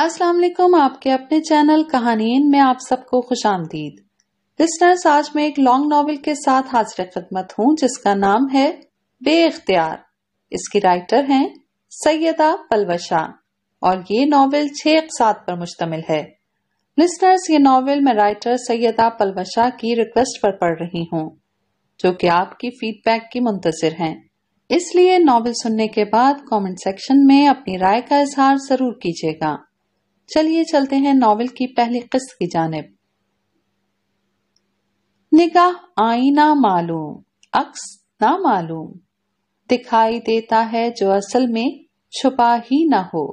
अस्सलाम वालेकुम आपके अपने चैनल कहानियन में आप सबको खुश आमदीद लिस्नर्स आज मैं एक लॉन्ग नॉवेल के साथ हाजिर खदमत हूँ जिसका नाम है बे इख्तियार इसकी राइटर हैं सैयदा पलवशा और ये नावल छह अकसात पर मुश्तमिल है लिस्टर्स ये नावल मैं राइटर सैयदा पलवशा की रिक्वेस्ट पर पढ़ रही हूँ जो कि आपकी फीडबैक की मुंतजर हैं इसलिए नॉवल सुनने के बाद कमेंट सेक्शन में अपनी राय का इजहार जरूर कीजिएगा चलिए चलते हैं नॉवेल की पहली किस्त की जानब निगाह ना मालूम अक्स ना मालूम दिखाई देता है जो असल में छुपा ही ना हो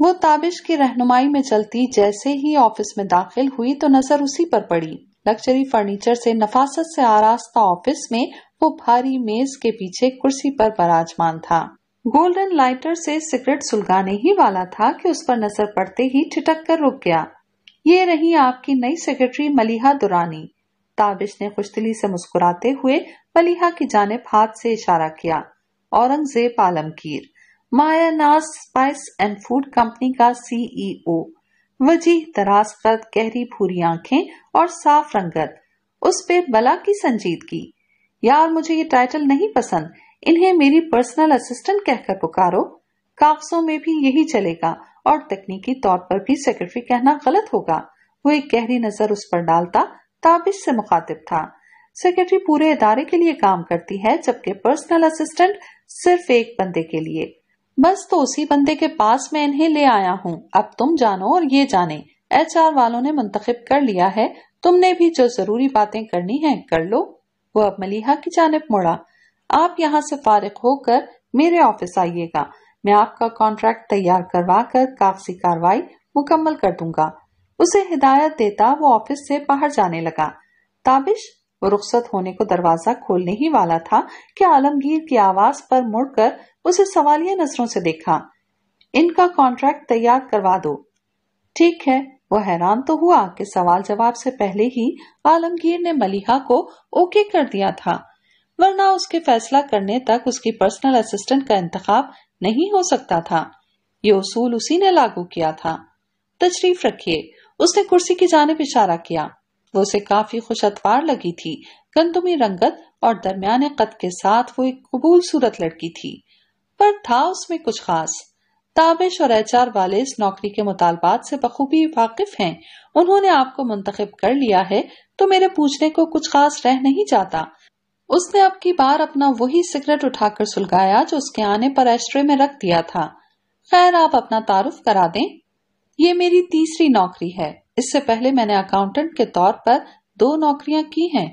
वो ताबिश की रहनुमाई में चलती जैसे ही ऑफिस में दाखिल हुई तो नजर उसी पर पड़ी लग्जरी फर्नीचर से नफासत से आरास्ता ऑफिस में वो भारी मेज के पीछे कुर्सी पर बराजमान था गोल्डन लाइटर से सिगरेट सुलगाने ही वाला था कि उस पर नजर पड़ते ही ठिटक कर रुक गया ये रही आपकी नई सेक्रेटरी मलिहा दुरानी ताबिश ने खुशदिली से मुस्कुराते हुए मलिहा की जानब हाथ से इशारा किया Aurangzeb Alamgir Maya Naz spice and food company का सीईओ e वजीह दराज कद गहरी भूरी आंखें और साफ रंगत उस पे बला की संजीदगी यार मुझे ये टाइटल नहीं पसंद इन्हें मेरी पर्सनल असिस्टेंट कहकर पुकारो कागजों में भी यही चलेगा और तकनीकी तौर पर भी सेक्रेटरी कहना गलत होगा वो एक गहरी नजर उस पर डालता ताबिश से मुखातिब था सेक्रेटरी पूरे इदारे के लिए काम करती है जबकि पर्सनल असिस्टेंट सिर्फ एक बंदे के लिए बस तो उसी बंदे के पास मैं इन्हें ले आया हूँ अब तुम जानो और ये जाने एच वालों ने मुंतखब कर लिया है तुमने भी जो जरूरी बातें करनी है कर लो वो अब मलिहा की जानब मुड़ा आप यहाँ से फारिग होकर मेरे ऑफिस आइएगा मैं आपका कॉन्ट्रैक्ट तैयार करवा कर कागजी कार्रवाई मुकम्मल कर दूंगा उसे हिदायत देता वो ऑफिस से बाहर जाने लगा ताबिश वो रुख्सत होने को दरवाजा खोलने ही वाला था कि आलमगीर की आवाज पर मुड़कर उसे सवालिया नजरों से देखा इनका कॉन्ट्रैक्ट तैयार करवा दो ठीक है वो हैरान तो हुआ कि सवाल जवाब से पहले ही आलमगीर ने मलिहा को ओके कर दिया था वरना उसके फैसला करने तक उसकी पर्सनल असिस्टेंट का इंतखाब नहीं हो सकता था ये उसूल उसी ने लागू किया था तशरीफ रखिए उसने कुर्सी की जानब इशारा किया वो उसे काफी खुश अतवार लगी थी गंदुमी रंगत और दरमियान कद के साथ वो एक कबूल सूरत लड़की थी पर था उसमें कुछ खास ताबिश और एच वाले इस नौकरी के मुतालबात से बखूबी वाकिफ हैं उन्होंने आपको मुंतखब कर लिया है तो मेरे पूछने को कुछ खास रह नहीं जाता उसने अब की बार अपना वही सिगरेट उठाकर सुलगाया जो उसके आने पर एस्ट्रे में रख दिया था खैर आप अपना तारुफ करा दें ये मेरी तीसरी नौकरी है इससे पहले मैंने अकाउंटेंट के तौर पर दो नौकरियां की हैं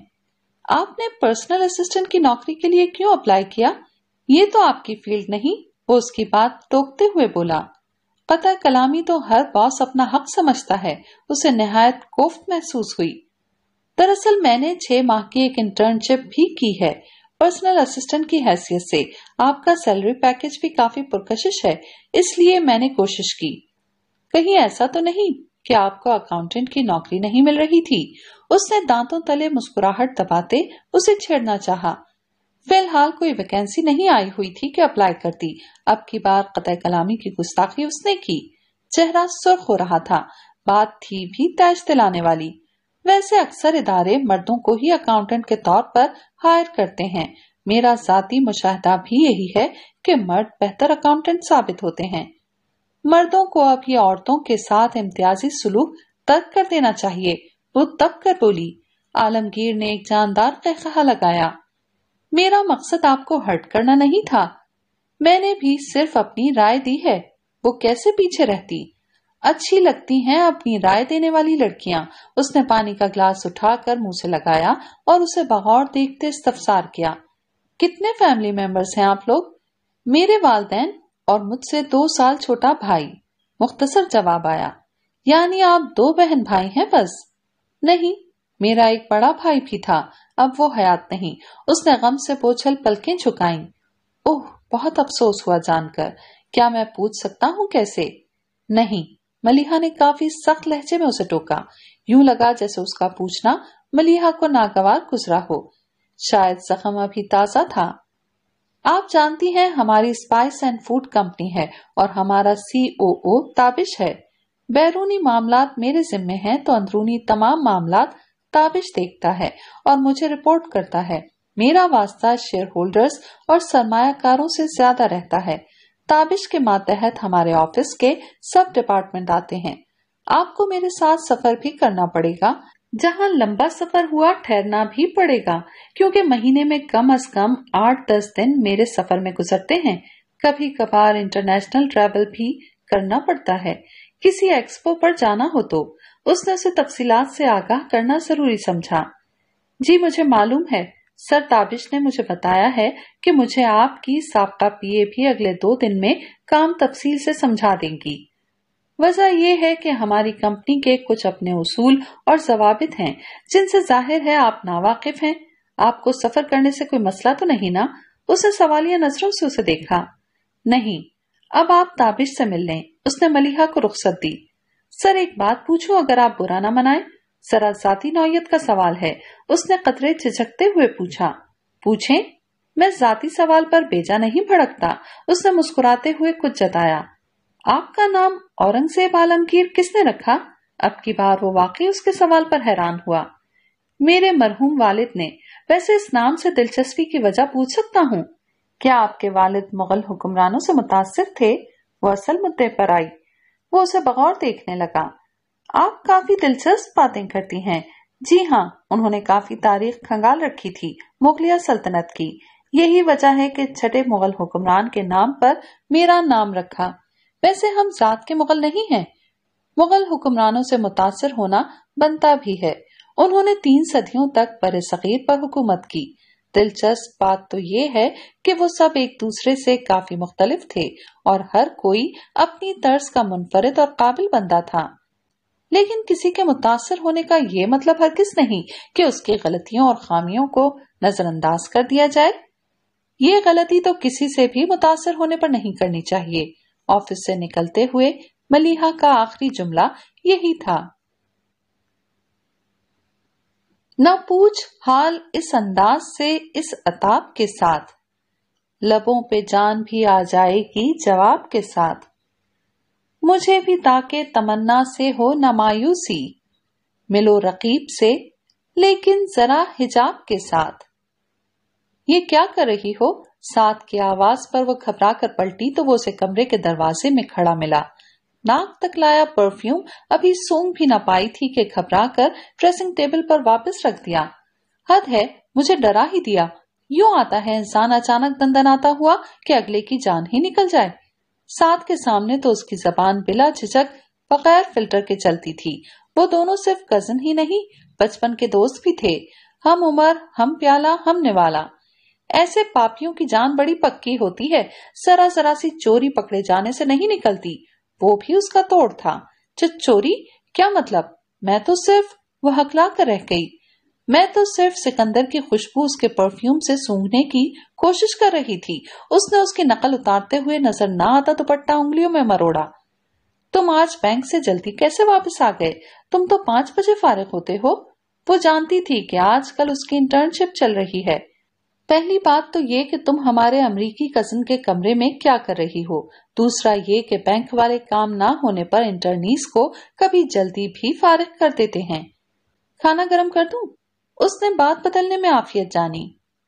आपने पर्सनल असिस्टेंट की नौकरी के लिए क्यों अप्लाई किया ये तो आपकी फील्ड नहीं वो उसकी बात टोकते हुए बोला पता कलामी तो हर बॉस अपना हक समझता है उसे नहायत कोफ्त महसूस हुई दरअसल मैंने छह माह की एक इंटर्नशिप भी की है पर्सनल असिस्टेंट की हैसियत से आपका सैलरी पैकेज भी काफी पुरकशिश है इसलिए मैंने कोशिश की कहीं ऐसा तो नहीं कि आपको अकाउंटेंट की नौकरी नहीं मिल रही थी उसने दांतों तले मुस्कुराहट दबाते उसे छेड़ना चाहा। फिलहाल कोई वैकेंसी नहीं आई हुई थी कि अप्लाई करती अब की बार कत कलामी की गुस्ताखी उसने की चेहरा सुर्ख हो रहा था बात थी भी तैज दिलाने वाली वैसे अक्सर इदारे मर्दों को ही अकाउंटेंट के तौर पर हायर करते हैं मेरा जाती मुशाहिदा भी यही है कि मर्द बेहतर अकाउंटेंट साबित होते हैं मर्दों को अब ये औरतों के साथ इम्तियाजी सलूक तर्क कर देना चाहिए वो तब कर बोली आलमगीर ने एक जानदार कहा लगाया मेरा मकसद आपको हर्ट करना नहीं था मैंने भी सिर्फ अपनी राय दी है वो कैसे पीछे रहती अच्छी लगती हैं अपनी राय देने वाली लड़कियां उसने पानी का ग्लास उठाकर मुंह से लगाया और उसे बगौर देखते इस्तफसार किया कितने फैमिली मेंबर्स हैं आप लोग मेरे वालदेन और मुझसे दो साल छोटा भाई मुख्तसर जवाब आया यानी आप दो बहन भाई हैं बस नहीं मेरा एक बड़ा भाई भी था अब वो हयात नहीं उसने गम से पोछल पलकें झुकाई ओह बहुत अफसोस हुआ जानकर क्या मैं पूछ सकता हूँ कैसे नहीं मलिहा ने काफी सख्त लहजे में उसे टोका यूं लगा जैसे उसका पूछना मलिहा को नागवार गुजरा हो शायद जख्म अभी ताजा था आप जानती हैं हमारी स्पाइस एंड फूड कंपनी है और हमारा सीओओ ताबिश है बैरूनी मामला मेरे जिम्मे हैं तो अंदरूनी तमाम मामला ताबिश देखता है और मुझे रिपोर्ट करता है मेरा वास्ता शेयर होल्डर्स और सरमाकारों से ज्यादा रहता है ताबिश के मातहत हमारे ऑफिस के सब डिपार्टमेंट आते हैं आपको मेरे साथ सफर भी करना पड़ेगा जहाँ लंबा सफर हुआ ठहरना भी पड़ेगा क्योंकि महीने में कम अज कम आठ दस दिन मेरे सफर में गुजरते हैं कभी कभार इंटरनेशनल ट्रेवल भी करना पड़ता है किसी एक्सपो पर जाना हो तो उसने उसे तफसीलात से आगाह करना जरूरी समझा जी मुझे मालूम है सर ताबिश ने मुझे बताया है कि मुझे आपकी सबका पीए भी अगले दो दिन में काम तफसील से समझा देंगी वजह यह है कि हमारी कंपनी के कुछ अपने उसूल और जवाबित हैं जिनसे जाहिर है आप नावाकिफ हैं आपको सफर करने से कोई मसला तो नहीं ना उसने सवालिया नजरों से उसे देखा नहीं अब आप ताबिश से मिल लें उसने मलिहा को रुख्सत दी सर एक बात पूछूं अगर आप बुरा ना मनाएं सरासाती जाती नौयत का सवाल है उसने कतरे झिझकते हुए पूछा पूछे मैं जाती सवाल पर बेजा नहीं भड़कता उसने मुस्कुराते हुए कुछ जताया आपका नाम औरंगजेब आलमगीर किसने रखा अब की बार वो वाकई उसके सवाल पर हैरान हुआ मेरे मरहूम वालिद ने वैसे इस नाम से दिलचस्पी की वजह पूछ सकता हूँ क्या आपके वालिद मुगल हुक्मरानों से मुतासर थे वो असल मुद्दे पर आई वो उसे बगौर देखने लगा आप काफी दिलचस्प बातें करती हैं जी हाँ उन्होंने काफी तारीख खंगाल रखी थी मुगलिया सल्तनत की यही वजह है कि छठे मुगल हुक्मरान के नाम पर मेरा नाम रखा वैसे हम जात के मुगल नहीं हैं मुगल हुक्मरानों से मुतासर होना बनता भी है उन्होंने तीन सदियों तक बर सगीर पर हुकूमत की दिलचस्प बात तो ये है कि वो सब एक दूसरे से काफी मुख्तलिफ थे और हर कोई अपनी तर्ज का मुनफरद और काबिल बंदा था लेकिन किसी के मुतासर होने का ये मतलब हर किस नहीं कि उसकी गलतियों और खामियों को नजरअंदाज कर दिया जाए ये गलती तो किसी से भी मुतासर होने पर नहीं करनी चाहिए ऑफिस से निकलते हुए मलिहा का आखिरी जुमला यही था न पूछ हाल इस अंदाज से इस अताब के साथ लबों पे जान भी आ जाएगी जवाब के साथ मुझे भी ताके तमन्ना से हो न मायूसी मिलो रकीब से लेकिन जरा हिजाब के साथ ये क्या कर रही हो साथ की आवाज पर वो घबरा कर पलटी तो वो उसे कमरे के दरवाजे में खड़ा मिला नाक तक लाया परफ्यूम अभी सूंघ भी ना पाई थी कि घबरा कर ड्रेसिंग टेबल पर वापस रख दिया हद है मुझे डरा ही दिया यूं आता है इंसान अचानक दंदन आता हुआ कि अगले की जान ही निकल जाए साथ के सामने तो उसकी जबान बिला झिझक बगैर फिल्टर के चलती थी वो दोनों सिर्फ कजन ही नहीं बचपन के दोस्त भी थे हम उमर हम प्याला हम निवाला ऐसे पापियों की जान बड़ी पक्की होती है जरा जरा सी चोरी पकड़े जाने से नहीं निकलती वो भी उसका तोड़ था चोरी क्या मतलब मैं तो सिर्फ वह हकला कर रह गई मैं तो सिर्फ सिकंदर की खुशबू उसके परफ्यूम से सूंघने की कोशिश कर रही थी उसने उसकी नकल उतारते हुए नजर ना आता तो पट्टा उंगलियों में मरोड़ा तुम आज बैंक से जल्दी कैसे वापस आ गए तुम तो पांच बजे फारिग होते हो वो जानती थी कि आजकल उसकी इंटर्नशिप चल रही है पहली बात तो ये कि तुम हमारे अमरीकी कजन के कमरे में क्या कर रही हो दूसरा ये कि बैंक वाले काम ना होने पर इंटरनीस को कभी जल्दी भी फारिग कर देते हैं खाना गर्म कर दू उसने बात बदलने में आफियत जानी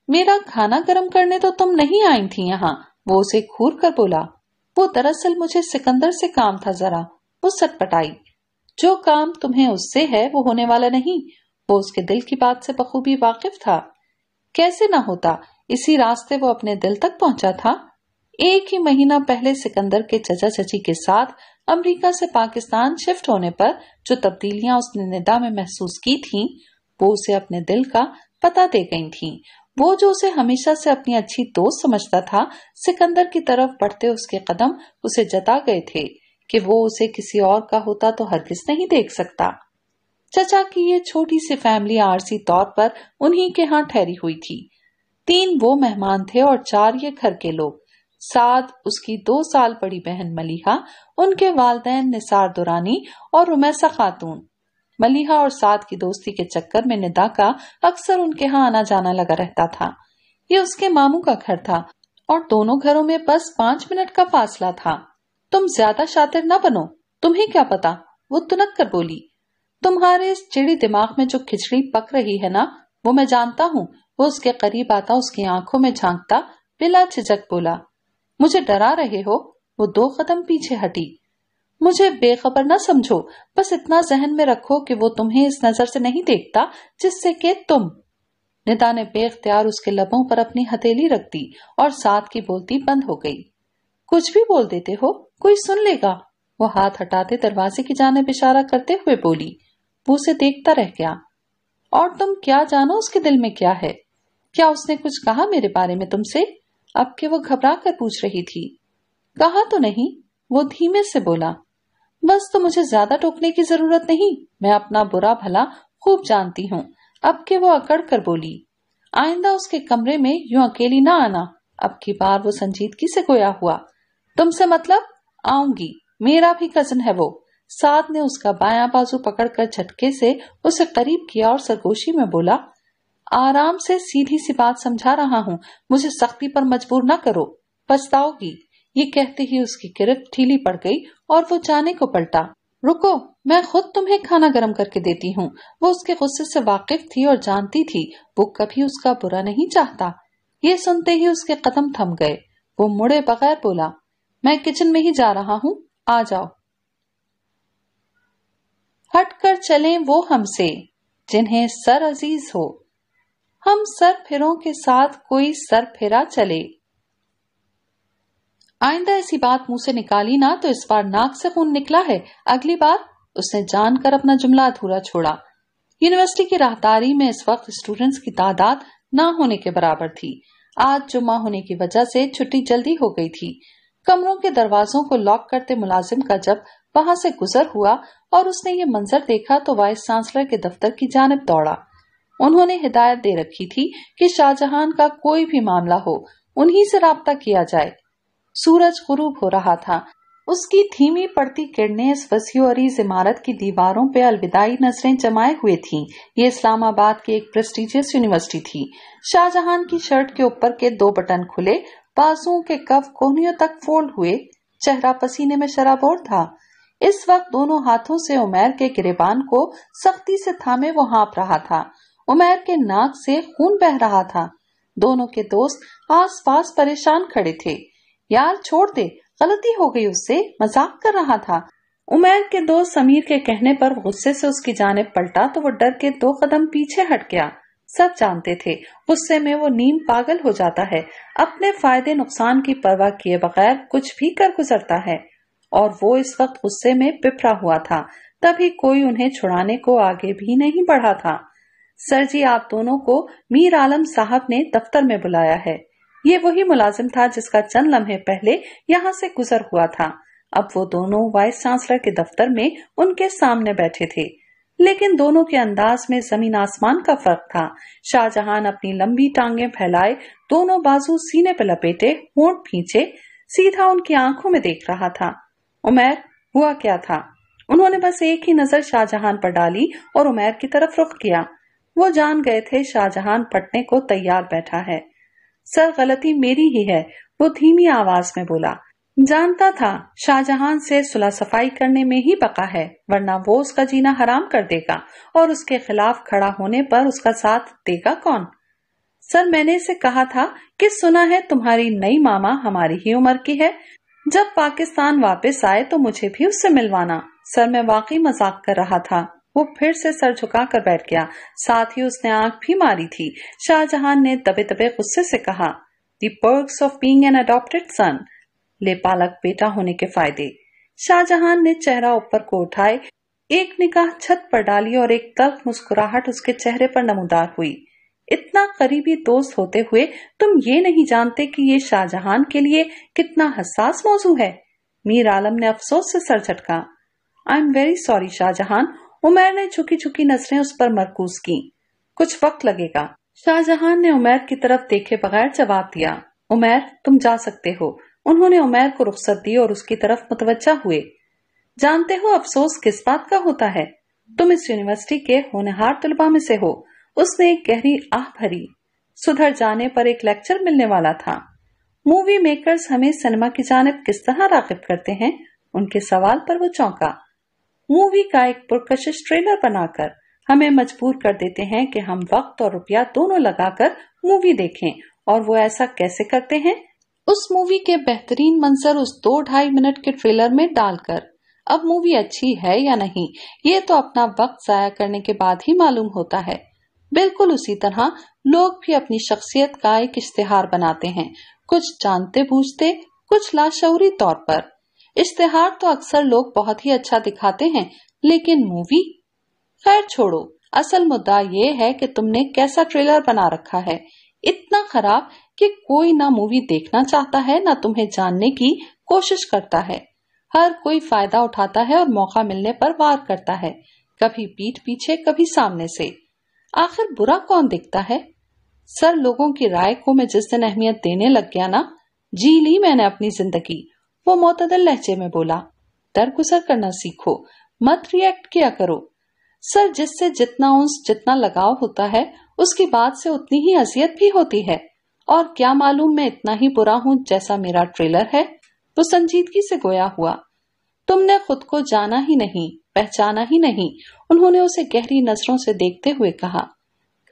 मेरा खाना गर्म करने तो तुम नहीं आई थी यहाँ वो उसे खूर कर बोला वो दरअसल मुझे सिकंदर से काम था जरा वो सटपटाई जो काम तुम्हें उससे है वो होने वाला नहीं वो उसके दिल की बात से बखूबी वाकिफ था कैसे ना होता इसी रास्ते वो अपने दिल तक पहुंचा था एक ही महीना पहले सिकंदर के चचा चची के साथ अमेरिका से पाकिस्तान शिफ्ट होने पर जो तब्दीलियां उसने निदा में महसूस की थीं, वो उसे अपने दिल का पता दे गई थी वो जो उसे हमेशा से अपनी अच्छी दोस्त समझता था सिकंदर की तरफ बढ़ते उसके कदम उसे जता गए थे कि वो उसे किसी और का होता तो हरगिज नहीं देख सकता चचा की ये छोटी सी फैमिली आरसी तौर पर उन्हीं के यहाँ ठहरी हुई थी तीन वो मेहमान थे और चार ये घर के लोग साथ उसकी दो साल बड़ी बहन मलिहा उनके वालदेन निसार दुरानी और रुमैसा खातून मलिहा और साद की दोस्ती के चक्कर में निदा का अक्सर उनके यहाँ आना जाना लगा रहता था ये उसके मामू का घर था और दोनों घरों में बस पांच मिनट का फासला था तुम ज्यादा शातिर न बनो तुम्हें क्या पता वो तुनक कर बोली तुम्हारे इस चिड़ी दिमाग में जो खिचड़ी पक रही है ना वो मैं जानता हूँ वो उसके करीब आता उसकी आंखों में झांकता बिला झिझक बोला मुझे डरा रहे हो वो दो कदम पीछे हटी मुझे बेखबर न समझो बस इतना जहन में रखो कि वो तुम्हें इस नजर से नहीं देखता जिससे कि तुम निदा ने बेख्तियार उसके लबों पर अपनी हथेली रख दी और साथ की बोलती बंद हो गई कुछ भी बोल देते हो कोई सुन लेगा वो हाथ हटाते दरवाजे की जानब इशारा करते हुए बोली वो उसे देखता रह गया और तुम क्या जानो उसके दिल में क्या है क्या उसने कुछ कहा मेरे बारे में तुमसे अब के वो घबरा कर पूछ रही थी कहा तो नहीं वो धीमे से बोला बस तो मुझे ज्यादा टोकने की जरूरत नहीं मैं अपना बुरा भला खूब जानती हूँ अब के वो अकड़ कर बोली आइंदा उसके कमरे में यूं अकेली ना आना अब की बार वो संजीदगी से गोया हुआ तुमसे मतलब आऊंगी मेरा भी कजन है वो साथ ने उसका बाया बाजू पकड़कर झटके से उसे करीब किया और सरगोशी में बोला आराम से सीधी सी बात समझा रहा हूँ मुझे सख्ती पर मजबूर न करो पछताओगी ये कहते ही उसकी किरत ढीली पड़ गई और वो जाने को पलटा रुको मैं खुद तुम्हें खाना गर्म करके देती हूँ वो उसके गुस्से से वाकिफ थी और जानती थी वो कभी उसका बुरा नहीं चाहता ये सुनते ही उसके कदम थम गए वो मुड़े बगैर बोला मैं किचन में ही जा रहा हूँ आ जाओ हट कर चले वो हमसे जिन्हें सर अजीज हो हम सर फिरों के साथ कोई सर फिरा चले आइंदा ऐसी बात मुंह से निकाली ना तो इस बार नाक से खून निकला है अगली बार उसने जानकर अपना जुमला अधूरा छोड़ा यूनिवर्सिटी की राहदारी में इस वक्त स्टूडेंट्स की तादाद ना होने के बराबर थी आज जुमा होने की वजह से छुट्टी जल्दी हो गई थी कमरों के दरवाजों को लॉक करते मुलाजिम का जब वहां से गुजर हुआ और उसने ये मंजर देखा तो वाइस चांसलर के दफ्तर की जानब दौड़ा उन्होंने हिदायत दे रखी थी कि शाहजहां का कोई भी मामला हो उन्हीं से रबता किया जाए सूरज गुरूब हो रहा था उसकी धीमी पड़ती किरणें इस वसी और इस इमारत की दीवारों पर अलविदाई नजरें जमाए हुए थी ये इस्लामाबाद की एक प्रेस्टिजियस यूनिवर्सिटी थी शाहजहां की शर्ट के ऊपर के दो बटन खुले बाजुओं के कफ कोहनियों तक फोल्ड हुए चेहरा पसीने में शराबोर था इस वक्त दोनों हाथों से उमेर के गिरेबान को सख्ती से थामे वो हाँप रहा था उमेर के नाक से खून बह रहा था दोनों के दोस्त आस पास परेशान खड़े थे यार छोड़ दे गलती हो गई उससे मजाक कर रहा था उमैर के दोस्त समीर के कहने पर गुस्से से उसकी जाने पलटा तो वो डर के दो कदम पीछे हट गया सब जानते थे गुस्से में वो नीम पागल हो जाता है अपने फायदे नुकसान की परवाह किए बगैर कुछ भी कर गुजरता है और वो इस वक्त गुस्से में पिपरा हुआ था तभी कोई उन्हें छुड़ाने को आगे भी नहीं बढ़ा था सर जी आप दोनों को मीर आलम साहब ने दफ्तर में बुलाया है ये वही मुलाजिम था जिसका चंद लम्हे पहले यहाँ से गुजर हुआ था अब वो दोनों वाइस चांसलर के दफ्तर में उनके सामने बैठे थे लेकिन दोनों के अंदाज में जमीन आसमान का फर्क था शाहजहां अपनी लंबी टांगे फैलाए दोनों बाजू सीने पर लपेटे होंठ पीछे सीधा उनकी आंखों में देख रहा था उमेर हुआ क्या था उन्होंने बस एक ही नजर शाहजहां पर डाली और उमेर की तरफ रुख किया वो जान गए थे शाहजहां पटने को तैयार बैठा है सर गलती मेरी ही है वो धीमी आवाज में बोला जानता था शाहजहां से सुलह सफाई करने में ही पका है वरना वो उसका जीना हराम कर देगा और उसके खिलाफ खड़ा होने पर उसका साथ देगा कौन सर मैंने इसे कहा था कि सुना है तुम्हारी नई मामा हमारी ही उम्र की है जब पाकिस्तान वापस आए तो मुझे भी उससे मिलवाना सर मैं वाकई मजाक कर रहा था वो फिर से सर झुकाकर बैठ गया साथ ही उसने आंख भी मारी थी शाहजहां ने दबे दबे गुस्से से कहा the perks of being an adopted son ले पालक बेटा होने के फायदे शाहजहां ने चेहरा ऊपर को उठाए एक निकाह छत पर डाली और एक तल्ख मुस्कुराहट उसके चेहरे पर नमोदार हुई इतना करीबी दोस्त होते हुए तुम ये नहीं जानते कि ये शाहजहां के लिए कितना हसास मौजू है मीर आलम ने अफसोस से सर झटका I am very sorry Shahjahan Umer ने छुकी छुकी नजरें उस पर मरकूज की कुछ वक्त लगेगा शाहजहां ने उमेर की तरफ देखे बगैर जवाब दिया उमेर तुम जा सकते हो उन्होंने उमेर को रुख्सत दी और उसकी तरफ मुतवजा हुए जानते हो अफसोस किस बात का होता है तुम इस यूनिवर्सिटी के होनहार तलबा में से हो उसने एक गहरी आह भरी सुधर जाने पर एक लेक्चर मिलने वाला था मूवी मेकर्स हमें सिनेमा की जानब किस तरह रागिब करते हैं उनके सवाल पर वो चौंका मूवी का एक पुरकशिश ट्रेलर बनाकर हमें मजबूर कर देते हैं कि हम वक्त और रुपया दोनों लगाकर मूवी देखें और वो ऐसा कैसे करते हैं उस मूवी के बेहतरीन मंजर उस दो ढाई मिनट के ट्रेलर में डालकर अब मूवी अच्छी है या नहीं ये तो अपना वक्त जाया करने के बाद ही मालूम होता है बिल्कुल उसी तरह लोग भी अपनी शख्सियत का एक इश्तेहार बनाते हैं कुछ जानते बूझते कुछ लाशौरी तौर पर इश्तेहार तो अक्सर लोग बहुत ही अच्छा दिखाते हैं लेकिन मूवी खैर छोड़ो असल मुद्दा ये है कि तुमने कैसा ट्रेलर बना रखा है इतना खराब कि कोई ना मूवी देखना चाहता है ना तुम्हें जानने की कोशिश करता है हर कोई फायदा उठाता है और मौका मिलने पर वार करता है कभी पीठ पीछे कभी सामने से आखिर बुरा कौन दिखता है सर लोगों की राय को मैं जिस दिन अहमियत देने लग गया ना जी ली मैंने अपनी जिंदगी वो मोतदल लहजे में बोला दरगुजर करना सीखो मत रिएक्ट किया करो सर जिससे जितना उस जितना लगाव होता है उसकी बात से उतनी ही अजियत भी होती है और क्या मालूम मैं इतना ही बुरा हूँ जैसा मेरा ट्रेलर है वो तो संजीदगी से गोया हुआ तुमने खुद को जाना ही नहीं पहचाना ही नहीं उन्होंने उसे गहरी नजरों से देखते हुए कहा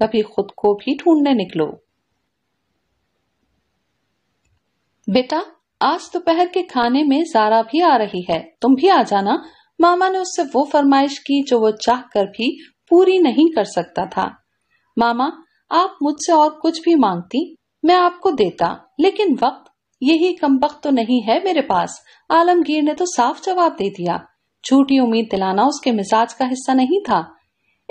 कभी खुद को भी ढूंढने निकलो बेटा आज दोपहर के खाने में जारा भी आ रही है तुम भी आ जाना मामा ने उससे वो फरमाइश की जो वो चाह कर भी पूरी नहीं कर सकता था मामा आप मुझसे और कुछ भी मांगती मैं आपको देता लेकिन वक्त यही कम वक्त तो नहीं है मेरे पास आलमगीर ने तो साफ जवाब दे दिया झूठी उम्मीद दिलाना उसके मिजाज का हिस्सा नहीं था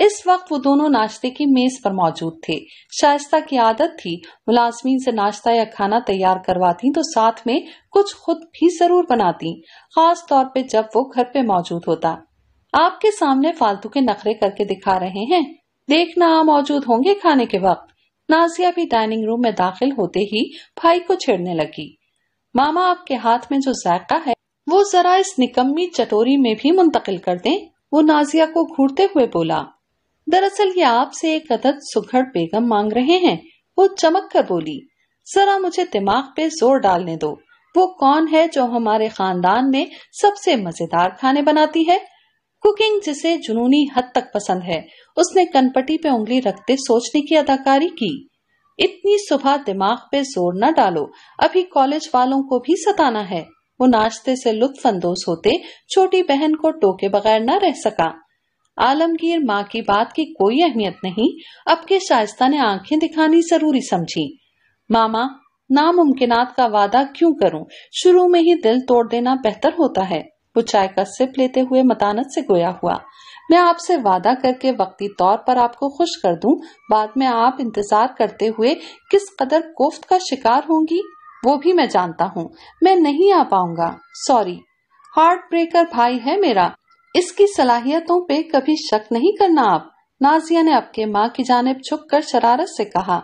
इस वक्त वो दोनों नाश्ते की मेज पर मौजूद थे शायस्ता की आदत थी मुलाजमीन से नाश्ता या खाना तैयार करवाती तो साथ में कुछ खुद भी जरूर बनाती खास तौर पे जब वो घर पे मौजूद होता आपके सामने फालतू के नखरे करके दिखा रहे हैं देखना मौजूद होंगे खाने के वक्त नाजिया भी डाइनिंग रूम में दाखिल होते ही भाई को छेड़ने लगी मामा आपके हाथ में जो जायका है वो जरा इस निकम्मी चटोरी में भी मुंतकिल कर दे वो नाजिया को घूरते हुए बोला दरअसल ये आपसे एक अदद सुखड़ बेगम मांग रहे हैं वो चमक कर बोली जरा मुझे दिमाग पे जोर डालने दो वो कौन है जो हमारे खानदान में सबसे मजेदार खाने बनाती है कुकिंग जिसे जुनूनी हद तक पसंद है उसने कनपटी पे उंगली रखते सोचने की अदाकारी की इतनी सुबह दिमाग पे जोर न डालो अभी कॉलेज वालों को भी सताना है वो नाश्ते से लुत्फ अंदोज होते छोटी बहन को टोके बगैर न रह सका आलमगीर माँ की बात की कोई अहमियत नहीं अब के शायस्ता ने आंखें दिखानी जरूरी समझी मामा नामुमकिनात का वादा क्यों करूं शुरू में ही दिल तोड़ देना बेहतर होता है वो चाय का सिप लेते हुए मतानत से गोया हुआ मैं आपसे वादा करके वक्ती तौर पर आपको खुश कर दूं बाद में आप इंतजार करते हुए किस कदर कोफ्त का शिकार होंगी वो भी मैं जानता हूँ मैं नहीं आ पाऊंगा सॉरी हार्ट ब्रेकर भाई है मेरा इसकी सलाहियतों पे कभी शक नहीं करना आप नाजिया ने आपके माँ की जानब छुप कर शरारत से कहा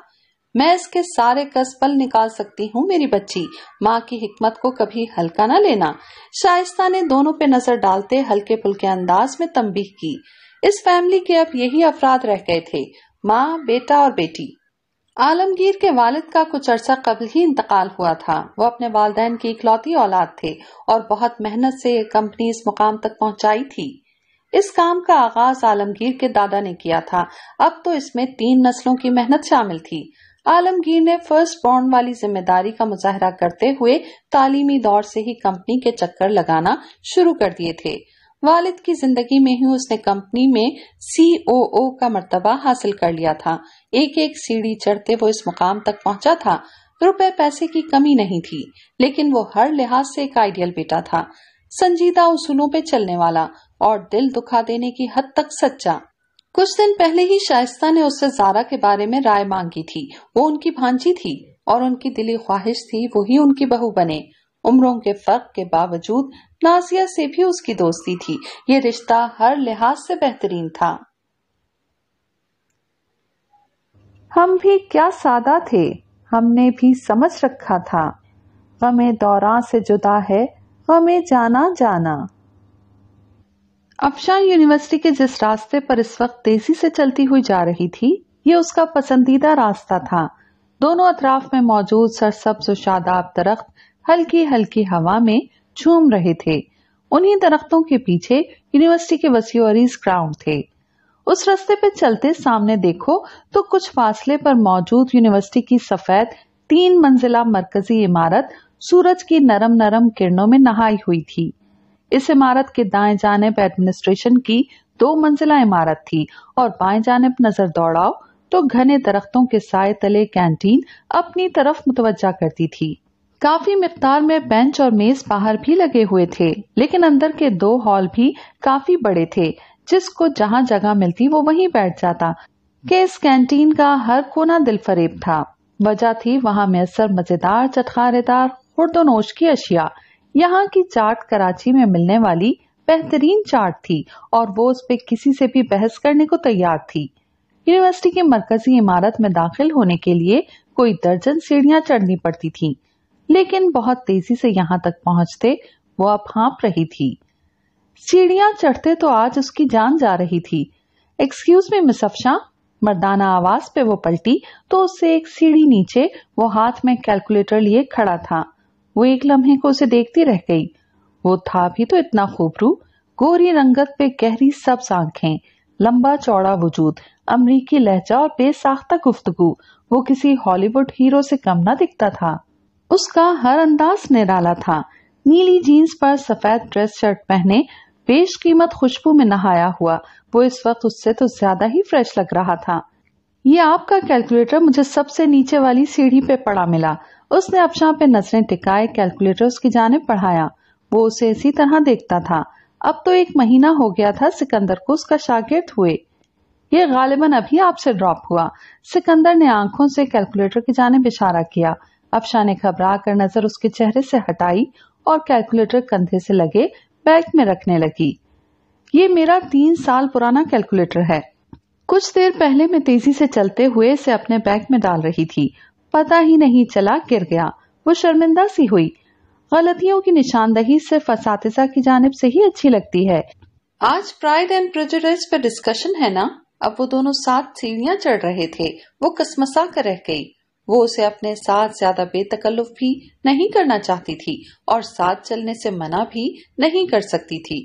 मैं इसके सारे कस पल निकाल सकती हूँ मेरी बच्ची माँ की हिकमत को कभी हल्का न लेना शाइस्ता ने दोनों पे नजर डालते हल्के फुल्के अंदाज में तम्बी की इस फैमिली के अब यही अफराद रह गए थे माँ बेटा और बेटी आलमगीर के वालिद का कुछ अरसा कबल ही इंतकाल हुआ था वो अपने वालदेन की इकलौती औलाद थे और बहुत मेहनत से ये कंपनी इस मुकाम तक पहुंचाई थी इस काम का आगाज आलमगीर के दादा ने किया था अब तो इसमें तीन नस्लों की मेहनत शामिल थी आलमगीर ने फर्स्ट बॉर्न वाली जिम्मेदारी का मुजाहरा करते हुए तालीमी दौर से ही कंपनी के चक्कर लगाना शुरू कर दिए थे वालिद की जिंदगी में ही उसने कंपनी में सीओओ का मरतबा हासिल कर लिया था एक एक सीढ़ी चढ़ते वो इस मुकाम तक पहुंचा था रुपए पैसे की कमी नहीं थी लेकिन वो हर लिहाज से एक आइडियल बेटा था संजीदा उसूलों पे चलने वाला और दिल दुखा देने की हद तक सच्चा कुछ दिन पहले ही शाइस्ता ने उससे जारा के बारे में राय मांगी थी वो उनकी भांजी थी और उनकी दिली ख्वाहिश थी वही उनकी बहू बने उम्रों के फर्क के बावजूद नाजिया से भी उसकी दोस्ती थी ये रिश्ता हर लिहाज से बेहतरीन था हम भी क्या सादा थे हमने भी समझ रखा था गमे दौरा से जुदा है गमे जाना जाना अफशान यूनिवर्सिटी के जिस रास्ते पर इस वक्त तेजी से चलती हुई जा रही थी ये उसका पसंदीदा रास्ता था दोनों अतराफ में मौजूद सरसब्ज शादाब दरख्त हल्की हल्की हवा में झूम रहे थे उन्हीं दरख्तों के पीछे यूनिवर्सिटी के वसीओरीज ग्राउंड थे उस रास्ते पे चलते सामने देखो तो कुछ फासले पर मौजूद यूनिवर्सिटी की सफेद तीन मंजिला मरकजी इमारत सूरज की नरम नरम किरणों में नहाई हुई थी इस इमारत के दाएं जानेब एडमिनिस्ट्रेशन की दो मंजिला इमारत थी और बाएं जानब नजर दौड़ाओ तो घने दरख्तों के साय तले कैंटीन अपनी तरफ मुतवजा करती थी काफी मकदार में बेंच और मेज बाहर भी लगे हुए थे लेकिन अंदर के दो हॉल भी काफी बड़े थे जिसको जहाँ जगह मिलती वो वहीं बैठ जाता के इस कैंटीन का हर कोना दिल फरेब था वजह थी वहाँ मैसर मजेदार चटखारेदार खुर्दोनोश की अशिया यहाँ की चाट कराची में मिलने वाली बेहतरीन चाट थी और वो उस पर किसी से भी बहस करने को तैयार थी यूनिवर्सिटी की मरकजी इमारत में दाखिल होने के लिए कोई दर्जन सीढ़ियाँ चढ़नी पड़ती थी लेकिन बहुत तेजी से यहां तक पहुंचते वो अब हाँप रही थी सीढ़ियां चढ़ते तो आज उसकी जान जा रही थी एक्सक्यूज में मिसफशा मर्दाना आवाज पे वो पलटी तो उससे एक सीढ़ी नीचे वो हाथ में कैलकुलेटर लिए खड़ा था वो एक लम्हे को उसे देखती रह गई वो था भी तो इतना खूबरू गोरी रंगत पे गहरी सब आंखें लंबा चौड़ा वजूद अमरीकी लहजा और बेसाख्ता गुफ्तगु वो किसी हॉलीवुड हीरो से कम ना दिखता था उसका हर अंदाज निराला था नीली जीन्स पर सफेद ड्रेस शर्ट पहने बेश कीमत खुशबू में नहाया हुआ वो इस वक्त उससे तो ज्यादा ही फ्रेश लग रहा था ये आपका कैलकुलेटर मुझे सबसे नीचे वाली सीढ़ी पे पड़ा मिला उसने अपशा पे नजरें टिकाए कैलकुलेटर उसकी जाने पढ़ाया वो उसे इसी तरह देखता था अब तो एक महीना हो गया था सिकंदर को उसका शागिर्द हुए ये गालिबन अभी आपसे ड्रॉप हुआ सिकंदर ने आंखों से कैलकुलेटर की जाने इशारा किया अफशा ने घबरा कर नजर उसके चेहरे से हटाई और कैलकुलेटर कंधे से लगे बैग में रखने लगी ये मेरा तीन साल पुराना कैलकुलेटर है कुछ देर पहले मैं तेजी से चलते हुए इसे अपने बैग में डाल रही थी पता ही नहीं चला गिर गया वो शर्मिंदा सी हुई गलतियों की निशानदही सिर्फ इस की जानब से ही अच्छी लगती है आज प्राइड एंड प्रेजुडिस पर डिस्कशन है ना अब वो दोनों साथ सीढ़ियाँ चढ़ रहे थे वो कसमसा कर रह गई वो उसे अपने साथ ज्यादा बेतकल्लुफ भी नहीं करना चाहती थी और साथ चलने से मना भी नहीं कर सकती थी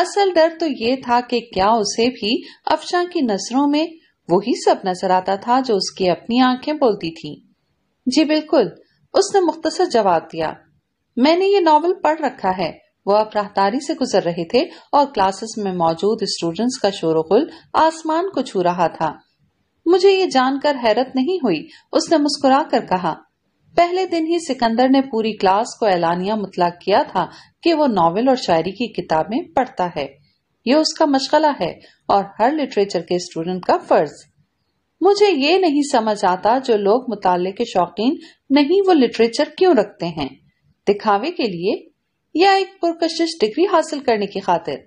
असल डर तो ये था कि क्या उसे भी अफशा की नजरों में वही सब नजर आता था जो उसकी अपनी आंखें बोलती थी जी बिल्कुल उसने मुख्तसर जवाब दिया मैंने ये नावल पढ़ रखा है वो अब राहदारी से गुजर रहे थे और क्लासेस में मौजूद स्टूडेंट्स का शोरगुल आसमान को छू रहा था मुझे ये जानकर हैरत नहीं हुई उसने मुस्कुरा कर कहा पहले दिन ही सिकंदर ने पूरी क्लास को ऐलानिया मुतला किया था कि वो नॉवेल और शायरी की किताबें पढ़ता है ये उसका मशगला है और हर लिटरेचर के स्टूडेंट का फर्ज मुझे ये नहीं समझ आता जो लोग मुताले के शौकीन नहीं वो लिटरेचर क्यों रखते हैं दिखावे के लिए या एक पुरकशिश डिग्री हासिल करने की खातिर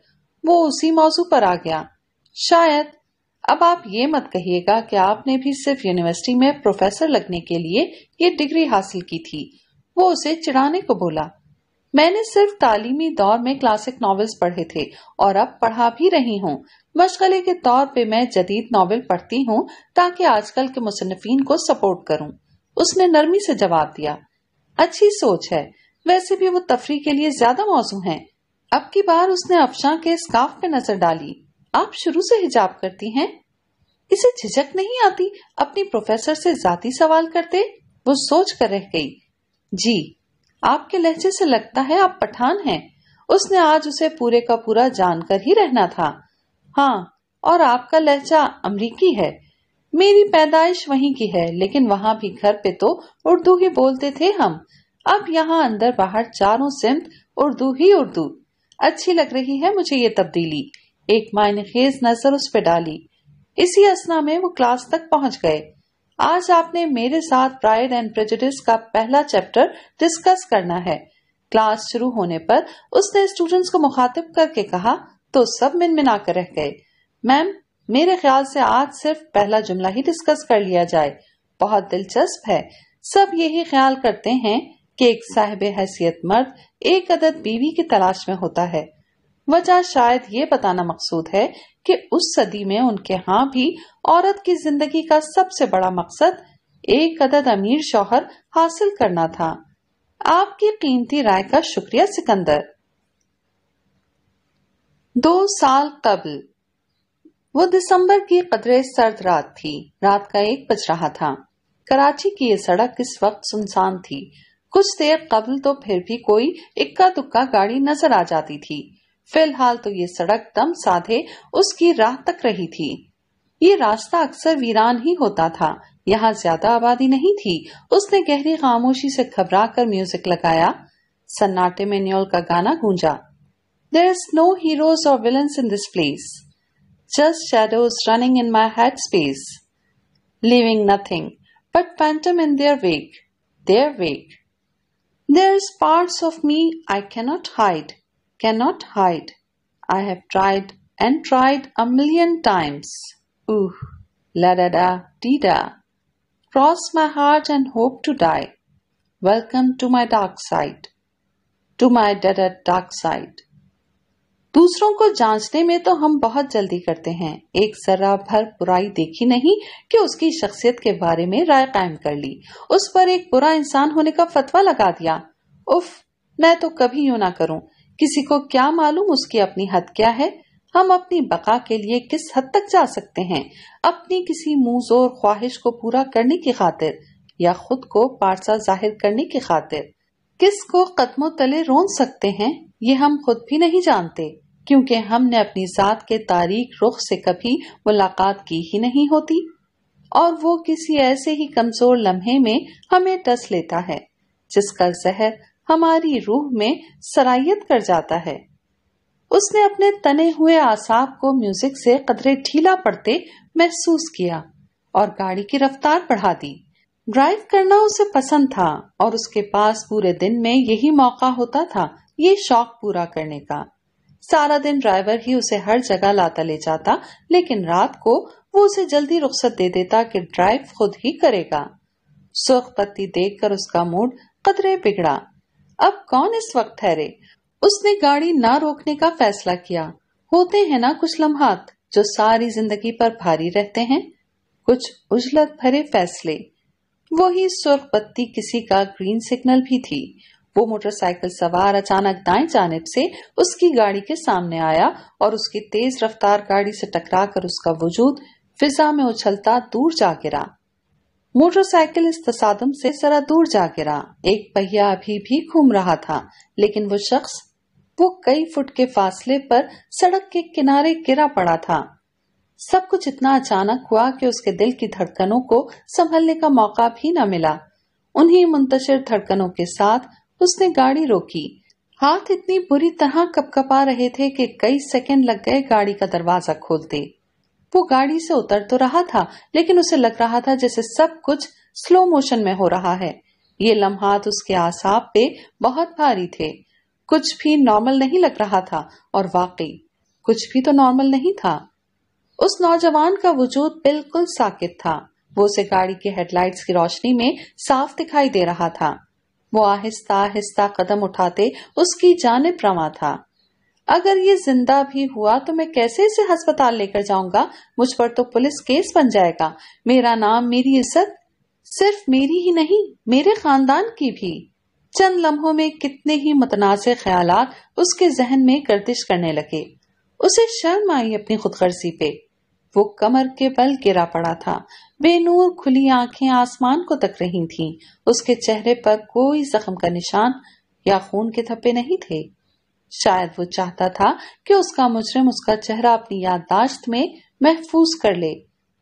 वो उसी मौजू पर आ गया शायद अब आप ये मत कहिएगा कि आपने भी सिर्फ यूनिवर्सिटी में प्रोफेसर लगने के लिए ये डिग्री हासिल की थी वो उसे चिड़ाने को बोला मैंने सिर्फ तालीमी दौर में क्लासिक नॉवेल्स पढ़े थे और अब पढ़ा भी रही हूँ मशगले के तौर पे मैं जदीद नावल पढ़ती हूँ ताकि आजकल के मुसनफिन को सपोर्ट करूँ उसने नरमी से जवाब दिया अच्छी सोच है वैसे भी वो तफरी के लिए ज्यादा मौजूद है अब की बार उसने अफशा के स्काफ पे नजर डाली आप शुरू से हिजाब करती हैं इसे झिझक नहीं आती अपनी प्रोफेसर से जाती सवाल करते वो सोच कर रह गई जी आपके लहजे से लगता है आप पठान हैं उसने आज उसे पूरे का पूरा जानकर ही रहना था हाँ और आपका लहजा अमरीकी है मेरी पैदाइश वहीं की है लेकिन वहाँ भी घर पे तो उर्दू ही बोलते थे हम अब यहाँ अंदर बाहर चारों सिमत उर्दू ही उर्दू अच्छी लग रही है मुझे ये तब्दीली एक मायनखेज नजर उस पर डाली इसी असना में वो क्लास तक पहुंच गए आज आपने मेरे साथ प्राइड एंड प्रेजिस का पहला चैप्टर डिस्कस करना है क्लास शुरू होने पर उसने स्टूडेंट्स को मुखातिब करके कहा तो सब मिनमिना कर रह गए मैम मेरे ख्याल से आज सिर्फ पहला जुमला ही डिस्कस कर लिया जाए बहुत दिलचस्प है सब यही ख्याल करते हैं कि एक साहिब हैसियत मर्द एक अदद बीवी की तलाश में होता है वजह शायद ये बताना मकसूद है कि उस सदी में उनके यहाँ भी औरत की जिंदगी का सबसे बड़ा मकसद एक अदद अमीर शोहर हासिल करना था आपकी कीमती राय का शुक्रिया सिकंदर दो साल कबल वो दिसंबर की कदरे सर्द रात थी रात का एक बज रहा था कराची की ये सड़क इस वक्त सुनसान थी कुछ देर कबल तो फिर भी कोई इक्का दुक्का गाड़ी नजर आ जाती थी फिलहाल तो ये सड़क दम साधे उसकी राह तक रही थी ये रास्ता अक्सर वीरान ही होता था यहाँ ज्यादा आबादी नहीं थी उसने गहरी खामोशी से घबरा कर म्यूजिक लगाया सन्नाटे में न्योल का गाना गूंजा देर इज नो हीरोज और villains in this place just shadows running in my head space living nothing but phantom in their wake their wake there is part of me I cannot hide cannot hide. I have tried and tried a million times. Ooh, la da da dee da. Cross my heart and hope to die. Welcome to my dark side. To my da da dark side. दूसरों को जांचने में तो हम बहुत जल्दी करते हैं एक जरा भर बुराई देखी नहीं कि उसकी शख्सियत के बारे में राय कायम कर ली उस पर एक बुरा इंसान होने का फतवा लगा दिया उफ मैं तो कभी यू ना करूं किसी को क्या मालूम उसकी अपनी हद क्या है हम अपनी बका के लिए किस हद तक जा सकते हैं अपनी किसी मुंहजोर ख्वाहिश को पूरा करने की खातिर या खुद को पारसा जाहिर करने की खातिर किस को कदमों तले रोन सकते हैं ये हम खुद भी नहीं जानते क्योंकि हमने अपनी जात के तारीख रुख से कभी मुलाकात की ही नहीं होती और वो किसी ऐसे ही कमजोर लम्हे में हमें डस लेता है जिसका जहर हमारी रूह में सराइत कर जाता है उसने अपने तने हुए आसाब को म्यूजिक से कदरे ढीला पड़ते महसूस किया और गाड़ी की रफ्तार बढ़ा दी ड्राइव करना उसे पसंद था और उसके पास पूरे दिन में यही मौका होता था ये शौक पूरा करने का सारा दिन ड्राइवर ही उसे हर जगह लाता ले जाता लेकिन रात को वो उसे जल्दी रुख्सत दे देता कि ड्राइव खुद ही करेगा सुख पत्ती देख कर उसका मूड कदरे बिगड़ा अब कौन इस वक्त ठहरे उसने गाड़ी ना रोकने का फैसला किया होते हैं ना कुछ लम्हात जो सारी जिंदगी पर भारी रहते हैं कुछ उजलत भरे फैसले वही सुर्ख बत्ती किसी का ग्रीन सिग्नल भी थी वो मोटरसाइकिल सवार अचानक दाएं जानब से उसकी गाड़ी के सामने आया और उसकी तेज रफ्तार गाड़ी से टकराकर उसका वजूद फिजा में उछलता दूर जा गिरा मोटरसाइकिल इस तसादम से जरा दूर जा गिरा एक पहिया अभी भी घूम रहा था लेकिन वो शख्स वो कई फुट के फासले पर सड़क के किनारे गिरा पड़ा था सब कुछ इतना अचानक हुआ कि उसके दिल की धड़कनों को संभलने का मौका भी न मिला उन्हीं मुंतशिर धड़कनों के साथ उसने गाड़ी रोकी हाथ इतनी बुरी तरह कपकपा रहे थे कि कई सेकंड लग गए गाड़ी का दरवाजा खोलते वो गाड़ी से उतर तो रहा था लेकिन उसे लग रहा था जैसे सब कुछ स्लो मोशन में हो रहा है ये लम्हात उसके आसाब पे बहुत भारी थे कुछ भी नॉर्मल नहीं लग रहा था और वाकई कुछ भी तो नॉर्मल नहीं था उस नौजवान का वजूद बिल्कुल साकित था वो उसे गाड़ी के हेडलाइट्स की रोशनी में साफ दिखाई दे रहा था वो आहिस्ता आहिस्ता कदम उठाते उसकी जानब रवा था अगर ये जिंदा भी हुआ तो मैं कैसे इसे अस्पताल लेकर जाऊंगा मुझ पर तो पुलिस केस बन जाएगा मेरा नाम मेरी इज्जत सिर्फ मेरी ही नहीं मेरे खानदान की भी चंद लम्हों में कितने ही मतनाज़ ख्याल उसके जहन में गर्दिश करने लगे उसे शर्म आई अपनी खुदगर्जी पे वो कमर के बल गिरा पड़ा था बेनूर खुली आंखें आसमान को तक रही थीं। उसके चेहरे पर कोई जख्म का निशान या खून के थप्पे नहीं थे शायद वो चाहता था कि उसका मुजरिम उसका चेहरा अपनी याददाश्त में महफूज कर ले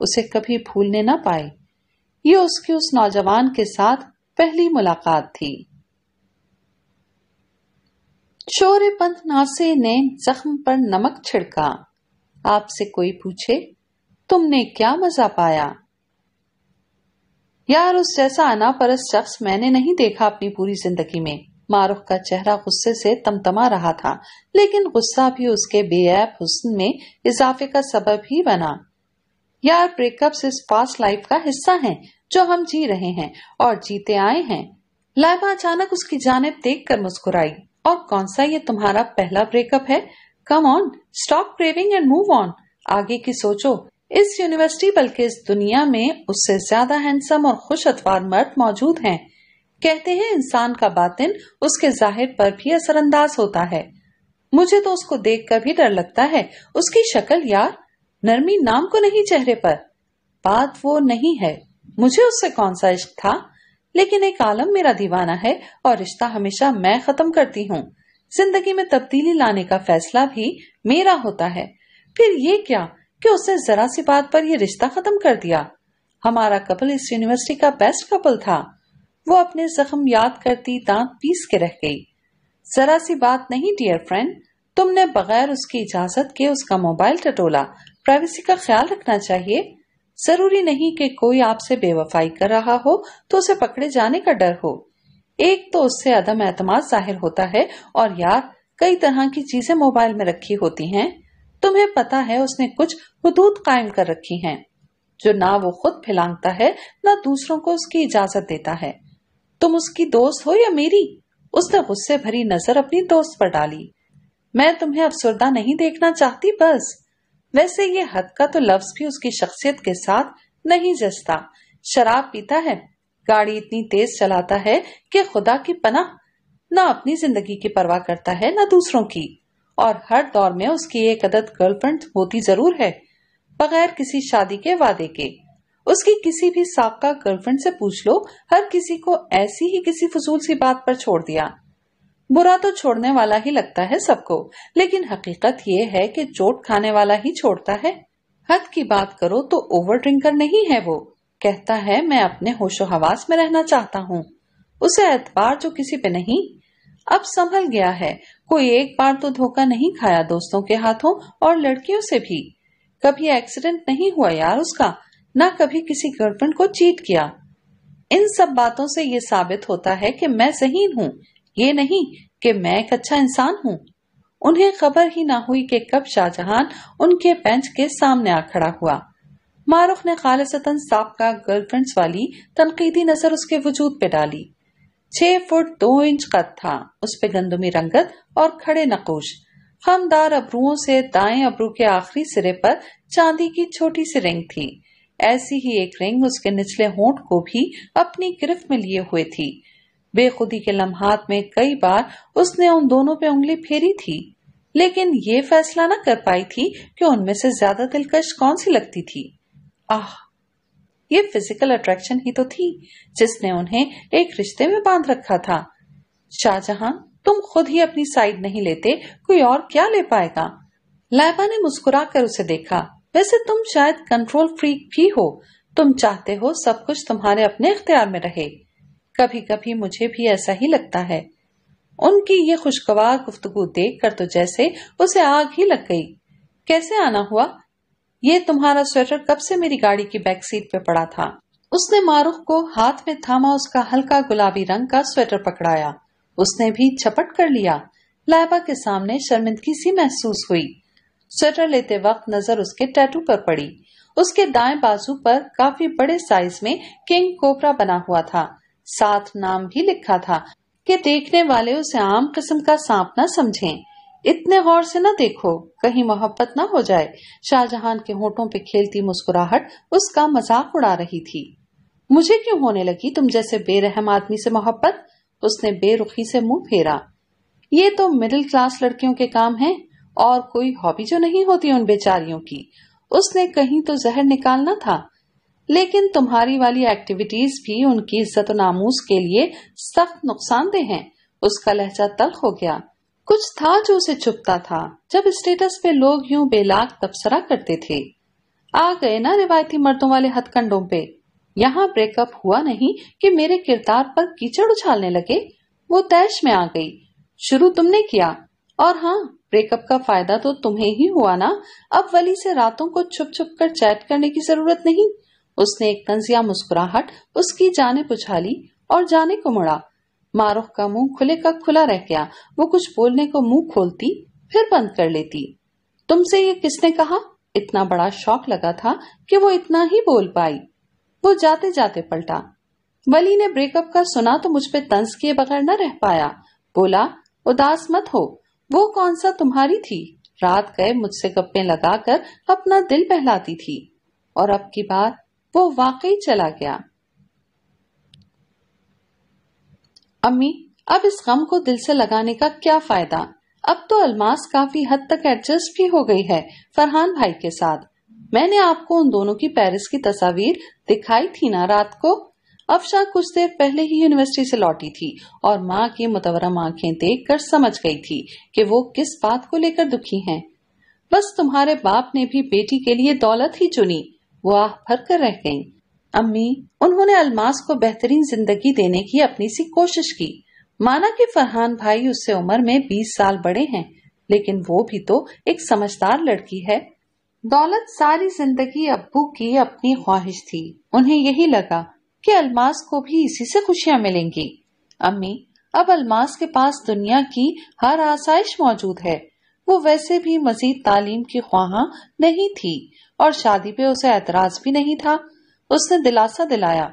उसे कभी भूलने ना पाए ये उसकी उस नौजवान के साथ पहली मुलाकात थी शोर पंत नासे ने जख्म पर नमक छिड़का आपसे कोई पूछे तुमने क्या मजा पाया यार उस जैसा अनापरस शख्स मैंने नहीं देखा अपनी पूरी जिंदगी में मारूफ का चेहरा गुस्से से तमतमा रहा था लेकिन गुस्सा भी उसके बेऐब हुस्न में इजाफे का सबब ही बना यार ब्रेकअप्स इस पास्ट लाइफ का हिस्सा हैं जो हम जी रहे हैं और जीते आए हैं लाइबा अचानक उसकी जानब देख कर मुस्कुराई और कौन सा ये तुम्हारा पहला ब्रेकअप है come on stop craving and move on आगे की सोचो इस यूनिवर्सिटी बल्कि इस दुनिया में उससे ज्यादा हैंडसम और खुश अतवार मर्द मौजूद हैं कहते हैं इंसान का बातिन उसके जाहिर पर भी असरअंदाज होता है मुझे तो उसको देख कर भी डर लगता है उसकी शक्ल यार नरमी नाम को नहीं चेहरे पर बात वो नहीं है मुझे उससे कौन सा इश्क था लेकिन एक आलम मेरा दीवाना है और रिश्ता हमेशा मैं खत्म करती हूँ जिंदगी में तब्दीली लाने का फैसला भी मेरा होता है फिर ये क्या कि उसने जरा सी बात पर यह रिश्ता खत्म कर दिया हमारा कपल इस यूनिवर्सिटी का बेस्ट कपल था वो अपने जख्म याद करती दांत पीस के रह गई जरा सी बात नहीं डियर फ्रेंड तुमने बगैर उसकी इजाजत के उसका मोबाइल टटोला प्राइवेसी का ख्याल रखना चाहिए जरूरी नहीं कि कोई आपसे बेवफाई कर रहा हो तो उसे पकड़े जाने का डर हो एक तो उससे अदम एतमाद जाहिर होता है और यार कई तरह की चीजें मोबाइल में रखी होती हैं तुम्हें पता है उसने कुछ हदूद कायम कर रखी हैं जो ना वो खुद फैलांगता है ना दूसरों को उसकी इजाजत देता है तुम उसकी दोस्त हो या मेरी उसने गुस्से भरी नजर अपनी दोस्त पर डाली मैं तुम्हें अफसरदा नहीं देखना चाहती बस वैसे ये हद का तो लफ्ज भी उसकी शख्सियत के साथ नहीं जसता शराब पीता है गाड़ी इतनी तेज चलाता है कि खुदा की पना न अपनी जिंदगी की परवाह करता है न दूसरों की और हर दौर में उसकी एक अदद गर्लफ्रेंड होती जरूर है बगैर किसी शादी के वादे के उसकी किसी भी साबका गर्लफ्रेंड से पूछ लो हर किसी को ऐसी ही किसी फजूल सी बात पर छोड़ दिया बुरा तो छोड़ने वाला ही लगता है सबको लेकिन हकीकत ये है कि चोट खाने वाला ही छोड़ता है हद की बात करो तो ओवर ड्रिंकर नहीं है वो कहता है मैं अपने होशो हवास में रहना चाहता हूँ उसे एतबार जो किसी पे नहीं अब संभल गया है कोई एक बार तो धोखा नहीं खाया दोस्तों के हाथों और लड़कियों से भी कभी एक्सीडेंट नहीं हुआ यार उसका ना कभी किसी गर्लफ्रेंड को चीट किया इन सब बातों से ये साबित होता है कि मैं सही हूँ ये नहीं कि मैं एक अच्छा इंसान हूँ उन्हें खबर ही ना हुई कि कब शाहजहां उनके बेंच के सामने आ खड़ा हुआ मारुख ने खालिसतन का गर्लफ्रेंड्स वाली तनकीदी नजर उसके वजूद पे डाली छह फुट दो इंच कद था उस पे गंदमी रंगत और खड़े नकोश खमदार अबरुओं से दाएं अबरू के आखिरी सिरे पर चांदी की छोटी सी रिंग थी ऐसी ही एक रिंग उसके निचले होंठ को भी अपनी गिरफ्त में लिए हुए थी बेखुदी के लम्हात में कई बार उसने उन दोनों पे उंगली फेरी थी लेकिन ये फैसला न कर पाई थी कि उनमें से ज्यादा दिलकश कौन सी लगती थी आह ये फिजिकल अट्रैक्शन ही तो थी जिसने उन्हें एक रिश्ते में बांध रखा था शाहजहां तुम खुद ही अपनी साइड नहीं लेते कोई और क्या ले पाएगा लाइबा ने मुस्कुरा कर उसे देखा वैसे तुम शायद कंट्रोल फ्रीक भी हो तुम चाहते हो सब कुछ तुम्हारे अपने इख्तियार में रहे कभी कभी मुझे भी ऐसा ही लगता है उनकी ये खुशगवार गुफ्तगु देख कर तो जैसे उसे आग ही लग गई कैसे आना हुआ ये तुम्हारा स्वेटर कब से मेरी गाड़ी की बैक सीट पे पड़ा था उसने मारूख को हाथ में थामा उसका हल्का गुलाबी रंग का स्वेटर पकड़ाया उसने भी छपट कर लिया लाइबा के सामने शर्मिंदगी सी महसूस हुई स्वेटर लेते वक्त नजर उसके टैटू पर पड़ी उसके दाएं बाजू पर काफी बड़े साइज में किंग कोबरा बना हुआ था साथ नाम भी लिखा था कि देखने वाले उसे आम किस्म का सांप न समझें इतने गौर से न देखो कहीं मोहब्बत न हो जाए शाहजहां के होठों पे खेलती मुस्कुराहट उसका मजाक उड़ा रही थी मुझे क्यों होने लगी तुम जैसे बेरहम आदमी से मोहब्बत उसने बेरुखी से मुंह फेरा ये तो मिडिल क्लास लड़कियों के काम है और कोई हॉबी जो नहीं होती उन बेचारियों की उसने कहीं तो जहर निकालना था लेकिन तुम्हारी वाली एक्टिविटीज भी उनकी इज्जत नामूस के लिए सख्त नुकसानदेह हैं उसका लहजा तल्ख हो गया कुछ था जो उसे चुपता था जब स्टेटस पे लोग यूं बेलाक तबसरा करते थे आ गए ना रिवायती मर्दों वाले हथकंडों पे यहाँ ब्रेकअप हुआ नहीं कि मेरे किरदार पर कीचड़ उछालने लगे वो तैश में आ गई शुरू तुमने किया और हाँ ब्रेकअप का फायदा तो तुम्हें ही हुआ ना अब वली से रातों को छुप छुप कर चैट करने की जरूरत नहीं उसने एक तंजिया मुस्कुराहट उसकी जाने पुछाली और जाने को मुड़ा मारुख का मुंह खुले का खुला रह गया वो कुछ बोलने को मुंह खोलती फिर बंद कर लेती तुमसे ये किसने कहा इतना बड़ा शौक लगा था कि वो इतना ही बोल पाई वो जाते जाते पलटा वली ने ब्रेकअप का सुना तो मुझ पे तंज किए बगैर न रह पाया बोला उदास मत हो वो कौन सा तुम्हारी थी रात गए मुझसे गप्पे लगाकर अपना दिल बहलाती थी और अब की बार वो वाकई चला गया अम्मी अब इस गम को दिल से लगाने का क्या फायदा अब तो अलमास काफी हद तक एडजस्ट भी हो गई है फरहान भाई के साथ मैंने आपको उन दोनों की पेरिस की तस्वीर दिखाई थी ना रात को अफशा कुछ देर पहले ही यूनिवर्सिटी से लौटी थी और माँ की मुतवरम आंखें देख कर समझ गई थी कि वो किस बात को लेकर दुखी हैं। बस तुम्हारे बाप ने भी बेटी के लिए दौलत ही चुनी वो आह भर कर रह गईं। अम्मी उन्होंने अलमास को बेहतरीन जिंदगी देने की अपनी सी कोशिश की माना की फरहान भाई उससे उम्र में बीस साल बड़े हैं लेकिन वो भी तो एक समझदार लड़की है दौलत सारी जिंदगी अब्बू की अपनी ख्वाहिश थी उन्हें यही लगा कि अलमास को भी इसी से खुशियां मिलेंगी अम्मी अब अलमास के पास दुनिया की हर आसाइश मौजूद है वो वैसे भी मजीद तालीम की ख्वाहा नहीं थी और शादी पे उसे एतराज भी नहीं था उसने दिलासा दिलाया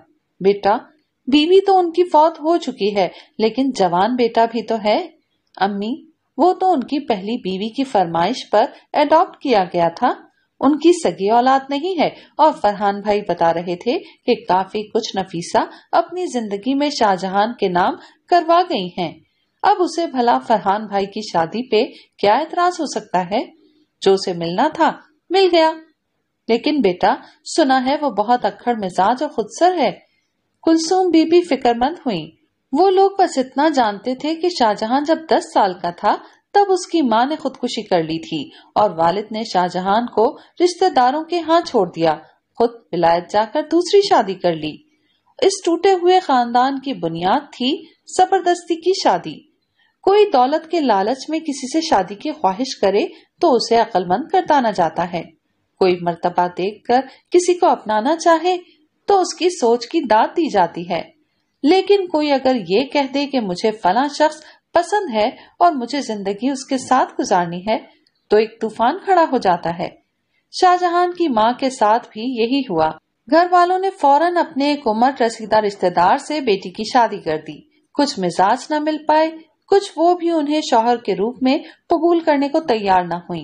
बेटा बीवी तो उनकी फौत हो चुकी है लेकिन जवान बेटा भी तो है अम्मी वो तो उनकी पहली बीवी की फरमाइश पर एडॉप्ट किया गया था उनकी सगी औलाद नहीं है और फरहान भाई बता रहे थे कि काफी कुछ नफीसा अपनी जिंदगी में शाहजहां के नाम करवा गई हैं। अब उसे भला फरहान भाई की शादी पे क्या एतराज हो सकता है जो उसे मिलना था मिल गया लेकिन बेटा सुना है वो बहुत अक्खड़ मिजाज और खुदसर है कुलसुम बीबी फिक्रमंद हुई वो लोग बस इतना जानते थे कि शाहजहां जब दस साल का था तब उसकी माँ ने खुदकुशी कर ली थी और वालिद ने शाहजहां को रिश्तेदारों के यहाँ छोड़ दिया खुद विलायत जाकर दूसरी शादी कर ली इस टूटे हुए खानदान की बुनियाद थी जबरदस्ती की शादी कोई दौलत के लालच में किसी से शादी की ख्वाहिश करे तो उसे अक्लमंद कर जाता है कोई मर्तबा देखकर किसी को अपनाना चाहे तो उसकी सोच की दाद दी जाती है लेकिन कोई अगर ये कह दे कि मुझे फला शख्स पसंद है और मुझे जिंदगी उसके साथ गुजारनी है तो एक तूफान खड़ा हो जाता है शाहजहां की माँ के साथ भी यही हुआ घर वालों ने फौरन अपने एक उम्र रसीदा रिश्तेदार से बेटी की शादी कर दी कुछ मिजाज न मिल पाए कुछ वो भी उन्हें शोहर के रूप में कबूल करने को तैयार न हुई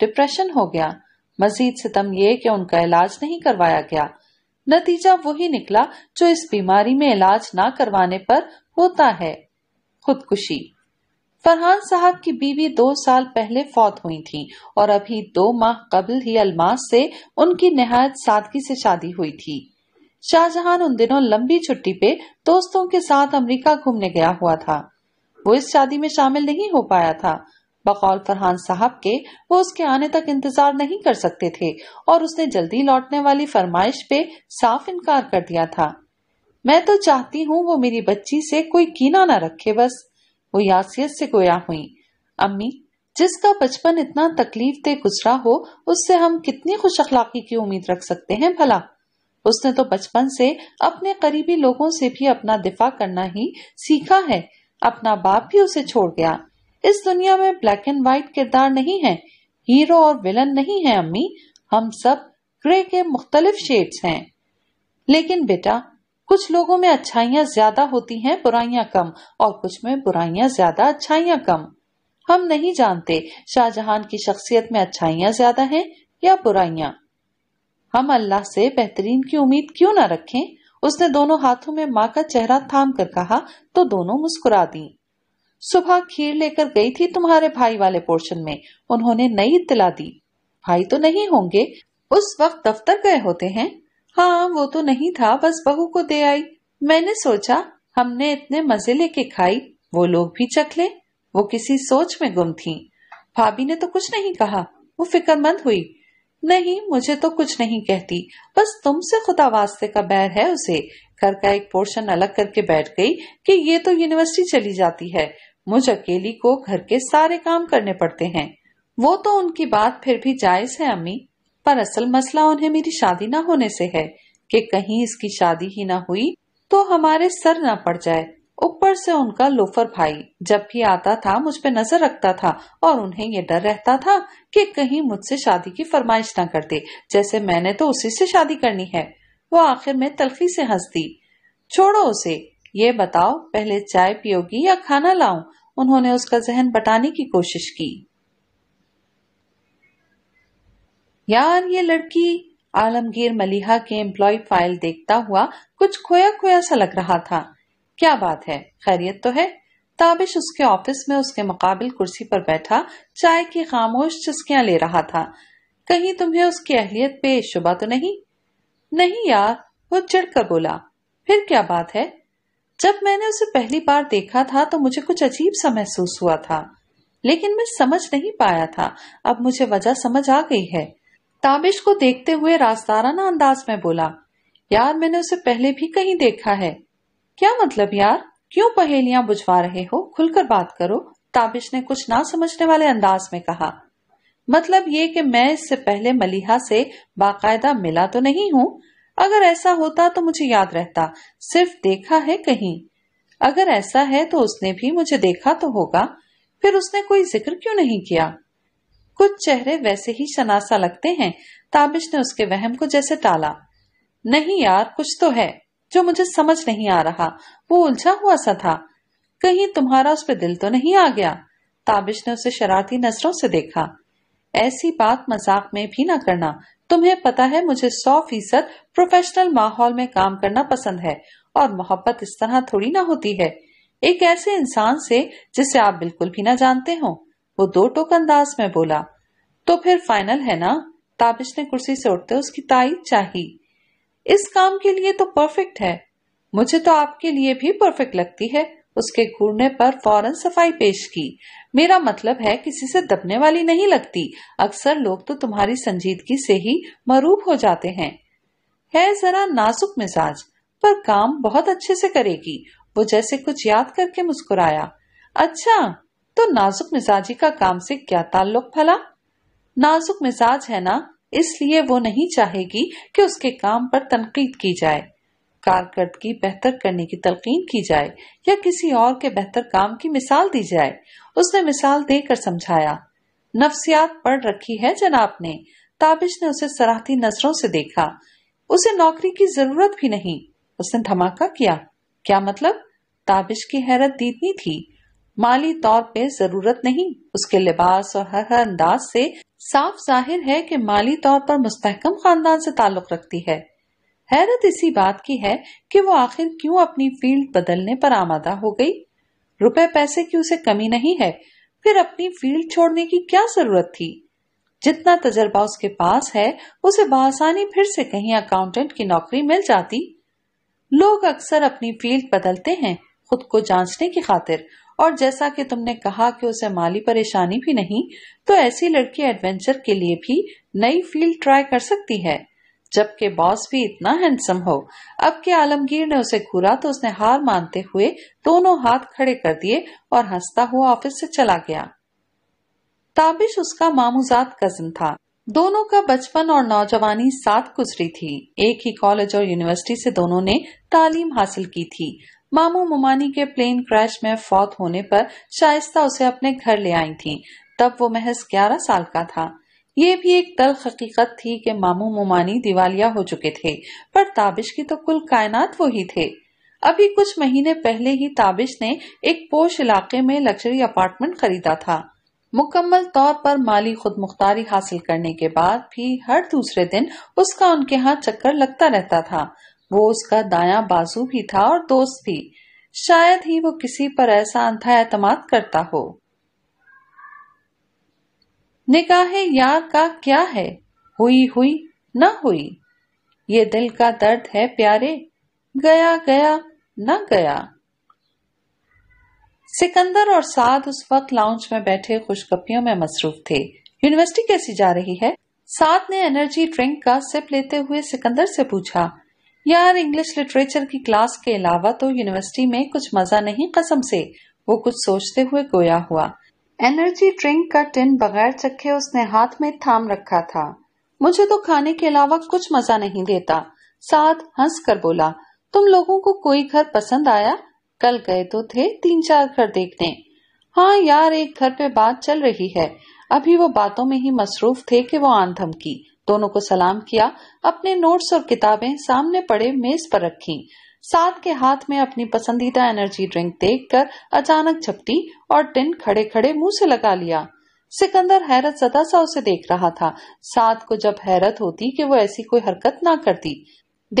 डिप्रेशन हो गया मजीद सितम ये कि उनका इलाज नहीं करवाया गया नतीजा वही निकला जो इस बीमारी में इलाज न करवाने पर होता है खुदकुशी फरहान साहब की बीवी दो साल पहले फौत हुई थी और अभी दो माह कबल ही अलमास से उनकी नहायत सादगी से शादी हुई थी शाहजहां उन दिनों लंबी छुट्टी पे दोस्तों के साथ अमेरिका घूमने गया हुआ था वो इस शादी में शामिल नहीं हो पाया था बकौल फरहान साहब के वो उसके आने तक इंतजार नहीं कर सकते थे और उसने जल्दी लौटने वाली फरमाइश पे साफ इनकार कर दिया था मैं तो चाहती हूँ वो मेरी बच्ची से कोई कीना न रखे बस वो यासियत से गोया हुई अम्मी जिसका बचपन इतना तकलीफ दे गुजरा हो उससे हम कितनी खुश अखलाकी की उम्मीद रख सकते हैं भला उसने तो बचपन से अपने करीबी लोगों से भी अपना दिफा करना ही सीखा है अपना बाप भी उसे छोड़ गया इस दुनिया में ब्लैक एंड व्हाइट किरदार नहीं है हीरो और विलन नहीं है अम्मी हम सब ग्रे के मुख्तलिफ शेड्स हैं लेकिन बेटा कुछ लोगों में अच्छाइयाँ ज्यादा होती हैं बुराइयां कम और कुछ में बुराइयां ज्यादा अच्छाइयां कम हम नहीं जानते शाहजहां की शख्सियत में अच्छाइयाँ ज्यादा हैं या बुराइयां हम अल्लाह से बेहतरीन की उम्मीद क्यों ना रखें उसने दोनों हाथों में माँ का चेहरा थाम कर कहा तो दोनों मुस्कुरा दी सुबह खीर लेकर गई थी तुम्हारे भाई वाले पोर्शन में उन्होंने नई इतला दी भाई तो नहीं होंगे उस वक्त दफ्तर गए होते हैं हाँ वो तो नहीं था बस बहू को दे आई मैंने सोचा हमने इतने मजे लेके खाई वो लोग भी चखले वो किसी सोच में गुम थी भाभी ने तो कुछ नहीं कहा वो फिक्रमंद हुई नहीं मुझे तो कुछ नहीं कहती बस तुमसे खुदा वास्ते का बैर है उसे घर का एक पोर्शन अलग करके बैठ गई कि ये तो यूनिवर्सिटी चली जाती है मुझ अकेली को घर के सारे काम करने पड़ते हैं वो तो उनकी बात फिर भी जायज है अम्मी पर असल मसला उन्हें मेरी शादी ना होने से है कि कहीं इसकी शादी ही ना हुई तो हमारे सर ना पड़ जाए ऊपर से उनका लोफर भाई जब भी आता था मुझ पे नजर रखता था और उन्हें ये डर रहता था कि कहीं मुझसे शादी की फरमाइश ना कर दे जैसे मैंने तो उसी से शादी करनी है वो आखिर में तलखी से हंस दी छोड़ो उसे ये बताओ पहले चाय पियोगी या खाना लाऊं उन्होंने उसका जहन बटाने की कोशिश की यार ये लड़की आलमगीर मलिहा के एम्प्लॉय फाइल देखता हुआ कुछ खोया खोया सा लग रहा था क्या बात है खैरियत तो है ताबिश उसके ऑफिस में उसके मुकाबिल कुर्सी पर बैठा चाय की खामोश चस्कियां ले रहा था कहीं तुम्हें उसकी अहलियत पे शुबा तो नहीं नहीं यार वो चिढ़कर बोला फिर क्या बात है जब मैंने उसे पहली बार देखा था तो मुझे कुछ अजीब सा महसूस हुआ था लेकिन मैं समझ नहीं पाया था अब मुझे वजह समझ आ गई है ताबिश को देखते हुए राजदाराना अंदाज में बोला यार मैंने उसे पहले भी कहीं देखा है क्या मतलब यार क्यों पहेलियां बुझवा रहे हो खुलकर बात करो ताबिश ने कुछ ना समझने वाले अंदाज में कहा मतलब ये कि मैं इससे पहले मलिहा से बाकायदा मिला तो नहीं हूँ अगर ऐसा होता तो मुझे याद रहता सिर्फ देखा है कहीं अगर ऐसा है तो उसने भी मुझे देखा तो होगा फिर उसने कोई जिक्र क्यों नहीं किया कुछ चेहरे वैसे ही शनासा लगते हैं ताबिश ने उसके वहम को जैसे टाला नहीं यार कुछ तो है जो मुझे समझ नहीं आ रहा वो उलझा हुआ सा था कहीं तुम्हारा उस पर दिल तो नहीं आ गया ताबिश ने उसे शरारती नजरों से देखा ऐसी बात मजाक में भी ना करना तुम्हें पता है मुझे सौ फीसद प्रोफेशनल माहौल में काम करना पसंद है और मोहब्बत इस तरह थोड़ी ना होती है एक ऐसे इंसान से जिसे आप बिल्कुल भी ना जानते हो वो दो टोक अंदाज में बोला तो फिर फाइनल है ना ताबिश ने कुर्सी से उठते उसकी ताई चाही इस काम के लिए तो परफेक्ट है मुझे तो आपके लिए भी परफेक्ट लगती है उसके घूरने पर फौरन सफाई पेश की मेरा मतलब है किसी से दबने वाली नहीं लगती अक्सर लोग तो तुम्हारी संजीदगी से ही मरूब हो जाते हैं है जरा नाजुक मिजाज पर काम बहुत अच्छे से करेगी वो जैसे कुछ याद करके मुस्कुराया अच्छा तो नाजुक मिजाजी का काम से क्या ताल्लुक भला नाजुक मिजाज है ना इसलिए वो नहीं चाहेगी कि उसके काम पर तनकीद की जाए कारकर्दगी बेहतर करने की तलकीन की जाए या किसी और के बेहतर काम की मिसाल दी जाए उसने मिसाल देकर समझाया नफ्सियात पढ़ रखी है जनाब ने ताबिश ने उसे सराहती नजरों से देखा उसे नौकरी की जरूरत भी नहीं उसने धमाका किया क्या मतलब ताबिश की हैरत दीदनी थी माली तौर पे जरूरत नहीं उसके लिबास और हर हर अंदाज से साफ जाहिर है कि माली तौर पर मुस्तकम खानदान से ताल्लुक रखती है हैरत इसी बात की है कि वो आखिर क्यों अपनी फील्ड बदलने पर आमादा हो गई रुपए पैसे की उसे कमी नहीं है फिर अपनी फील्ड छोड़ने की क्या जरूरत थी जितना तजर्बा उसके पास है उसे बासानी फिर से कहीं अकाउंटेंट की नौकरी मिल जाती लोग अक्सर अपनी फील्ड बदलते हैं खुद को जांचने की खातिर और जैसा कि तुमने कहा कि उसे माली परेशानी भी नहीं तो ऐसी लड़की एडवेंचर के लिए भी नई फील्ड ट्राई कर सकती है जबकि बॉस भी इतना हैंडसम हो अब के आलमगीर ने उसे घूरा तो उसने हार मानते हुए दोनों हाथ खड़े कर दिए और हंसता हुआ ऑफिस से चला गया ताबिश उसका मामूजात कजन था दोनों का बचपन और नौजवानी साथ गुजरी थी एक ही कॉलेज और यूनिवर्सिटी से दोनों ने तालीम हासिल की थी मामू मुमानी के प्लेन क्रैश में फौत होने पर शाइस्ता उसे अपने घर ले आई थी तब वो महज ग्यारह साल का था ये भी एक तलख हकीकत थी कि मामू मुमानी दिवालिया हो चुके थे पर ताबिश की तो कुल कायनात वो ही थे अभी कुछ महीने पहले ही ताबिश ने एक पोश इलाके में लग्जरी अपार्टमेंट खरीदा था मुकम्मल तौर पर माली खुद मुख्तारी हासिल करने के बाद भी हर दूसरे दिन उसका उनके यहाँ चक्कर लगता रहता था वो उसका दाया बाजू भी था और दोस्त भी शायद ही वो किसी पर ऐसा अंधा एतमाद करता हो निकाहे यार का क्या है हुई हुई न हुई ये दिल का दर्द है प्यारे गया गया न गया सिकंदर और साद उस वक्त लाउंज में बैठे खुशगपियों में मसरूफ थे यूनिवर्सिटी कैसी जा रही है साद ने एनर्जी ड्रिंक का सिप लेते हुए सिकंदर से पूछा यार इंग्लिश लिटरेचर की क्लास के अलावा तो यूनिवर्सिटी में कुछ मजा नहीं कसम से वो कुछ सोचते हुए गोया हुआ एनर्जी ड्रिंक का टिन बगैर चखे उसने हाथ में थाम रखा था मुझे तो खाने के अलावा कुछ मजा नहीं देता साथ हंस कर बोला तुम लोगों को कोई घर पसंद आया कल गए तो थे तीन चार घर देखने हाँ यार एक घर पे बात चल रही है अभी वो बातों में ही मसरूफ थे कि वो आंधम की दोनों को सलाम किया अपने नोट्स और किताबें सामने पड़े मेज पर रखी साथ के हाथ में अपनी पसंदीदा एनर्जी ड्रिंक देखकर अचानक झपटी और टिन खड़े खड़े मुंह से लगा लिया सिकंदर हैरत सदा सा उसे देख रहा था साथ को जब हैरत होती कि वो ऐसी कोई हरकत ना करती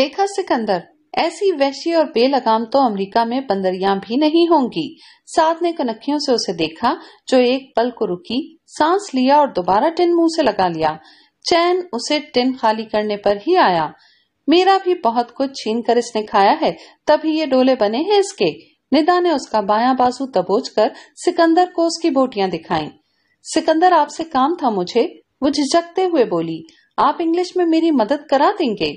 देखा सिकंदर ऐसी वैश्य और बेलगाम तो अमेरिका में बंदरियां भी नहीं होंगी साथ ने कनखियों से उसे देखा जो एक पल को रुकी सांस लिया और दोबारा टिन मुंह से लगा लिया चैन उसे टिन खाली करने पर ही आया मेरा भी बहुत कुछ छीन कर इसने खाया है तभी ये डोले बने हैं इसके निदा ने उसका बायां बाजू दबोच कर सिकंदर को उसकी बोटियां दिखाई सिकंदर आपसे काम था मुझे वो झिझकते हुए बोली आप इंग्लिश में मेरी मदद करा देंगे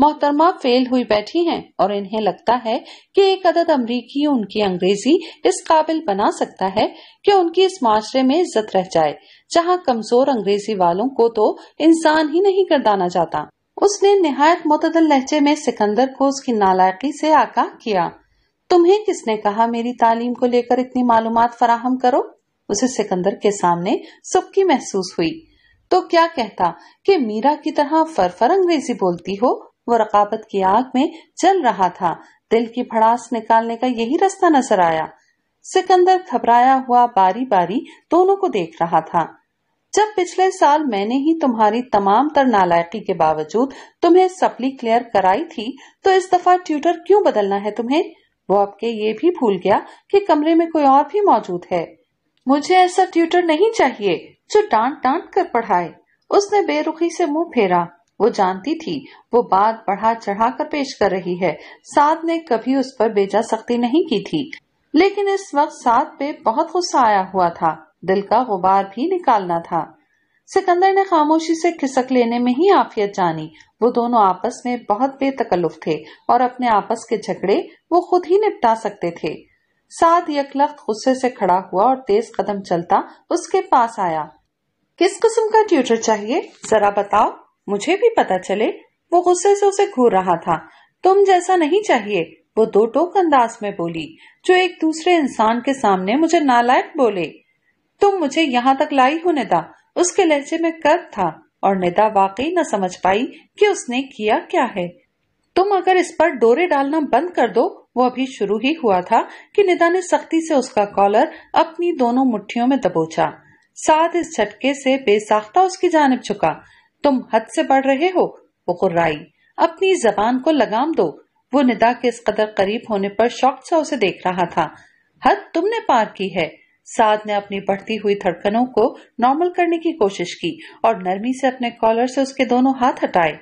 मोहतरमा फेल हुई बैठी हैं और इन्हें लगता है कि एक अदद अमरीकी उनकी अंग्रेजी इस काबिल बना सकता है कि उनकी इस माशरे में इज्जत रह जाए जहाँ कमजोर अंग्रेजी वालों को तो इंसान ही नहीं गर्दाना चाहता उसने नहायत मतदल लहजे में सिकंदर को उसकी नालायकी से आगाह किया तुम्हें किसने कहा मेरी तालीम को लेकर इतनी मालूम फराहम करो उसे सिकंदर के सामने सबकी महसूस हुई तो क्या कहता कि मीरा की तरह फरफर अंग्रेजी बोलती हो वो रकाबत की आग में जल रहा था दिल की भड़ास निकालने का यही रास्ता नजर आया सिकंदर घबराया हुआ बारी बारी दोनों को देख रहा था जब पिछले साल मैंने ही तुम्हारी तमाम तर नालायकी के बावजूद तुम्हें सप्ली क्लियर कराई थी तो इस दफा ट्यूटर क्यों बदलना है तुम्हें वो आपके ये भी भूल गया कि कमरे में कोई और भी मौजूद है मुझे ऐसा ट्यूटर नहीं चाहिए जो डांट डांट कर पढ़ाए उसने बेरुखी से मुंह फेरा वो जानती थी वो बात बढ़ा चढ़ा कर पेश कर रही है साध ने कभी उस पर बेजा सख्ती नहीं की थी लेकिन इस वक्त साथ पे बहुत गुस्सा आया हुआ था दिल का गुबार भी निकालना था सिकंदर ने खामोशी से खिसक लेने में ही आफियत जानी वो दोनों आपस में बहुत बेतकल्लुफ थे और अपने आपस के झगड़े वो खुद ही निपटा सकते थे साथ यकलख्त गुस्से से खड़ा हुआ और तेज कदम चलता उसके पास आया किस किस्म का ट्यूटर चाहिए जरा बताओ मुझे भी पता चले वो गुस्से से उसे घूर रहा था तुम जैसा नहीं चाहिए वो दो टोक अंदाज में बोली जो एक दूसरे इंसान के सामने मुझे नालायक बोले तुम मुझे यहाँ तक लाई हो निदा उसके लहजे में कर्ब था और निदा वाकई न समझ पाई कि उसने किया क्या है तुम अगर इस पर डोरे डालना बंद कर दो वो अभी शुरू ही हुआ था कि निदा ने सख्ती से उसका कॉलर अपनी दोनों मुट्ठियों में दबोचा साथ इस झटके से बेसाख्ता उसकी जानब झुका तुम हद से बढ़ रहे हो वो कुर्राई अपनी जबान को लगाम दो वो निदा के इस कदर करीब होने पर शौक से उसे देख रहा था हद तुमने पार की है साद ने अपनी बढ़ती हुई धड़कनों को नॉर्मल करने की कोशिश की और नरमी से अपने कॉलर से उसके दोनों हाथ हटाए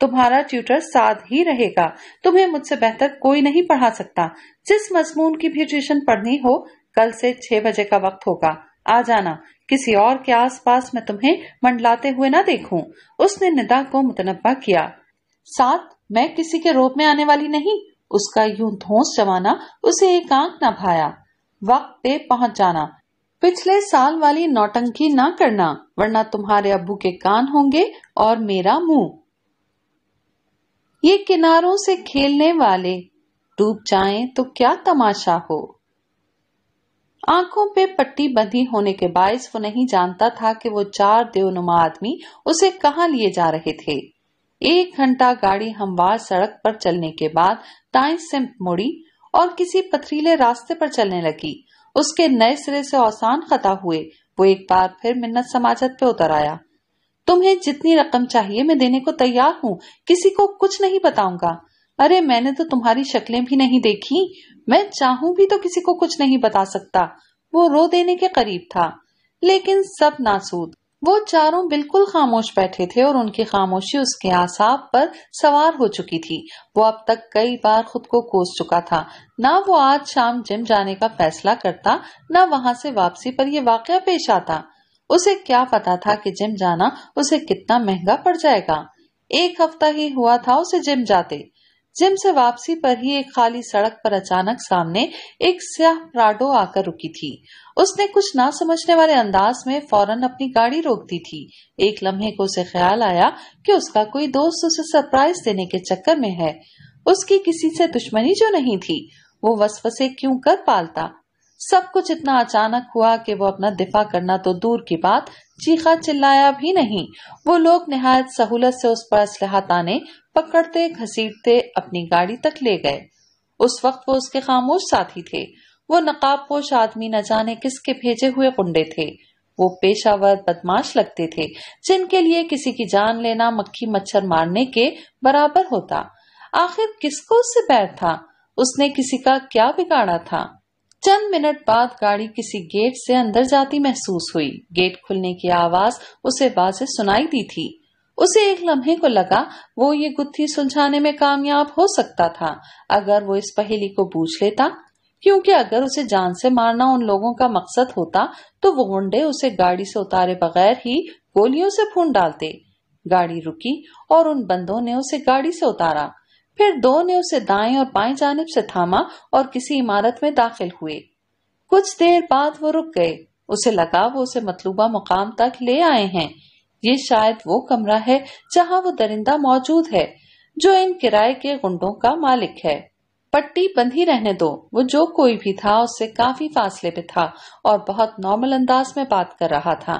तुम्हारा ट्यूटर साद ही रहेगा तुम्हें मुझसे बेहतर कोई नहीं पढ़ा सकता जिस मजमून की भी ट्यूशन पढ़नी हो कल से छह बजे का वक्त होगा आ जाना किसी और के आसपास मैं तुम्हें मंडलाते हुए ना देखूं उसने निदा को मुतनबा किया साथ मैं किसी के रूप में आने वाली नहीं उसका यूं धोस जमाना उसे एकांक न भाया वक्त पे पहुँच जाना पिछले साल वाली नौटंकी ना करना वरना तुम्हारे अबू के कान होंगे और मेरा मुंह ये किनारों से खेलने वाले डूब जाएं तो क्या तमाशा हो आंखों पे पट्टी बंधी होने के बायस वो नहीं जानता था कि वो चार देवनुमा आदमी उसे कहा लिए जा रहे थे एक घंटा गाड़ी हमवार सड़क पर चलने के बाद दाई सिमत मुड़ी और किसी पथरीले रास्ते पर चलने लगी उसके नए सिरे से औसान खता हुए वो एक बार फिर मिन्नत समाजत पे उतर आया तुम्हें जितनी रकम चाहिए मैं देने को तैयार हूँ किसी को कुछ नहीं बताऊंगा अरे मैंने तो तुम्हारी शक्लें भी नहीं देखी मैं चाहूँ भी तो किसी को कुछ नहीं बता सकता वो रो देने के करीब था लेकिन सब नासूद वो चारों बिल्कुल खामोश बैठे थे और उनकी खामोशी उसके आसाब पर सवार हो चुकी थी वो अब तक कई बार खुद को कोस चुका था ना वो आज शाम जिम जाने का फैसला करता ना वहां से वापसी पर यह वाक पेश आता उसे क्या पता था कि जिम जाना उसे कितना महंगा पड़ जाएगा एक हफ्ता ही हुआ था उसे जिम जाते जिम से वापसी पर ही एक खाली सड़क पर अचानक सामने एक स्याह प्राडो आकर रुकी थी उसने कुछ ना समझने वाले अंदाज में फौरन अपनी गाड़ी रोक दी थी एक लम्हे को उसे ख्याल आया कि उसका कोई दोस्त उसे सरप्राइज देने के चक्कर में है उसकी किसी से दुश्मनी जो नहीं थी वो वसवसे क्यों कर पालता सब कुछ इतना अचानक हुआ कि वो अपना दिफा करना तो दूर की बात चीखा चिल्लाया भी नहीं वो लोग नहायत सहूलत से उस पर असलहा आने पकड़ते घसीटते अपनी गाड़ी तक ले गए उस वक्त वो उसके खामोश साथी थे वो नकाब पोश आदमी न जाने किसके भेजे हुए कुंडे थे वो पेशावर बदमाश लगते थे जिनके लिए किसी की जान लेना मक्खी मच्छर मारने के बराबर होता आखिर किसको उससे बैर था उसने किसी का क्या बिगाड़ा था चंद मिनट बाद गाड़ी किसी गेट से अंदर जाती महसूस हुई गेट खुलने की आवाज उसे वाजे सुनाई दी थी उसे एक लम्हे को लगा वो ये गुत्थी सुलझाने में कामयाब हो सकता था अगर वो इस पहेली को पूछ लेता क्योंकि अगर उसे जान से मारना उन लोगों का मकसद होता तो वो गुंडे उसे गाड़ी से उतारे बगैर ही गोलियों से फून डालते गाड़ी रुकी और उन बंदों ने उसे गाड़ी से उतारा फिर दो ने उसे दाएं और बाएं जानब से थामा और किसी इमारत में दाखिल हुए कुछ देर बाद वो रुक गए उसे लगा वो उसे मतलूबा मुकाम तक ले आए हैं ये शायद वो कमरा है जहाँ वो दरिंदा मौजूद है जो इन किराए के गुंडों का मालिक है पट्टी बंधी रहने दो वो जो कोई भी था उससे काफी फासले पे था और बहुत नॉर्मल अंदाज में बात कर रहा था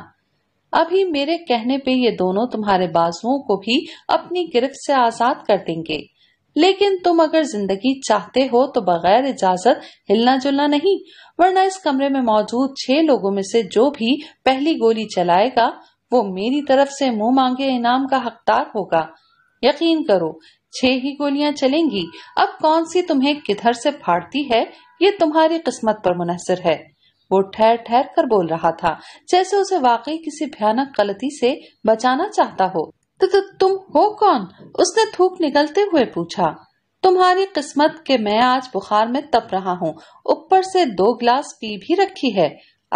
अभी मेरे कहने पे ये दोनों तुम्हारे बाजुओं को भी अपनी गिरफ्त से आजाद कर देंगे लेकिन तुम अगर जिंदगी चाहते हो तो बगैर इजाजत हिलना जुलना नहीं वरना इस कमरे में मौजूद छह लोगों में से जो भी पहली गोली चलाएगा वो मेरी तरफ से मुंह मांगे इनाम का हकदार होगा यकीन करो छह ही गोलियां चलेंगी अब कौन सी तुम्हें किधर से फाड़ती है ये तुम्हारी किस्मत पर मुनहसर है वो ठहर ठहर कर बोल रहा था जैसे उसे वाकई किसी भयानक गलती से बचाना चाहता हो तो, तो तुम हो कौन उसने थूक निकलते हुए पूछा तुम्हारी किस्मत के मैं आज बुखार में तप रहा हूँ ऊपर से दो ग्लास पी भी रखी है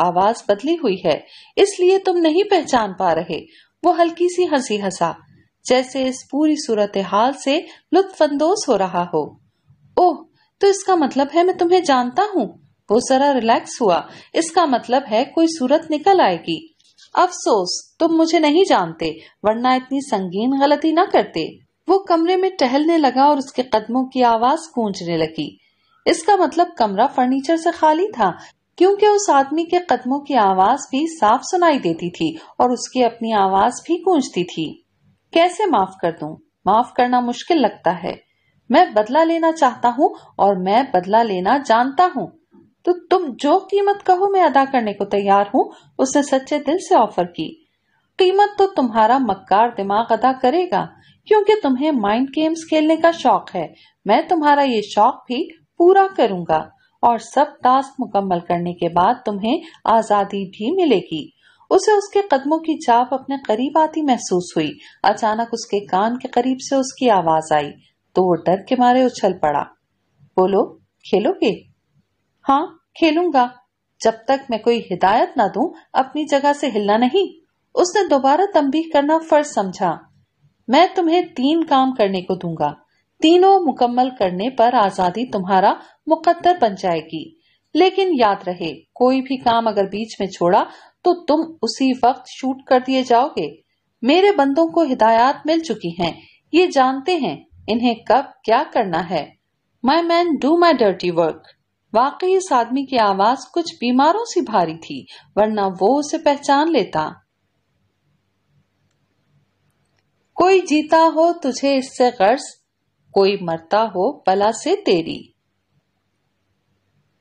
आवाज बदली हुई है इसलिए तुम नहीं पहचान पा रहे वो हल्की सी हंसी हंसा जैसे इस पूरी सूरत हाल से लुत्फानंदोज हो रहा हो ओह तो इसका मतलब है मैं तुम्हें जानता हूँ वो जरा रिलैक्स हुआ इसका मतलब है कोई सूरत निकल आएगी अफसोस तुम मुझे नहीं जानते वरना इतनी संगीन गलती न करते वो कमरे में टहलने लगा और उसके कदमों की आवाज गूंजने लगी इसका मतलब कमरा फर्नीचर से खाली था क्योंकि उस आदमी के कदमों की आवाज भी साफ सुनाई देती थी और उसकी अपनी आवाज भी गूंजती थी कैसे माफ कर दू माफ करना मुश्किल लगता है मैं बदला लेना चाहता हूँ और मैं बदला लेना जानता हूँ तो तुम जो कीमत कहो मैं अदा करने को तैयार हूँ उसने सच्चे दिल से ऑफर की कीमत तो तुम्हारा मक्कार दिमाग अदा करेगा क्योंकि तुम्हें माइंड गेम्स खेलने का शौक है मैं तुम्हारा ये शौक भी पूरा करूंगा और सब टास्क मुकम्मल करने के बाद तुम्हें आजादी भी मिलेगी उसे उसके कदमों की चाप अपने करीब आती महसूस हुई अचानक उसके कान के करीब से उसकी आवाज आई तो वो डर के मारे उछल पड़ा बोलो खेलोगे हाँ खेलूंगा जब तक मैं कोई हिदायत ना दूं अपनी जगह से हिलना नहीं उसने दोबारा तंबीह करना फर्ज समझा मैं तुम्हें तीन काम करने को दूंगा तीनों मुकम्मल करने पर आजादी तुम्हारा मुकद्दर बन जाएगी लेकिन याद रहे कोई भी काम अगर बीच में छोड़ा तो तुम उसी वक्त शूट कर दिए जाओगे मेरे बंदों को हिदायत मिल चुकी हैं, ये जानते हैं इन्हें कब क्या करना है my man do my dirty work वाकई इस आदमी की आवाज कुछ बीमारों से भारी थी वरना वो उसे पहचान लेता कोई जीता हो तुझे इससे गर्ज कोई मरता हो पला से तेरी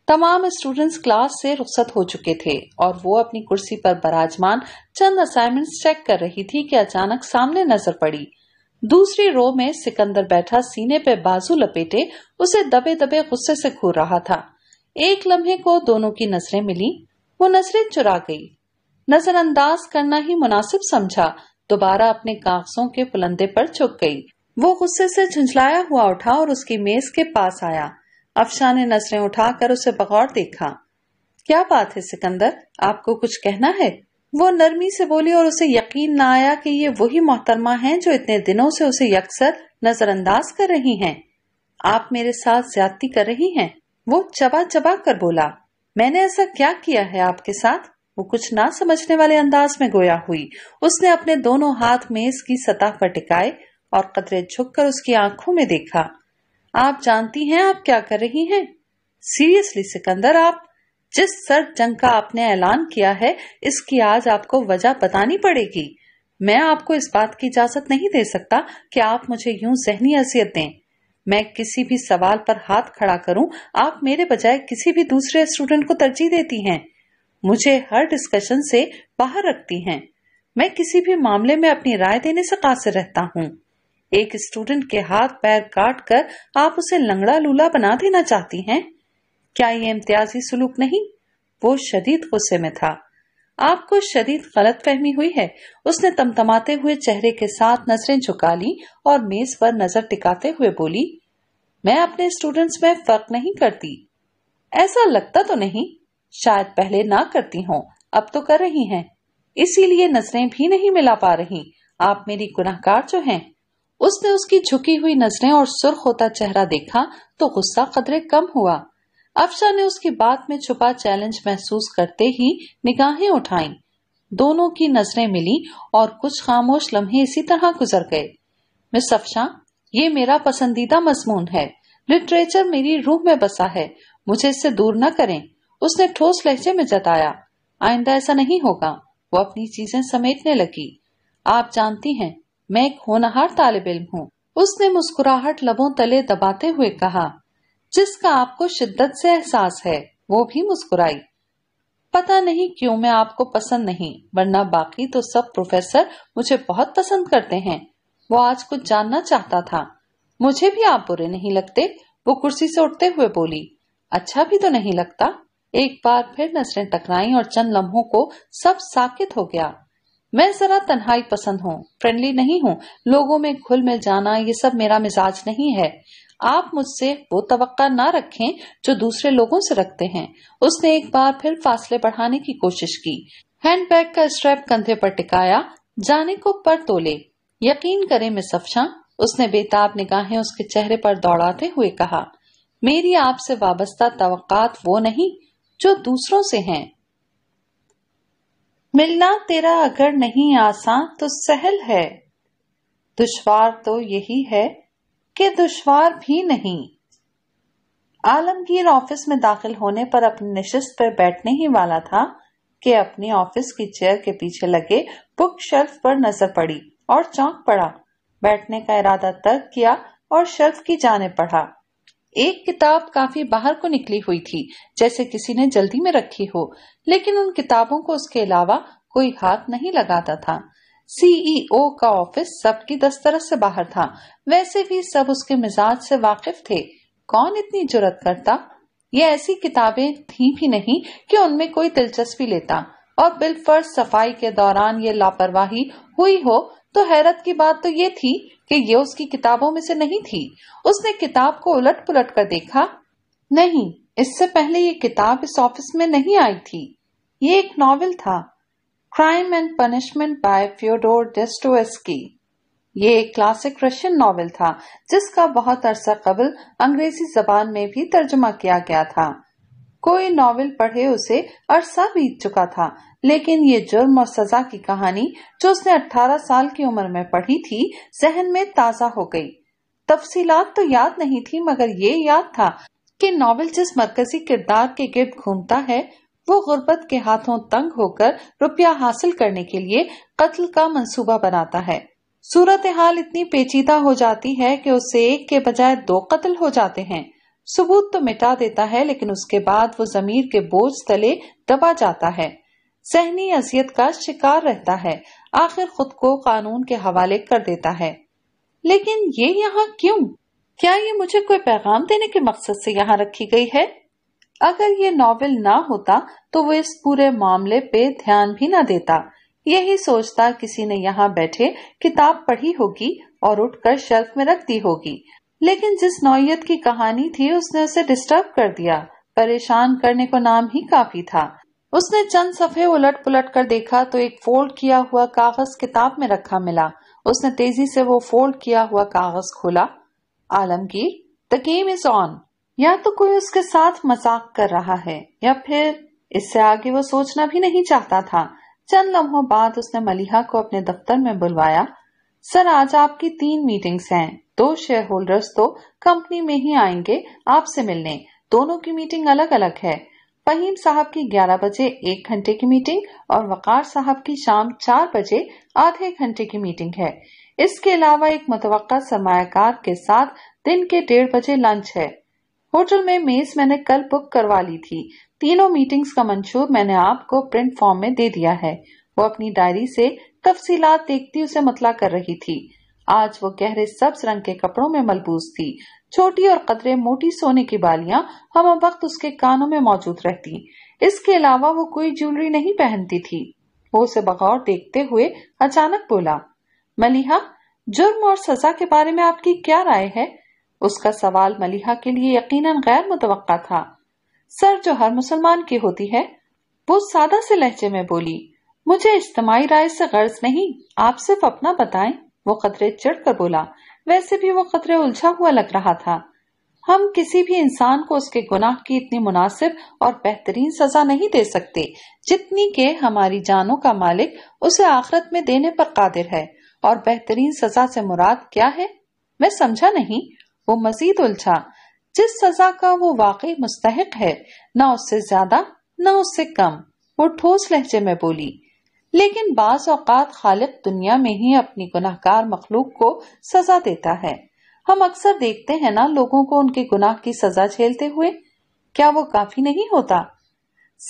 तमाम स्टूडेंट्स क्लास से रुखसत हो चुके थे और वो अपनी कुर्सी पर बराजमान चंद असाइनमेंट्स चेक कर रही थी कि अचानक सामने नजर पड़ी दूसरी रो में सिकंदर बैठा सीने पे बाजू लपेटे उसे दबे दबे गुस्से से घूर रहा था एक लम्हे को दोनों की नजरें मिली वो नजरें चुरा गई नजरअंदाज करना ही मुनासिब समझा दोबारा अपने कागजों के पुलंदे पर चुप गई वो गुस्से से झुंझलाया हुआ उठा और उसकी मेज के पास आया अफशा ने नजरें उठाकर उसे बगौर देखा क्या बात है सिकंदर आपको कुछ कहना है वो नरमी से बोली और उसे यकीन न आया कि ये वही मोहतरमा हैं जो इतने दिनों से उसे यकसर नजरअंदाज कर रही हैं। आप मेरे साथ ज्यादती कर रही हैं वो चबा चबा कर बोला मैंने ऐसा क्या किया है आपके साथ वो कुछ ना समझने वाले अंदाज में गोया हुई उसने अपने दोनों हाथ मेज की सतह पर टिकाए और कतरे झुककर उसकी आंखों में देखा आप जानती हैं आप क्या कर रही हैं सीरियसली सिकंदर आप जिस सर्द जंग का आपने ऐलान किया है इसकी आज आपको वजह बतानी पड़ेगी मैं आपको इस बात की इजाजत नहीं दे सकता कि आप मुझे यूं जहनी असियत दें मैं किसी भी सवाल पर हाथ खड़ा करूं आप मेरे बजाय किसी भी दूसरे स्टूडेंट को तरजीह देती हैं मुझे हर डिस्कशन से बाहर रखती हैं मैं किसी भी मामले में अपनी राय देने से कासिर रहता हूँ एक स्टूडेंट के हाथ पैर काट कर आप उसे लंगड़ा लूला बना देना चाहती हैं क्या ये इम्तियाजी सलूक नहीं वो शदीद गुस्से में था आपको शदीद गलत फहमी हुई है उसने तमतमाते हुए चेहरे के साथ नजरें झुका ली और मेज पर नजर टिकाते हुए बोली मैं अपने स्टूडेंट्स में फर्क नहीं करती ऐसा लगता तो नहीं शायद पहले ना करती हूँ अब तो कर रही हैं इसीलिए नजरें भी नहीं मिला पा रही आप मेरी गुनाहकार जो हैं उसने उसकी झुकी हुई नजरें और सुर्ख होता चेहरा देखा तो गुस्सा कदरे कम हुआ अफशा ने उसकी बात में छुपा चैलेंज महसूस करते ही निगाहें उठाई दोनों की नजरें मिली और कुछ खामोश लम्हे इसी तरह गुजर गए मिस अफशा ये मेरा पसंदीदा मजमून है लिटरेचर मेरी रूह में बसा है मुझे इससे दूर न करें उसने ठोस लहजे में जताया आइंदा ऐसा नहीं होगा वो अपनी चीजें समेटने लगी आप जानती हैं मैं एक होनहार तालब इम हूँ उसने मुस्कुराहट लबों तले दबाते हुए कहा जिसका आपको शिद्दत से एहसास है वो भी मुस्कुराई पता नहीं क्यों मैं आपको पसंद नहीं वरना बाकी तो सब प्रोफेसर मुझे बहुत पसंद करते हैं वो आज कुछ जानना चाहता था मुझे भी आप बुरे नहीं लगते वो कुर्सी से उठते हुए बोली अच्छा भी तो नहीं लगता एक बार फिर नजरें टकराई और चंद लम्हों को सब साकित हो गया मैं जरा तन्हाई पसंद हूँ फ्रेंडली नहीं हूँ लोगों में घुल मिल जाना ये सब मेरा मिजाज नहीं है आप मुझसे वो तवक्का ना रखें जो दूसरे लोगों से रखते हैं उसने एक बार फिर फासले बढ़ाने की कोशिश की हैंडबैग का स्ट्रैप कंधे पर टिकाया जाने को पर तोले यकीन करें मैं अफशा उसने बेताब निगाहें उसके चेहरे पर दौड़ाते हुए कहा मेरी आपसे वाबस्ता तवक्कात वो नहीं जो दूसरों से हैं मिलना तेरा अगर नहीं आसान तो सहल है दुश्वार तो यही है कि दुश्वार भी नहीं आलमगीर ऑफिस में दाखिल होने पर अपनी निश्चित पर बैठने ही वाला था कि अपने ऑफिस की चेयर के पीछे लगे बुक शेल्फ पर नजर पड़ी और चौंक पड़ा बैठने का इरादा तर्क किया और शेल्फ की जाने पढ़ा एक किताब काफी बाहर को निकली हुई थी जैसे किसी ने जल्दी में रखी हो लेकिन उन किताबों को उसके अलावा कोई हाथ नहीं लगाता था सीईओ e का ऑफिस सबकी दस्तरस से बाहर था वैसे भी सब उसके मिजाज से वाकिफ थे कौन इतनी जुरत करता ये ऐसी किताबें थी भी नहीं कि उनमें कोई दिलचस्पी लेता और बिलफर्ज सफाई के दौरान ये लापरवाही हुई हो तो हैरत की बात तो ये थी कि ये उसकी किताबों में से नहीं थी उसने किताब को उलट पुलट कर देखा नहीं इससे पहले ये किताब इस ऑफिस में नहीं आई थी ये एक नॉवेल था crime and punishment by Fyodor Dostoevsky ये एक क्लासिक रशियन नावल था जिसका बहुत अरसा कबल अंग्रेजी जबान में भी तर्जुमा किया गया था कोई नॉवल पढ़े उसे अरसा बीत चुका था लेकिन ये जुर्म और सजा की कहानी जो उसने 18 साल की उम्र में पढ़ी थी जहन में ताजा हो गई तफसीलात तो याद नहीं थी मगर ये याद था कि नॉवल जिस मरकजी किरदार के गिर्द घूमता है वो गुर्बत के हाथों तंग होकर रुपया हासिल करने के लिए कत्ल का मंसूबा बनाता है सूरत हाल इतनी पेचीदा हो जाती है कि उससे एक के बजाय दो कत्ल हो जाते हैं सबूत तो मिटा देता है लेकिन उसके बाद वो जमीर के बोझ तले दबा जाता है सहनी अजियत का शिकार रहता है आखिर खुद को कानून के हवाले कर देता है लेकिन ये यहाँ क्यूँ क्या ये मुझे कोई पैगाम देने के मकसद ऐसी यहाँ रखी गयी है अगर ये नॉवेल ना होता तो वो इस पूरे मामले पे ध्यान भी ना देता यही सोचता किसी ने यहाँ बैठे किताब पढ़ी होगी और उठकर शेल्फ में रख दी होगी लेकिन जिस नौयत की कहानी थी उसने उसे डिस्टर्ब कर दिया परेशान करने को नाम ही काफी था उसने चंद सफे उलट पुलट कर देखा तो एक फोल्ड किया हुआ कागज किताब में रखा मिला उसने तेजी से वो फोल्ड किया हुआ कागज खोला Alamgir the game is on या तो कोई उसके साथ मजाक कर रहा है या फिर इससे आगे वो सोचना भी नहीं चाहता था चंद लम्हों बाद उसने मलिहा को अपने दफ्तर में बुलवाया सर आज आपकी तीन मीटिंग्स हैं दो शेयर होल्डर्स तो कंपनी में ही आएंगे आपसे मिलने दोनों की मीटिंग अलग अलग है फहीम साहब की 11 बजे एक घंटे की मीटिंग और वकार साहब की शाम 4 बजे आधे घंटे की मीटिंग है इसके अलावा एक मुतव सरमाकार के साथ दिन के डेढ़ बजे लंच है होटल में मेज मैंने कल बुक करवा ली थी तीनों मीटिंग्स का मंशूर मैंने आपको प्रिंट फॉर्म में दे दिया है वो अपनी डायरी से तफसीलात देखती उसे मतला कर रही थी आज वो गहरे सब्ज रंग के कपड़ों में मलबूस थी छोटी और कदरे मोटी सोने की बालियां हम वक्त उसके कानों में मौजूद रहती इसके अलावा वो कोई ज्वेलरी नहीं पहनती थी वो उसे बगौर देखते हुए अचानक बोला मलिहा जुर्म और सजा के बारे में आपकी क्या राय है उसका सवाल मलिहा के लिए यकीनन गैर मुतव था सर जो हर मुसलमान की होती है वो सादा से लहजे में बोली मुझे इज्तमाही राय से गर्ज नहीं आप सिर्फ अपना बताएं वो खतरे चिड़ कर बोला वैसे भी वो खतरे उलझा हुआ लग रहा था हम किसी भी इंसान को उसके गुनाह की इतनी मुनासिब और बेहतरीन सजा नहीं दे सकते जितनी के हमारी जानों का मालिक उसे आखरत में देने पर कादिर है और बेहतरीन सजा से मुराद क्या है मैं समझा नहीं वो मजीद उलझा जिस सजा का वो वाकई मुस्तक है न उससे ज्यादा न उससे कम वो ठोस लहजे में बोली लेकिन बाज औकात खालिद दुनिया में ही अपनी गुनाहकार मखलूक को सजा देता है हम अक्सर देखते हैं ना लोगों को उनके गुनाह की सजा झेलते हुए क्या वो काफी नहीं होता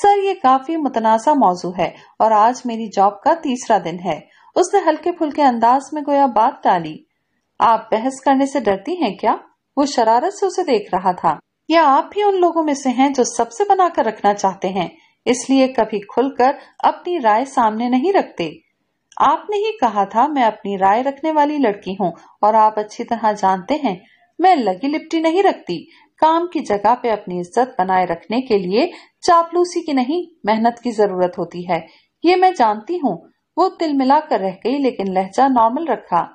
सर ये काफी मुतनाज़ा मौजू है और आज मेरी जॉब का तीसरा दिन है उसने हल्के फुल्के अंदाज में गोया बात डाली आप बहस करने से डरती हैं क्या वो शरारत से उसे देख रहा था या आप भी उन लोगों में से हैं जो सबसे बनाकर रखना चाहते हैं इसलिए कभी खुलकर अपनी राय सामने नहीं रखते आपने ही कहा था मैं अपनी राय रखने वाली लड़की हूँ और आप अच्छी तरह जानते हैं मैं लगी लिपटी नहीं रखती काम की जगह पे अपनी इज्जत बनाए रखने के लिए चापलूसी की नहीं मेहनत की जरूरत होती है ये मैं जानती हूँ वो तिल मिला कर रह गई लेकिन लहजा नॉर्मल रखा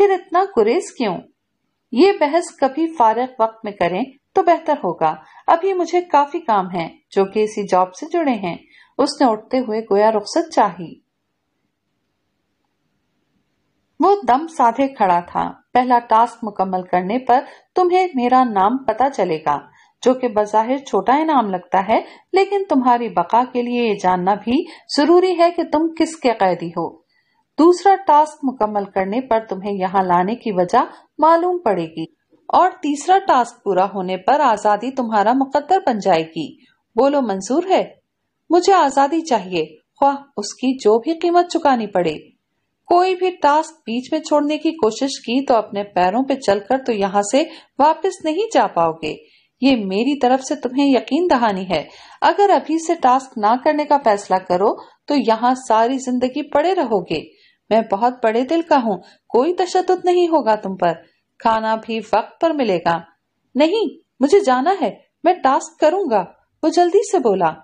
फिर इतना गुरेज क्यों ये बहस कभी फारग वक्त में करें तो बेहतर होगा अभी मुझे काफी काम है जो कि इसी जॉब से जुड़े हैं उसने उठते हुए गोया रुखसत चाही वो दम साधे खड़ा था पहला टास्क मुकम्मल करने पर तुम्हें मेरा नाम पता चलेगा जो कि बजाहिर छोटा इनाम लगता है लेकिन तुम्हारी बका के लिए ये जानना भी जरूरी है कि तुम किसके कैदी हो दूसरा टास्क मुकम्मल करने पर तुम्हें यहाँ लाने की वजह मालूम पड़ेगी और तीसरा टास्क पूरा होने पर आजादी तुम्हारा मुकद्दर बन जाएगी बोलो मंजूर है मुझे आजादी चाहिए ख्वाह उसकी जो भी कीमत चुकानी पड़े कोई भी टास्क बीच में छोड़ने की कोशिश की तो अपने पैरों पे चलकर तो यहाँ से वापस नहीं जा पाओगे ये मेरी तरफ से तुम्हें यकीन दहानी है अगर अभी से टास्क ना करने का फैसला करो तो यहाँ सारी जिंदगी पड़े रहोगे मैं बहुत बड़े दिल का हूँ कोई तशद नहीं होगा तुम पर खाना भी वक्त पर मिलेगा नहीं मुझे जाना है मैं टास्क करूंगा वो जल्दी से बोला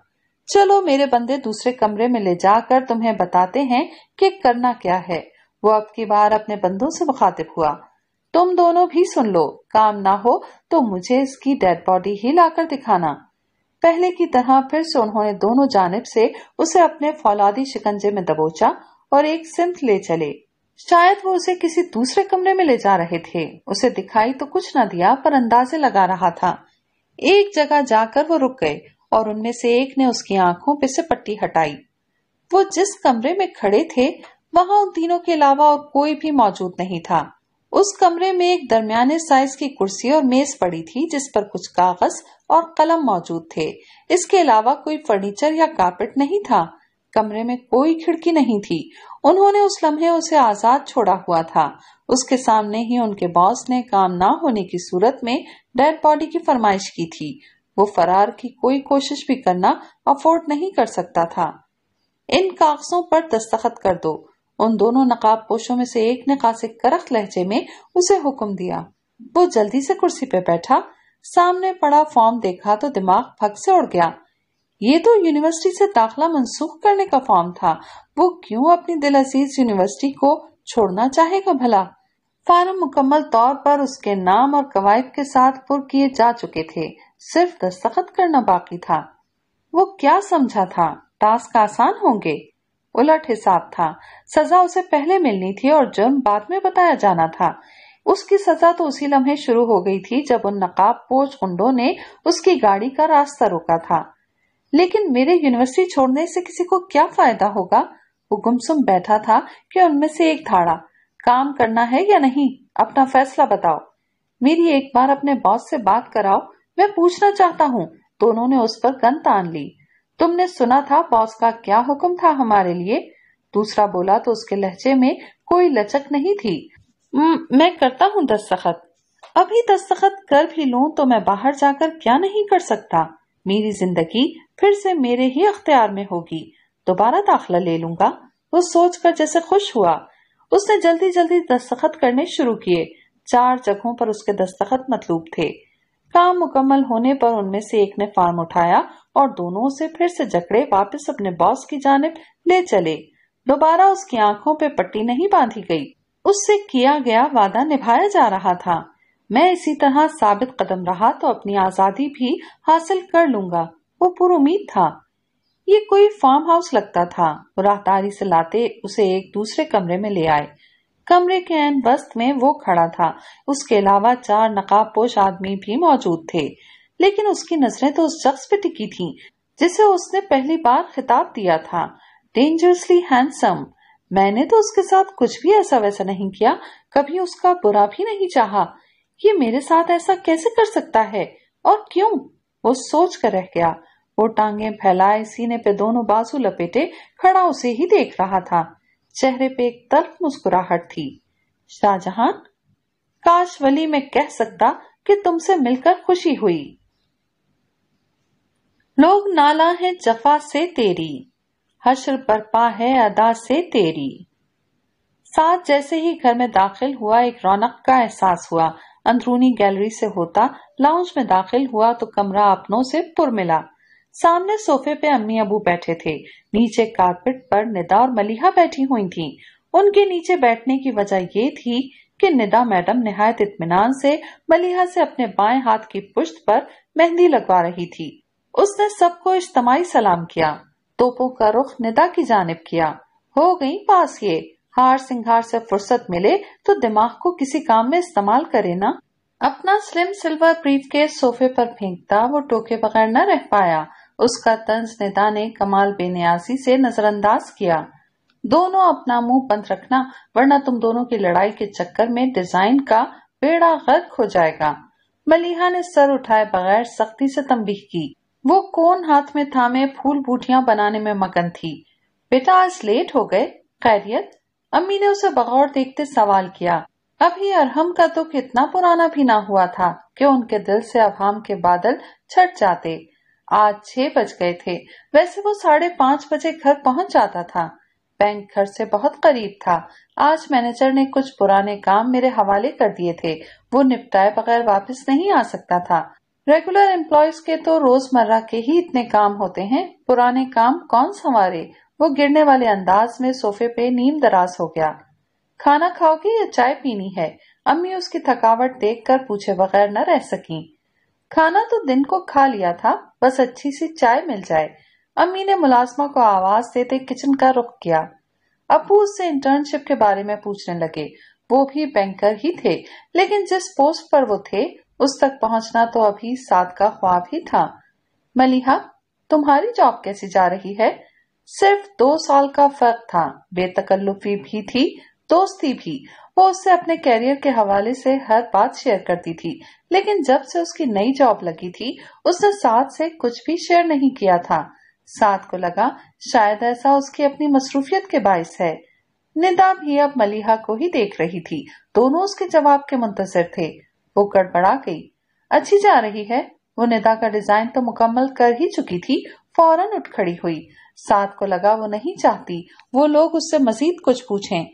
चलो मेरे बंदे दूसरे कमरे में ले जाकर तुम्हें बताते हैं कि करना क्या है वो अब की बार अपने बंदों से मुखातिब हुआ तुम दोनों भी सुन लो काम ना हो तो मुझे इसकी डेड बॉडी ही लाकर दिखाना पहले की तरह फिर से उन्होंने दोनों जानब से उसे अपने फौलादी शिकंजे में दबोचा और एक सिंथ ले चले शायद वो उसे किसी दूसरे कमरे में ले जा रहे थे उसे दिखाई तो कुछ न दिया पर अंदाजे लगा रहा था एक जगह जाकर वो रुक गए और उनमें से एक ने उसकी आंखों पे से पट्टी हटाई वो जिस कमरे में खड़े थे वहां उन तीनों के अलावा और कोई भी मौजूद नहीं था उस कमरे में एक दरमियाने साइज की कुर्सी और मेज पड़ी थी जिस पर कुछ कागज और कलम मौजूद थे इसके अलावा कोई फर्नीचर या कारपेट नहीं था कमरे में कोई खिड़की नहीं थी उन्होंने उस लम्हे उसे आजाद छोड़ा हुआ था उसके सामने ही उनके बॉस ने काम ना होने की सूरत में डेड बॉडी की फरमाइश की थी वो फरार की कोई कोशिश भी करना अफोर्ड नहीं कर सकता था इन कागजों पर दस्तखत कर दो उन दोनों नकाब पोशों में से एक ने कासे करख लहजे में उसे हुक्म दिया वो जल्दी से कुर्सी पे बैठा सामने पड़ा फॉर्म देखा तो दिमाग फक से उड़ गया ये तो यूनिवर्सिटी से दाखला मनसूख करने का फॉर्म था वो क्यों अपनी दिल अजीज यूनिवर्सिटी को छोड़ना चाहेगा भला फार्म मुकम्मल तौर पर उसके नाम और कवायद के साथ पुर किए जा चुके थे सिर्फ दस्तखत करना बाकी था वो क्या समझा था टास्क आसान होंगे उलट हिसाब था सजा उसे पहले मिलनी थी और जुर्म बाद में बताया जाना था उसकी सजा तो उसी लम्हे शुरू हो गई थी जब उन नकाब पोच गुंडो ने उसकी गाड़ी का रास्ता रोका था लेकिन मेरे यूनिवर्सिटी छोड़ने से किसी को क्या फायदा होगा वो गुमसुम बैठा था कि उनमें से एक धाड़ा काम करना है या नहीं अपना फैसला बताओ मेरी एक बार अपने बॉस से बात कराओ मैं पूछना चाहता हूँ दोनों ने उस पर गन तान ली तुमने सुना था बॉस का क्या हुक्म था हमारे लिए दूसरा बोला तो उसके लहजे में कोई लचक नहीं थी मैं करता हूँ दस्तखत अभी दस्तखत कर भी लू तो मैं बाहर जाकर क्या नहीं कर सकता मेरी जिंदगी फिर से मेरे ही अख्तियार में होगी दोबारा दाखला ले लूंगा वो सोचकर जैसे खुश हुआ उसने जल्दी जल्दी दस्तखत करने शुरू किए चार जगहों पर उसके दस्तखत मतलूब थे काम मुकम्मल होने पर उनमें से एक ने फार्म उठाया और दोनों से फिर से जकड़े वापस अपने बॉस की जानब ले चले दोबारा उसकी आंखों पे पट्टी नहीं बांधी गई उससे किया गया वादा निभाया जा रहा था मैं इसी तरह साबित कदम रहा तो अपनी आजादी भी हासिल कर लूंगा वो उम्मीद था ये कोई फार्म हाउस लगता था राहदारी से लाते उसे एक दूसरे कमरे में ले आए कमरे के एन वस्त में वो खड़ा था उसके अलावा चार नकाबपोश आदमी भी मौजूद थे लेकिन उसकी नजरें तो उस शख्स पे टिकी थीं जिसे उसने पहली बार खिताब दिया था डेंजरसली हैंडसम मैंने तो उसके साथ कुछ भी ऐसा वैसा नहीं किया कभी उसका बुरा भी नहीं चाहा ये मेरे साथ ऐसा कैसे कर सकता है और क्यों वो सोच कर रह गया वो टांगे फैलाए सीने पे दोनों बाजू लपेटे खड़ा उसे ही देख रहा था चेहरे पे एक तरफ मुस्कुराहट थी शाहजहां काश वली में कह सकता कि तुमसे मिलकर खुशी हुई लोग नाला है जफा से तेरी हश्र बरपा है अदा से तेरी साथ जैसे ही घर में दाखिल हुआ एक रौनक का एहसास हुआ अंदरूनी गैलरी से होता लाउंज में दाखिल हुआ तो कमरा अपनों से पुर मिला सामने सोफे पे अम्मी अबू बैठे थे नीचे कारपेट पर निदा और मलिहा बैठी हुई थीं। उनके नीचे बैठने की वजह ये थी कि निदा मैडम नहायत इतमान से मलिहा से अपने बाएं हाथ की पुश्त पर मेहंदी लगवा रही थी उसने सबको इज्तमाही सलाम किया तोपों का रुख निदा की जानब किया हो गई पास ये हार सिंगार से फुर्सत मिले तो दिमाग को किसी काम में इस्तेमाल करे ना अपना स्लिम सिल्वर ब्रीफ केस सोफे पर फेंकता वो टोके बगैर न रह पाया उसका तंज निदा ने कमाल बेनियाजी से नजरअंदाज किया दोनों अपना मुंह बंद रखना वरना तुम दोनों की लड़ाई के चक्कर में डिजाइन का बेड़ा गर्क हो जाएगा मलिहा ने सर उठाए बगैर सख्ती से तंबीह की वो कौन हाथ में थामे फूल बूटियां बनाने में मगन थी बेटा आज लेट हो गए खैरियत अम्मी ने उसे बगौर देखते सवाल किया अभी अरहम का दुख इतना पुराना भी ना हुआ था कि उनके दिल से अभाम के बादल छट जाते आज छह बज गए थे वैसे वो साढ़े पाँच बजे घर पहुंच जाता था बैंक घर से बहुत करीब था आज मैनेजर ने कुछ पुराने काम मेरे हवाले कर दिए थे वो निपटाए बगैर वापस नहीं आ सकता था रेगुलर एम्प्लॉयज के तो रोजमर्रा के ही इतने काम होते हैं पुराने काम कौन संवारे वो गिरने वाले अंदाज में सोफे पे नीम दराज हो गया खाना खाओगे या चाय पीनी है अम्मी उसकी थकावट देखकर पूछे बगैर न रह सकी खाना तो दिन को खा लिया था बस अच्छी सी चाय मिल जाए अम्मी ने मुलाजमा को आवाज देते किचन का रुख किया अबू उससे इंटर्नशिप के बारे में पूछने लगे वो भी बैंकर ही थे लेकिन जिस पोस्ट पर वो थे उस तक पहुंचना तो अभी साथ का ख्वाब ही था मलिहा तुम्हारी जॉब कैसी जा रही है सिर्फ दो साल का फर्क था बेतकल्लुफी भी थी दोस्ती भी वो उससे अपने कैरियर के हवाले से हर बात शेयर करती थी लेकिन जब से उसकी नई जॉब लगी थी उसने साथ से कुछ भी शेयर नहीं किया था साथ को लगा शायद ऐसा उसकी अपनी मसरूफियत के बायस है निदा भी अब मलिहा को ही देख रही थी दोनों उसके जवाब के मुंतजर थे वो गड़बड़ा गई अच्छी जा रही है वो निदा का डिजाइन तो मुकम्मल कर ही चुकी थी फौरन उठ खड़ी हुई सात को लगा वो नहीं चाहती वो लोग उससे मजीद कुछ पूछें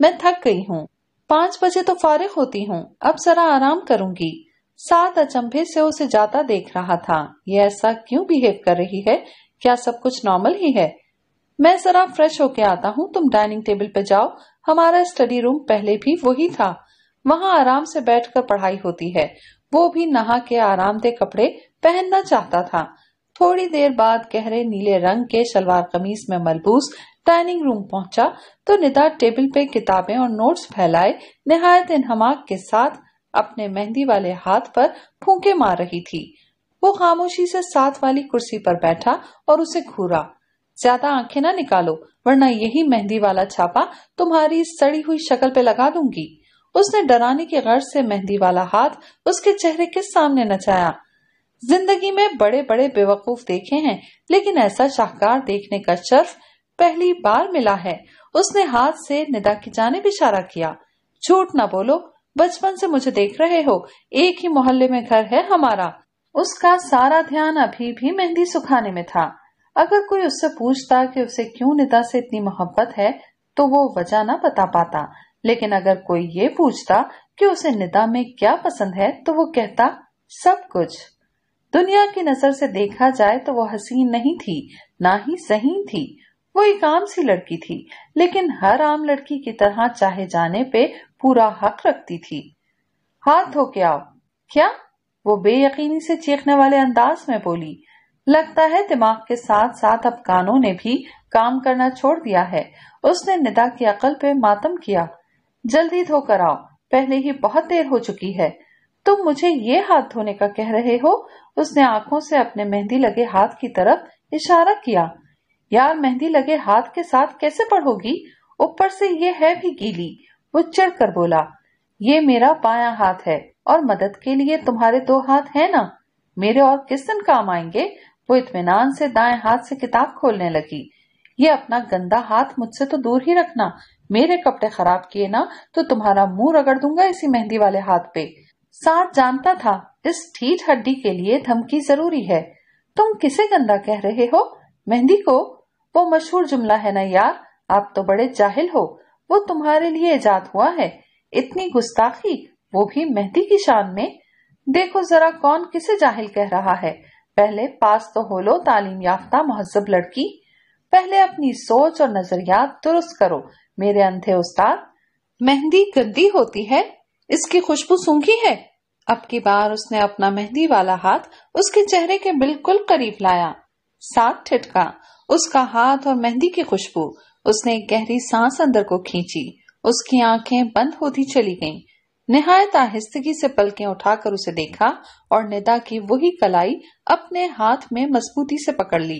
मैं थक गई हूँ पाँच बजे तो फारिग होती हूँ अब जरा आराम करूंगी सात अचंभे से उसे जाता देख रहा था ये ऐसा क्यों बिहेव कर रही है क्या सब कुछ नॉर्मल ही है मैं जरा फ्रेश होके आता हूँ तुम डाइनिंग टेबल पे जाओ हमारा स्टडी रूम पहले भी वही था वहाँ आराम से बैठकर पढ़ाई होती है वो भी नहा के आरामदेह कपड़े पहनना चाहता था थोड़ी देर बाद गहरे नीले रंग के शलवार कमीज में मलबूस डाइनिंग रूम पहुंचा तो निदा टेबल पे किताबें और नोट्स फैलाए नहायत इनहमाक के साथ अपने मेहंदी वाले हाथ पर फूके मार रही थी वो खामोशी से साथ वाली कुर्सी पर बैठा और उसे घूरा ज्यादा आंखें ना निकालो वरना यही मेहंदी वाला छापा तुम्हारी सड़ी हुई शक्ल पे लगा दूंगी उसने डराने की गर्ज से मेहंदी वाला हाथ उसके चेहरे के सामने नचाया जिंदगी में बड़े बड़े बेवकूफ देखे हैं लेकिन ऐसा शाहकार देखने का शर्फ पहली बार मिला है उसने हाथ से निदा की जाने इशारा किया झूठ ना बोलो बचपन से मुझे देख रहे हो एक ही मोहल्ले में घर है हमारा उसका सारा ध्यान अभी भी मेहंदी सुखाने में था अगर कोई उससे पूछता कि उसे क्यों निदा से इतनी मोहब्बत है तो वो वजह ना बता पाता लेकिन अगर कोई ये पूछता कि उसे निदा में क्या पसंद है तो वो कहता सब कुछ दुनिया की नजर से देखा जाए तो वो हसीन नहीं थी ना ही सही थी वो एक आम सी लड़की थी लेकिन हर आम लड़की की तरह चाहे जाने पे पूरा हक रखती थी हाथ धो के आओ क्या वो बेयकीनी से चीखने वाले अंदाज में बोली लगता है दिमाग के साथ साथ अब कानों ने भी काम करना छोड़ दिया है उसने निदा की अकल पे मातम किया जल्दी धोकर आओ पहले ही बहुत देर हो चुकी है तुम मुझे ये हाथ धोने का कह रहे हो उसने आंखों से अपने मेहंदी लगे हाथ की तरफ इशारा किया यार मेहंदी लगे हाथ के साथ कैसे पढ़ोगी ऊपर से ये है भी गीली वो चढ़ कर बोला ये मेरा बाया हाथ है और मदद के लिए तुम्हारे दो हाथ है ना मेरे और किस दिन काम आएंगे वो इतमान से दाएं हाथ से किताब खोलने लगी ये अपना गंदा हाथ मुझसे तो दूर ही रखना मेरे कपड़े खराब किए ना तो तुम्हारा मुंह रगड़ दूंगा इसी मेहंदी वाले हाथ पे साथ जानता था इस ठीठ हड्डी के लिए धमकी जरूरी है तुम किसे गंदा कह रहे हो मेहंदी को वो मशहूर जुमला है ना यार आप तो बड़े जाहिल हो वो तुम्हारे लिए ईजाद हुआ है इतनी गुस्ताखी वो भी मेहंदी की शान में देखो जरा कौन किसे जाहिल कह रहा है पहले पास तो हो लो तालीम याफ्ता महजब लड़की पहले अपनी सोच और नजरियात दुरुस्त करो मेरे अंधे उस्ताद मेहंदी गंदी होती है इसकी खुशबू सूखी है अब की बार उसने अपना मेहंदी वाला हाथ उसके चेहरे के बिल्कुल करीब लाया साथ ठिटका उसका हाथ और मेहंदी की खुशबू उसने एक गहरी सांस अंदर को खींची उसकी आंखें बंद होती चली गईं। निहायत आहिस्तगी से पलकें उठाकर उसे देखा और निदा की वही कलाई अपने हाथ में मजबूती से पकड़ ली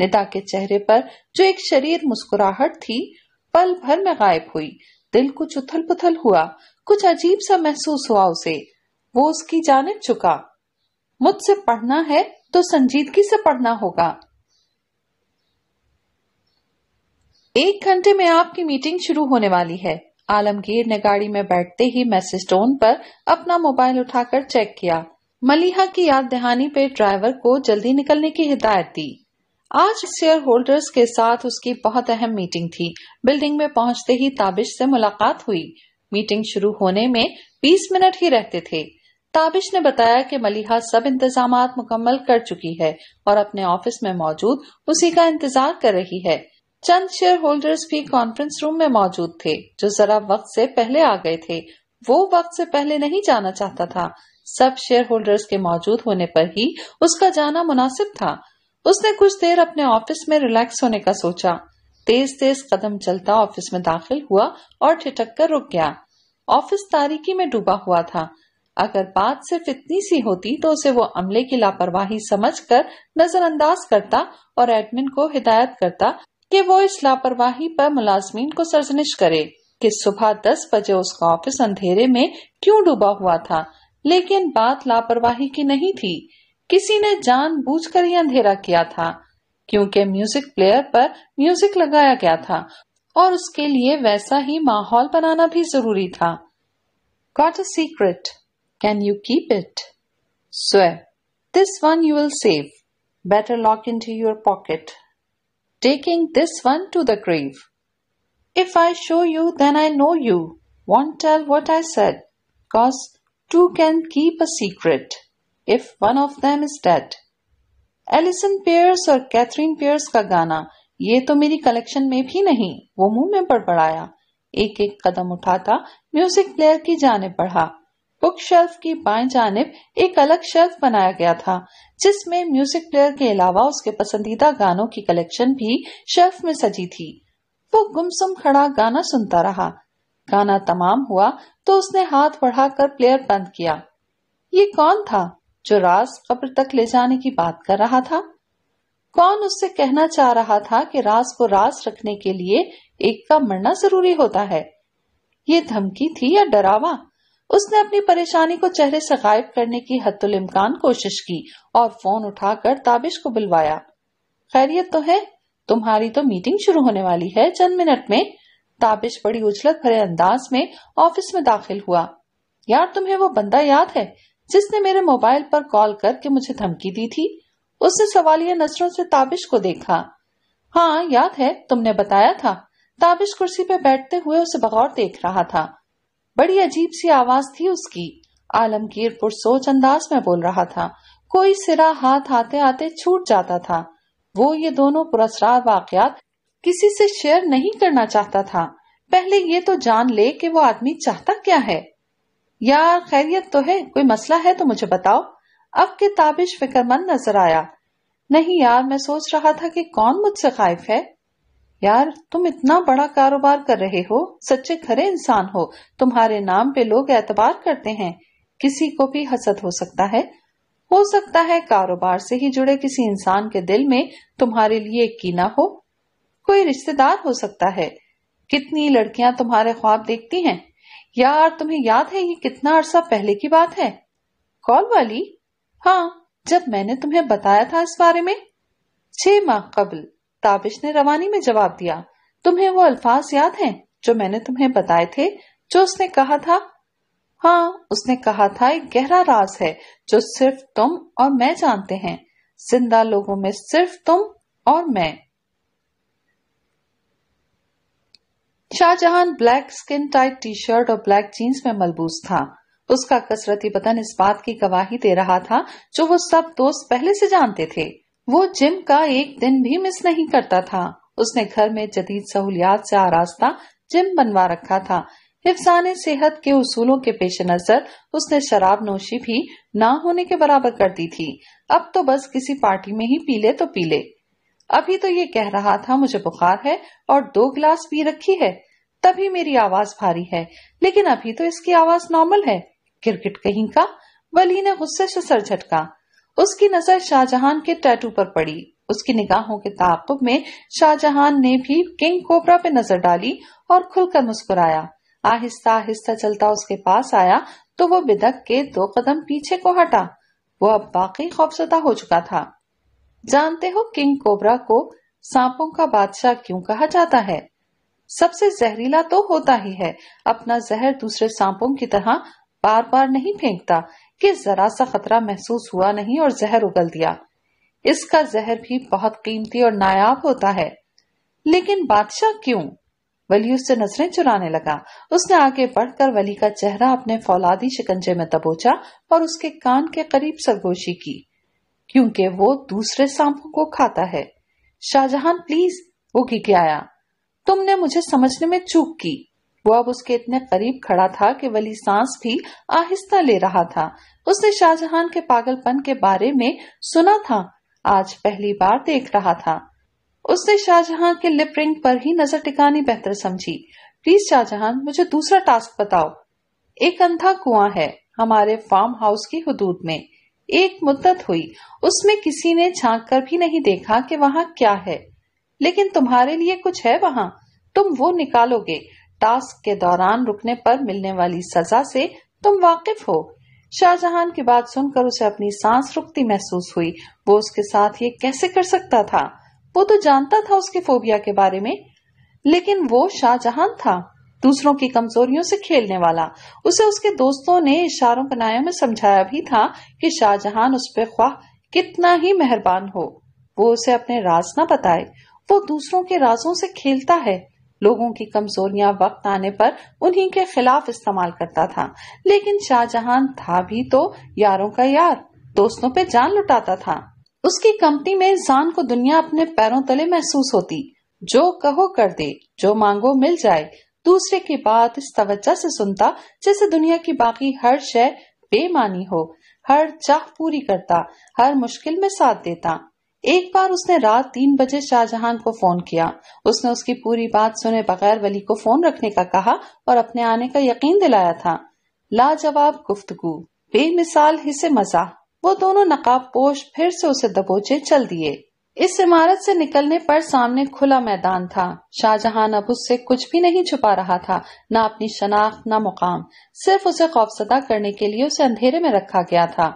निदा के चेहरे पर जो एक शरीर मुस्कुराहट थी पल भर में गायब हुई दिल कुछ उथल पुथल हुआ कुछ अजीब सा महसूस हुआ उसे वो उसकी जानब चुका मुझसे पढ़ना है तो संजीदगी से पढ़ना होगा एक घंटे में आपकी मीटिंग शुरू होने वाली है आलमगीर ने गाड़ी में बैठते ही मैसेज टोन पर अपना मोबाइल उठाकर चेक किया मलिहा की याद दहानी पे ड्राइवर को जल्दी निकलने की हिदायत दी आज शेयर होल्डर्स के साथ उसकी बहुत अहम मीटिंग थी बिल्डिंग में पहुंचते ही ताबिश से मुलाकात हुई मीटिंग शुरू होने में 20 मिनट ही रहते थे ताबिश ने बताया कि मलिहा सब इंतजाम मुकम्मल कर चुकी है और अपने ऑफिस में मौजूद उसी का इंतजार कर रही है चंद शेयर होल्डर्स भी कॉन्फ्रेंस रूम में मौजूद थे जो जरा वक्त से पहले आ गए थे वो वक्त से पहले नहीं जाना चाहता था सब शेयर होल्डर्स के मौजूद होने पर ही उसका जाना मुनासिब था उसने कुछ देर अपने ऑफिस में रिलैक्स होने का सोचा तेज तेज कदम चलता ऑफिस में दाखिल हुआ और ठिठक कर रुक गया ऑफिस तारीकी में डूबा हुआ था अगर बात सिर्फ इतनी सी होती तो उसे वो अमले की लापरवाही समझकर नजरअंदाज करता और एडमिन को हिदायत करता कि वो इस लापरवाही पर मुलाजमीन को सर्जनिश करे कि सुबह दस बजे उसका ऑफिस अंधेरे में क्यों डूबा हुआ था लेकिन बात लापरवाही की नहीं थी किसी ने कर ही अंधेरा किया था क्योंकि म्यूजिक प्लेयर पर म्यूजिक लगाया गया था और उसके लिए वैसा ही माहौल बनाना भी जरूरी था got a secret Can you keep it? Swear. This one you will save. Better lock into your pocket. Taking this one to the grave. If I show you, then I know you. Won't tell what I said. Cause two can keep a secret. If one of them is dead. Allison Pierce or Catherine Pierce kagana. गाना ये तो मेरी collection में भी नहीं वो मुंह में बड़बड़ाया एक एक कदम उठाता music player की जाने बढ़ा बुक शेल्फ की बाएं जानब एक अलग शेल्फ बनाया गया था जिसमें म्यूजिक प्लेयर के अलावा उसके पसंदीदा गानों की कलेक्शन भी शेल्फ में सजी थी वो गुमसुम खड़ा गाना सुनता रहा गाना तमाम हुआ तो उसने हाथ बढ़ाकर प्लेयर बंद किया ये कौन था जो राज कब्र तक ले जाने की बात कर रहा था कौन उससे कहना चाह रहा था कि राज को राज रखने के लिए एक का मरना जरूरी होता है ये धमकी थी या डरावा उसने अपनी परेशानी को चेहरे से गायब करने की हतुल इम्कान कोशिश की और फोन उठाकर ताबिश को बुलवाया खैरियत तो है तुम्हारी तो मीटिंग शुरू होने वाली है चंद मिनट में ताबिश बड़ी उछलत भरे अंदाज में ऑफिस में दाखिल हुआ यार तुम्हें वो बंदा याद है जिसने मेरे मोबाइल पर कॉल करके मुझे धमकी दी थी उसने सवालिया नजरों से ताबिश को देखा हाँ याद है तुमने बताया था ताबिश कुर्सी पर बैठते हुए उसे बगौर देख रहा था बड़ी अजीब सी आवाज थी उसकी आलमगीर पुरसोच अंदाज में बोल रहा था कोई सिरा हाथ आते आते छूट जाता था वो ये दोनों पुरस्कार वाकयात किसी से शेयर नहीं करना चाहता था पहले ये तो जान ले कि वो आदमी चाहता क्या है यार खैरियत तो है कोई मसला है तो मुझे बताओ अब के ताबिश फिक्रमंद नजर आया नहीं यार मैं सोच रहा था कि कौन मुझसे खाइफ है यार तुम इतना बड़ा कारोबार कर रहे हो सच्चे खरे इंसान हो तुम्हारे नाम पे लोग एतबार करते हैं किसी को भी हसद हो सकता है हो सकता है कारोबार से ही जुड़े किसी इंसान के दिल में तुम्हारे लिए कीना हो कोई रिश्तेदार हो सकता है कितनी लड़कियां तुम्हारे ख्वाब देखती हैं यार तुम्हें याद है ये कितना अरसा पहले की बात है कॉल वाली हाँ जब मैंने तुम्हें बताया था इस बारे में छह माह कबल ताबिश ने रवानी में जवाब दिया तुम्हें वो अल्फाज याद हैं जो मैंने तुम्हें बताए थे जो उसने कहा था हाँ उसने कहा था एक गहरा राज है जो सिर्फ तुम और मैं जानते हैं जिंदा लोगों में सिर्फ तुम और मैं Shahjahan black skin tight T shirt और ब्लैक जीन्स में मलबूस था उसका कसरती बदन इस बात की गवाही दे रहा था जो वो सब दोस्त पहले से जानते थे वो जिम का एक दिन भी मिस नहीं करता था उसने घर में जदीद सहूलियात से आरास्ता जिम बनवा रखा था हिफ्सान सेहत के उसूलों के पेश नजर उसने शराब नोशी भी ना होने के बराबर कर दी थी अब तो बस किसी पार्टी में ही पीले तो पीले अभी तो ये कह रहा था मुझे बुखार है और दो गिलास पी रखी है तभी मेरी आवाज भारी है लेकिन अभी तो इसकी आवाज नॉर्मल है क्रिकेट कहीं का वली ने गुस्से से सर झटका उसकी नजर शाहजहां के टैटू पर पड़ी उसकी निगाहों के ताकुब में शाहजहां ने भी किंग कोबरा पे नजर डाली और खुलकर मुस्कुराया आहिस्ता आहिस्ता चलता उसके पास आया तो वो बिदक के दो कदम पीछे को हटा वो अब बाकी खौफजदा हो चुका था जानते हो किंग कोबरा को सांपों का बादशाह क्यों कहा जाता है सबसे जहरीला तो होता ही है अपना जहर दूसरे सांपों की तरह बार बार नहीं फेंकता कि जरा सा खतरा महसूस हुआ नहीं और जहर उगल दिया इसका जहर भी बहुत कीमती और नायाब होता है लेकिन बादशाह क्यों वली उससे नजरें चुराने लगा उसने आगे बढ़कर वली का चेहरा अपने फौलादी शिकंजे में दबोचा और उसके कान के करीब सरगोशी की क्योंकि वो दूसरे सांपों को खाता है शाहजहां प्लीज वो की आया तुमने मुझे समझने में चूक की वो अब उसके इतने करीब खड़ा था कि वली सांस भी आहिस्ता ले रहा था उसने शाहजहां के पागलपन के बारे में सुना था आज पहली बार देख रहा था उसने शाहजहां के लिप रिंग पर ही नजर टिकानी बेहतर समझी प्लीज शाहजहां मुझे दूसरा टास्क बताओ एक अंधा कुआं है हमारे फार्म हाउस की हदूद में एक मुद्दत हुई उसमें किसी ने छाक कर भी नहीं देखा कि वहाँ क्या है लेकिन तुम्हारे लिए कुछ है वहाँ तुम वो निकालोगे टास्क के दौरान रुकने पर मिलने वाली सजा से तुम वाकिफ हो शाहजहां की बात सुनकर उसे अपनी सांस रुकती महसूस हुई वो उसके साथ ये कैसे कर सकता था वो तो जानता था उसके फोबिया के बारे में लेकिन वो शाहजहां था दूसरों की कमजोरियों से खेलने वाला उसे उसके दोस्तों ने इशारों कनाया में समझाया भी था कि शाहजहां उस पर ख्वाह कितना ही मेहरबान हो वो उसे अपने राज ना बताए वो दूसरों के राजों से खेलता है लोगों की कमजोरियां वक्त आने पर उन्हीं के खिलाफ इस्तेमाल करता था लेकिन शाहजहां था भी तो यारों का यार दोस्तों पे जान लुटाता था उसकी कंपनी में इंसान को दुनिया अपने पैरों तले महसूस होती जो कहो कर दे जो मांगो मिल जाए दूसरे की बात इस तवज्जा से सुनता जैसे दुनिया की बाकी हर शय बेमानी हो हर चाह पूरी करता हर मुश्किल में साथ देता एक बार उसने रात तीन बजे शाहजहां को फोन किया उसने उसकी पूरी बात सुने बगैर वली को फोन रखने का कहा और अपने आने का यकीन दिलाया था लाजवाब गुफ्तगु बेमिसाल हिस्से मजा वो दोनों नकाब पोश फिर से उसे दबोचे चल दिए इस इमारत से निकलने पर सामने खुला मैदान था शाहजहां अब उससे कुछ भी नहीं छुपा रहा था न अपनी शनाख्त न मुकाम सिर्फ उसे खौफसदा करने के लिए उसे अंधेरे में रखा गया था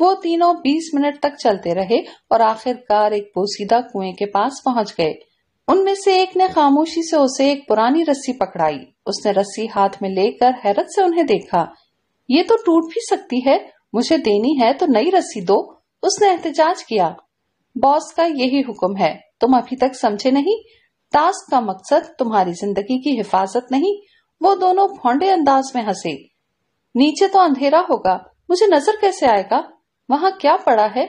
वो तीनों बीस मिनट तक चलते रहे और आखिरकार एक पोसीदा कुएं के पास पहुंच गए उनमें से एक ने खामोशी से उसे एक पुरानी रस्सी पकड़ाई उसने रस्सी हाथ में लेकर हैरत से उन्हें देखा ये तो टूट भी सकती है मुझे देनी है तो नई रस्सी दो उसने एहतजाज किया बॉस का यही हुक्म है तुम अभी तक समझे नहीं टास्क का मकसद तुम्हारी जिंदगी की हिफाजत नहीं वो दोनों भौंडे अंदाज में हंसे नीचे तो अंधेरा होगा मुझे नजर कैसे आएगा वहाँ क्या पड़ा है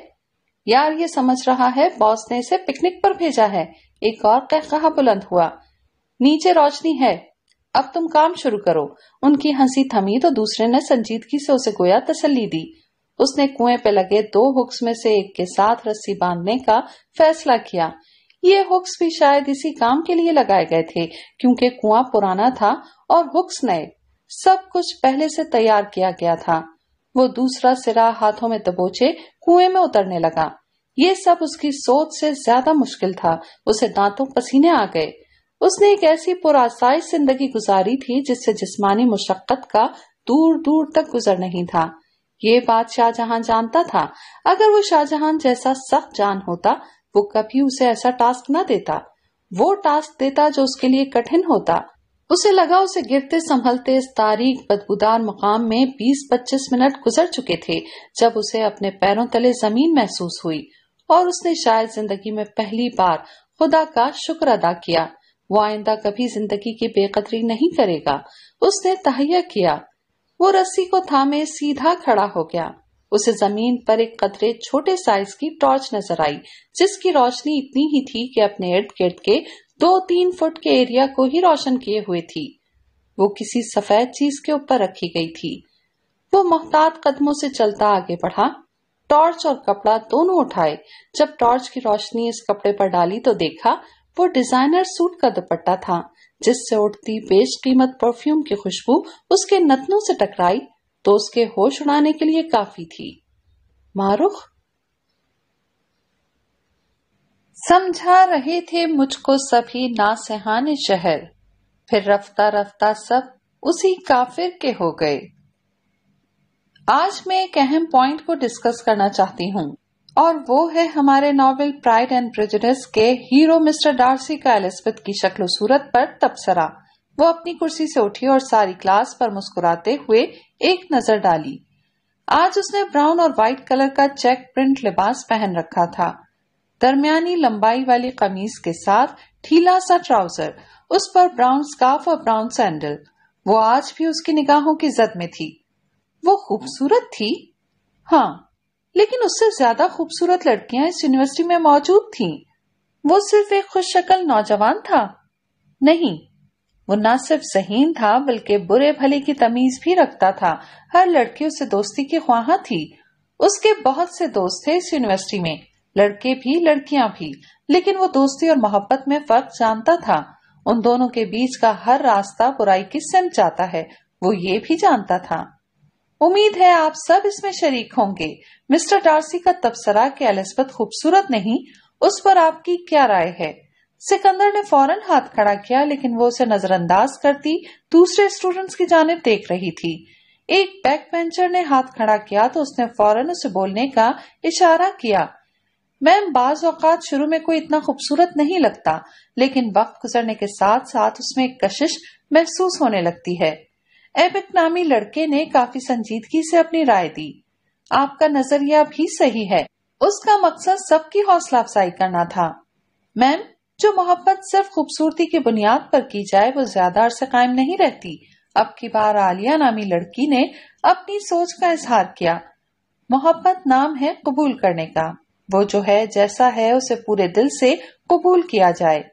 यार ये समझ रहा है बॉस ने इसे पिकनिक पर भेजा है एक और कहा बुलंद हुआ नीचे रोशनी है अब तुम काम शुरू करो उनकी हंसी थमी तो दूसरे ने संजीदगी से उसे गोया तसल्ली दी उसने कुएं पे लगे दो हुक्स में से एक के साथ रस्सी बांधने का फैसला किया ये हुक्स भी शायद इसी काम के लिए लगाए गए थे क्योंकि कुआं पुराना था और हुक्स नए सब कुछ पहले से तैयार किया गया था वो दूसरा सिरा हाथों में दबोचे कुएं में उतरने लगा ये सब उसकी सोच से ज्यादा मुश्किल था उसे दांतों पसीने आ गए उसने एक ऐसी पुरासाइश जिंदगी गुजारी थी जिससे जिस्मानी मुशक्कत का दूर दूर तक गुजर नहीं था ये बात शाहजहां जानता था अगर वो शाहजहां जैसा सख्त जान होता वो कभी उसे ऐसा टास्क न देता वो टास्क देता जो उसके लिए कठिन होता उसे लगा उसे गिरते संभलते इस तारीख बदबूदार मुकाम में 20-25 मिनट गुजर चुके थे जब उसे अपने पैरों तले जमीन महसूस हुई और उसने शायद जिंदगी में पहली बार खुदा का शुक्र अदा किया वो आइंदा कभी जिंदगी की बेकदरी नहीं करेगा उसने तहैया किया वो रस्सी को थामे सीधा खड़ा हो गया उसे जमीन पर एक कतरे छोटे साइज की टॉर्च नजर आई जिसकी रोशनी इतनी ही थी कि अपने इर्द गिर्द के दो तीन फुट के एरिया को ही रोशन किए हुए थी वो किसी सफेद चीज के ऊपर रखी गई थी वो मोहतात कदमों से चलता आगे बढ़ा टॉर्च और कपड़ा दोनों उठाए जब टॉर्च की रोशनी इस कपड़े पर डाली तो देखा वो डिजाइनर सूट का दुपट्टा था जिससे उठती बेश कीमत परफ्यूम की खुशबू उसके नतनों से टकराई तो उसके होश उड़ाने के लिए काफी थी मारुख समझा रहे थे मुझको सभी ना शहर फिर रफ्ता रफ्ता सब उसी काफिर के हो गए आज मैं एक अहम पॉइंट को डिस्कस करना चाहती हूँ और वो है हमारे नॉवेल प्राइड एंड प्रेजिडेंस के हीरो मिस्टर डार्सी का एलिस्पित की शक्ल सूरत पर तबसरा वो अपनी कुर्सी से उठी और सारी क्लास पर मुस्कुराते हुए एक नजर डाली आज उसने ब्राउन और व्हाइट कलर का चेक प्रिंट लिबास पहन रखा था दरमियानी लंबाई वाली कमीज के साथ ठीला सा ट्राउजर उस पर ब्राउन स्कार्फ और ब्राउन सैंडल वो आज भी उसकी निगाहों की जद में थी वो खूबसूरत थी हाँ लेकिन उससे ज्यादा खूबसूरत लड़कियां इस यूनिवर्सिटी में मौजूद थीं। वो सिर्फ एक खुश शक्ल नौजवान था नहीं वो न सिर्फ जहीन था बल्कि बुरे भले की तमीज भी रखता था हर लड़की उससे दोस्ती की ख्वाहा थी उसके बहुत से दोस्त थे इस यूनिवर्सिटी में लड़के भी लड़कियां भी लेकिन वो दोस्ती और मोहब्बत में फर्क जानता था उन दोनों के बीच का हर रास्ता बुराई की सिम जाता है वो ये भी जानता था उम्मीद है आप सब इसमें शरीक होंगे मिस्टर डार्सी का तबसरा के अलस्पत खूबसूरत नहीं उस पर आपकी क्या राय है सिकंदर ने फौरन हाथ खड़ा किया लेकिन वो उसे नजरअंदाज करती दूसरे स्टूडेंट्स की जानब देख रही थी एक बैक पेंचर ने हाथ खड़ा किया तो उसने फौरन उसे बोलने का इशारा किया मैम बाज शुरू में कोई इतना खूबसूरत नहीं लगता लेकिन वक्त गुजरने के साथ साथ उसमें एक कशिश महसूस होने लगती है एबिक नामी लड़के ने काफी संजीदगी से अपनी राय दी आपका नजरिया भी सही है उसका मकसद सबकी हौसला अफजाई करना था मैम जो मोहब्बत सिर्फ खूबसूरती की बुनियाद पर की जाए वो ज्यादा अरसे कायम नहीं रहती अब की बार आलिया नामी लड़की ने अपनी सोच का इजहार किया मोहब्बत नाम है कबूल करने का वो जो है जैसा है उसे पूरे दिल से कबूल किया जाए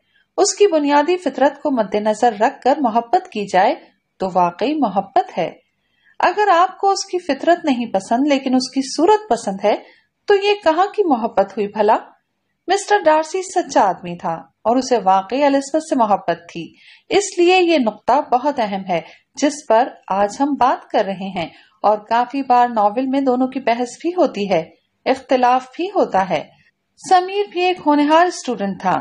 उसकी बुनियादी फितरत को मद्देनजर रख कर मोहब्बत की जाए तो वाकई मोहब्बत है अगर आपको उसकी फितरत नहीं पसंद लेकिन उसकी सूरत पसंद है तो ये कहाँ की मोहब्बत हुई भला मिस्टर डार्सी सच्चा आदमी था और उसे वाकई अलिस्बत से मोहब्बत थी इसलिए ये नुकता बहुत अहम है जिस पर आज हम बात कर रहे हैं और काफी बार नॉवेल में दोनों की बहस भी होती है इख्तलाफ भी होता है समीर भी एक होनहार स्टूडेंट था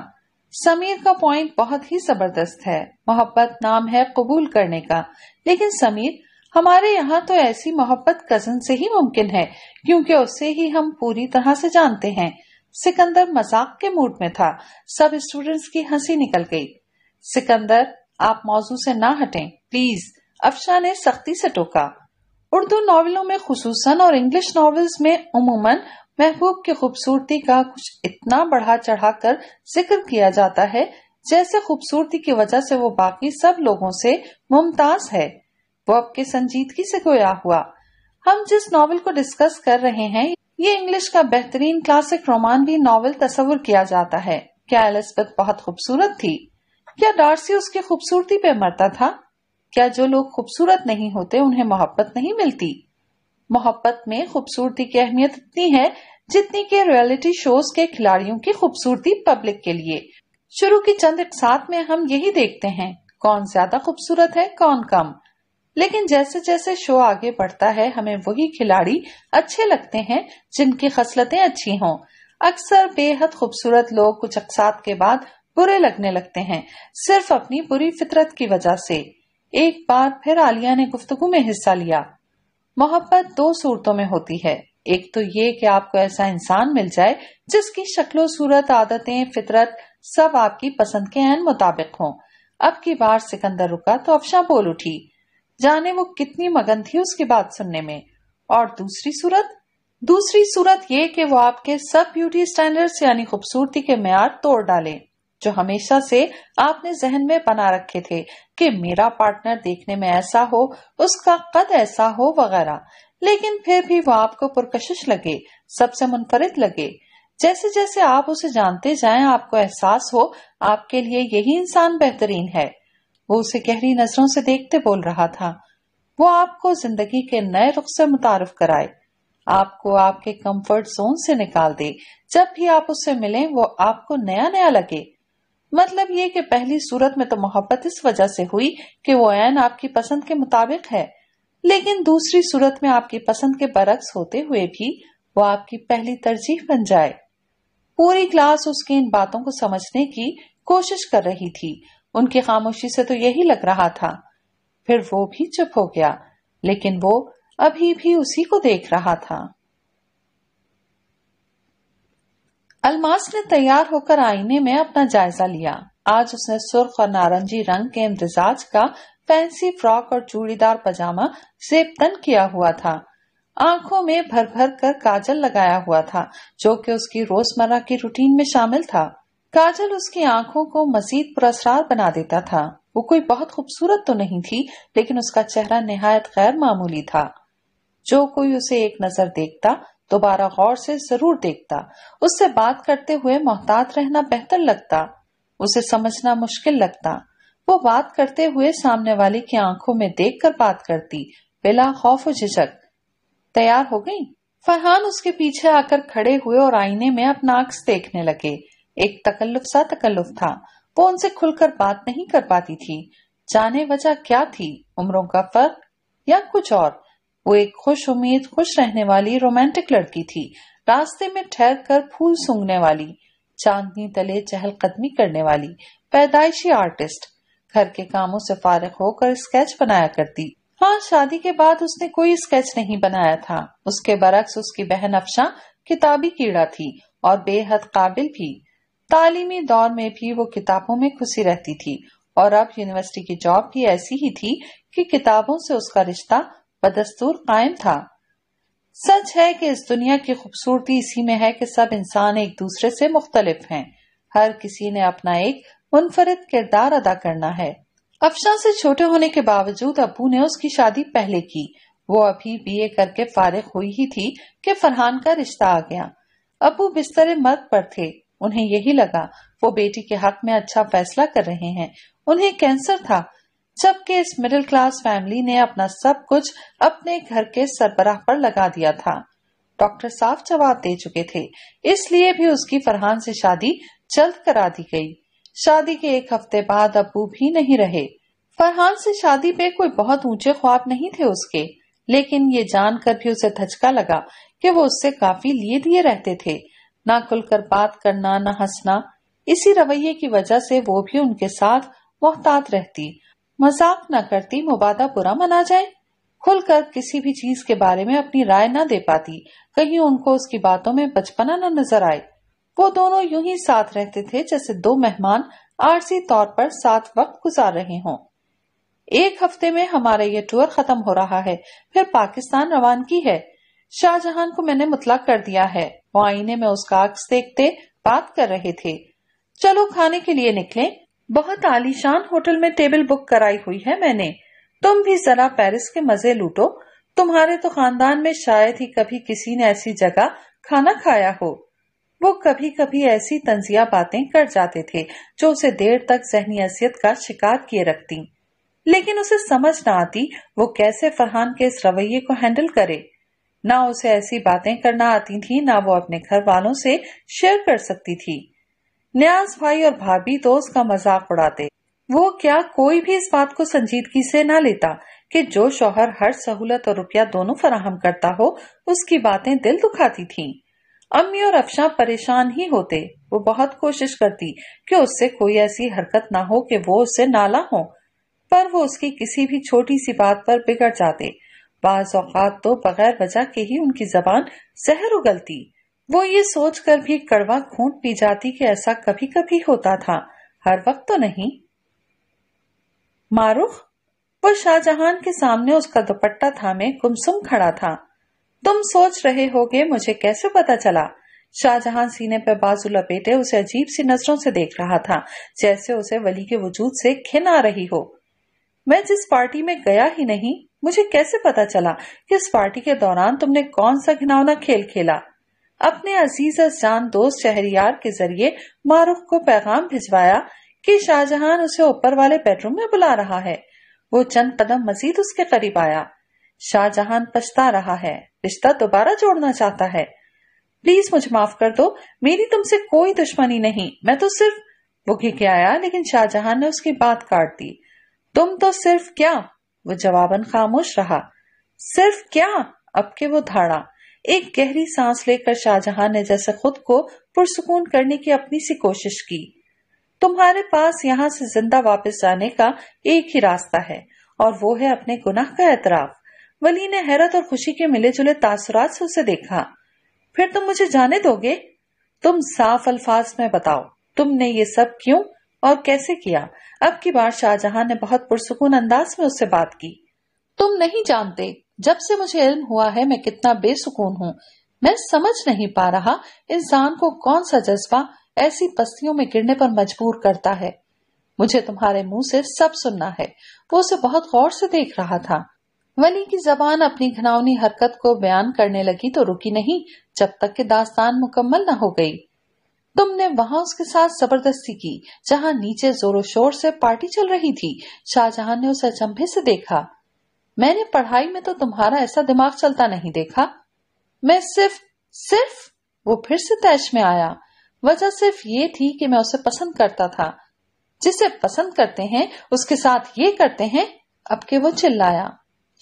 समीर का पॉइंट बहुत ही जबरदस्त है मोहब्बत नाम है कबूल करने का लेकिन समीर हमारे यहाँ तो ऐसी मोहब्बत कजन से ही मुमकिन है क्योंकि उससे ही हम पूरी तरह से जानते हैं सिकंदर मजाक के मूड में था सब स्टूडेंट्स की हंसी निकल गई सिकंदर आप मौजू से ना हटें प्लीज अफशा ने सख्ती से टोका उर्दू नावलों में खसूस और इंग्लिश नावल्स में उमूमन महबूब की खूबसूरती का कुछ इतना बढ़ा चढ़ा कर जिक्र किया जाता है जैसे खूबसूरती की वजह से वो बाकी सब लोगों से मुमताज है वो अब संजीदगी से गोया हुआ हम जिस नावल को डिस्कस कर रहे हैं ये इंग्लिश का बेहतरीन क्लासिक रोमान भी नावल तस्वुर किया जाता है क्या एलिस्बेथ बहुत खूबसूरत थी क्या डार्सी उसकी खूबसूरती पे मरता था क्या जो लोग खूबसूरत नहीं होते उन्हें मोहब्बत नहीं मिलती मोहब्बत में खूबसूरती की अहमियत इतनी है जितनी के रियलिटी शोज के खिलाड़ियों की खूबसूरती पब्लिक के लिए शुरू की चंद साथ में हम यही देखते हैं कौन ज्यादा खूबसूरत है कौन कम लेकिन जैसे जैसे शो आगे बढ़ता है हमें वही खिलाड़ी अच्छे लगते हैं जिनकी खसलतें अच्छी हों अक्सर बेहद खूबसूरत लोग कुछ अकसात के बाद बुरे लगने लगते हैं सिर्फ अपनी बुरी फितरत की वजह से एक बार फिर आलिया ने गुफ्तगु में हिस्सा लिया मोहब्बत दो सूरतों में होती है एक तो ये कि आपको ऐसा इंसान मिल जाए जिसकी शक्लो सूरत आदतें फितरत सब आपकी पसंद के एन मुताबिक हों अब की बार सिकंदर रुका तो अफशा बोल उठी जाने वो कितनी मगन थी उसकी बात सुनने में और दूसरी सूरत दूसरी सूरत ये कि वो आपके सब ब्यूटी स्टैंडर्ड्स यानी खूबसूरती के मैार तोड़ डाले जो हमेशा से आपने जहन में बना रखे थे कि मेरा पार्टनर देखने में ऐसा हो उसका कद ऐसा हो वगैरह लेकिन फिर भी वो आपको पुरकशिश लगे सबसे मुनफरद लगे जैसे जैसे आप उसे जानते जाएं आपको एहसास हो आपके लिए यही इंसान बेहतरीन है वो उसे गहरी नजरों से देखते बोल रहा था वो आपको जिंदगी के नए रुख से मुतारफ कराए आपको आपके कंफर्ट जोन से निकाल दे जब भी आप उससे मिलें वो आपको नया नया लगे मतलब ये कि पहली सूरत में तो मोहब्बत इस वजह से हुई कि वो ऐन आपकी पसंद के मुताबिक है लेकिन दूसरी सूरत में आपकी पसंद के बरक्स होते हुए भी वो आपकी पहली तरजीह बन जाए पूरी क्लास उसकी इन बातों को समझने की कोशिश कर रही थी उनकी खामोशी से तो यही लग रहा था फिर वो भी चुप हो गया लेकिन वो अभी भी उसी को देख रहा था अलमास ने तैयार होकर आईने में अपना जायजा लिया आज उसने सुर्ख और नारंगी रंग के इम्तजाज का फैंसी फ्रॉक और चूड़ीदार पजामा तन किया हुआ था आंखों में भर भर कर काजल लगाया हुआ था जो कि उसकी रोजमर्रा की रूटीन में शामिल था काजल उसकी आंखों को मजीद पुरस्कार बना देता था वो कोई बहुत खूबसूरत तो नहीं थी लेकिन उसका चेहरा निहायत गैर मामूली था जो कोई उसे एक नजर देखता दोबारा गौर से जरूर देखता उससे बात करते हुए मोहतात रहना बेहतर लगता उसे समझना मुश्किल लगता वो बात करते हुए सामने वाली की आंखों में देख कर बात करती बिला खौफ झिझक तैयार हो गई फरहान उसके पीछे आकर खड़े हुए और आईने में अपना अक्स देखने लगे एक तकल्लुफ सा तकल्लुफ था वो उनसे खुलकर बात नहीं कर पाती थी जाने वजह क्या थी उम्रों का फर्क या कुछ और वो एक खुश उम्मीद खुश रहने वाली रोमांटिक लड़की थी रास्ते में ठहर कर फूल सूंघने वाली चांदनी तले चहलकदमी करने वाली पैदाइशी आर्टिस्ट घर के कामों से फारग होकर स्केच बनाया करती हाँ शादी के बाद उसने कोई स्केच नहीं बनाया था उसके बरक्स उसकी बहन अफशा किताबी कीड़ा थी और बेहद काबिल भी तालीमी दौर में भी वो किताबों में खुशी रहती थी और अब यूनिवर्सिटी की जॉब भी ऐसी ही थी कि किताबों से उसका रिश्ता बदस्तूर कायम था सच है कि इस दुनिया की खूबसूरती इसी में है कि सब इंसान एक दूसरे से मुख्तलिफ हैं हर किसी ने अपना एक मुनफरद किरदार अदा करना है अफशा से छोटे होने के बावजूद अबू ने उसकी शादी पहले की वो अभी ए करके फारिग हुई ही थी कि फरहान का रिश्ता आ गया अबू बिस्तर मर्द पर थे उन्हें यही लगा वो बेटी के हक में अच्छा फैसला कर रहे हैं उन्हें कैंसर था जबकि इस मिडिल क्लास फैमिली ने अपना सब कुछ अपने घर के सरबराह पर लगा दिया था डॉक्टर साफ जवाब दे चुके थे इसलिए भी उसकी फरहान से शादी जल्द करा दी गई शादी के एक हफ्ते बाद अबू भी नहीं रहे फरहान से शादी पे कोई बहुत ऊंचे ख्वाब नहीं थे उसके लेकिन ये जानकर भी उसे धचका लगा कि वो उससे काफी लिए दिए रहते थे ना खुलकर बात करना न हंसना इसी रवैये की वजह से वो भी उनके साथ मोहतात रहती मजाक न करती मुबादा बुरा मना जाए खुलकर किसी भी चीज के बारे में अपनी राय न दे पाती कहीं उनको उसकी बातों में बचपना न नजर आए वो दोनों यूं ही साथ रहते थे जैसे दो मेहमान आरसी तौर पर साथ वक्त गुजार रहे हों एक हफ्ते में हमारा ये टूर खत्म हो रहा है फिर पाकिस्तान रवानगी है शाहजहां को मैंने मुतला कर दिया है वो आईने में उसका अक्स देखते बात कर रहे थे चलो खाने के लिए निकले बहुत आलीशान होटल में टेबल बुक कराई हुई है मैंने तुम भी जरा पेरिस के मजे लूटो तुम्हारे तो खानदान में शायद ही कभी किसी ने ऐसी जगह खाना खाया हो वो कभी कभी ऐसी तंजिया बातें कर जाते थे जो उसे देर तक जहनी असियत का शिकार किए रखती लेकिन उसे समझ न आती वो कैसे फरहान के इस रवैये को हैंडल करे ना उसे ऐसी बातें करना आती थी ना वो अपने घर वालों से शेयर कर सकती थी न्याज भाई और भाभी तो उसका मजाक उड़ाते वो क्या कोई भी इस बात को संजीदगी से ना लेता कि जो शोहर हर सहूलत और रुपया दोनों फराहम करता हो उसकी बातें दिल दुखाती थीं। अम्मी और अफशा परेशान ही होते वो बहुत कोशिश करती कि उससे कोई ऐसी हरकत ना हो कि वो उससे नाला हो पर वो उसकी किसी भी छोटी सी बात पर बिगड़ जाते बाज औकात तो बगैर वजह के ही उनकी जबान जहर उगलती वो ये सोचकर भी कड़वा घूंट पी जाती कि ऐसा कभी कभी होता था हर वक्त तो नहीं मारूख वो शाहजहां के सामने उसका दुपट्टा थामे कुमसुम खड़ा था तुम सोच रहे होगे मुझे कैसे पता चला शाहजहां सीने पर बाजू लपेटे उसे अजीब सी नजरों से देख रहा था जैसे उसे वली के वजूद से खिन आ रही हो मैं जिस पार्टी में गया ही नहीं मुझे कैसे पता चला कि इस पार्टी के दौरान तुमने कौन सा घिनौना खेल खेला अपने अजीज अजान दोस्त शहरियार के जरिए मारूफ को पैगाम भिजवाया कि शाहजहां उसे ऊपर वाले बेडरूम में बुला रहा है वो चंद कदम मजीद उसके करीब आया शाहजहां पछता रहा है रिश्ता दोबारा जोड़ना चाहता है प्लीज मुझे माफ कर दो मेरी तुमसे कोई दुश्मनी नहीं मैं तो सिर्फ वो के आया लेकिन शाहजहां ने उसकी बात काट दी तुम तो सिर्फ क्या वो जवाबन खामोश रहा सिर्फ क्या अब के वो धाड़ा एक गहरी सांस लेकर शाहजहां ने जैसे खुद को पुरसकून करने की अपनी सी कोशिश की तुम्हारे पास यहाँ से जिंदा वापस जाने का एक ही रास्ता है और वो है अपने गुनाह का एतराफ वली ने हैरत और खुशी के मिले जुले तासुरात से उसे देखा फिर तुम मुझे जाने दोगे तुम साफ अल्फाज में बताओ तुमने ये सब क्यों और कैसे किया अब की बार शाहजहां ने बहुत पुरसकून अंदाज में उससे बात की तुम नहीं जानते जब से मुझे इल्म हुआ है मैं कितना बेसुकून हूँ मैं समझ नहीं पा रहा इंसान को कौन सा जज्बा ऐसी पस्तियों में गिरने पर मजबूर करता है मुझे तुम्हारे मुंह से सब सुनना है वो उसे बहुत गौर से देख रहा था वली की जबान अपनी घनावनी हरकत को बयान करने लगी तो रुकी नहीं जब तक कि दास्तान मुकम्मल न हो गई तुमने वहां उसके साथ जबरदस्ती की जहां नीचे जोरों शोर से पार्टी चल रही थी शाहजहां ने उसे अचंभे से देखा मैंने पढ़ाई में तो तुम्हारा ऐसा दिमाग चलता नहीं देखा मैं सिर्फ सिर्फ वो फिर से तैश में आया वजह सिर्फ ये थी कि मैं उसे पसंद करता था जिसे पसंद करते हैं उसके साथ ये करते हैं अब के वो चिल्लाया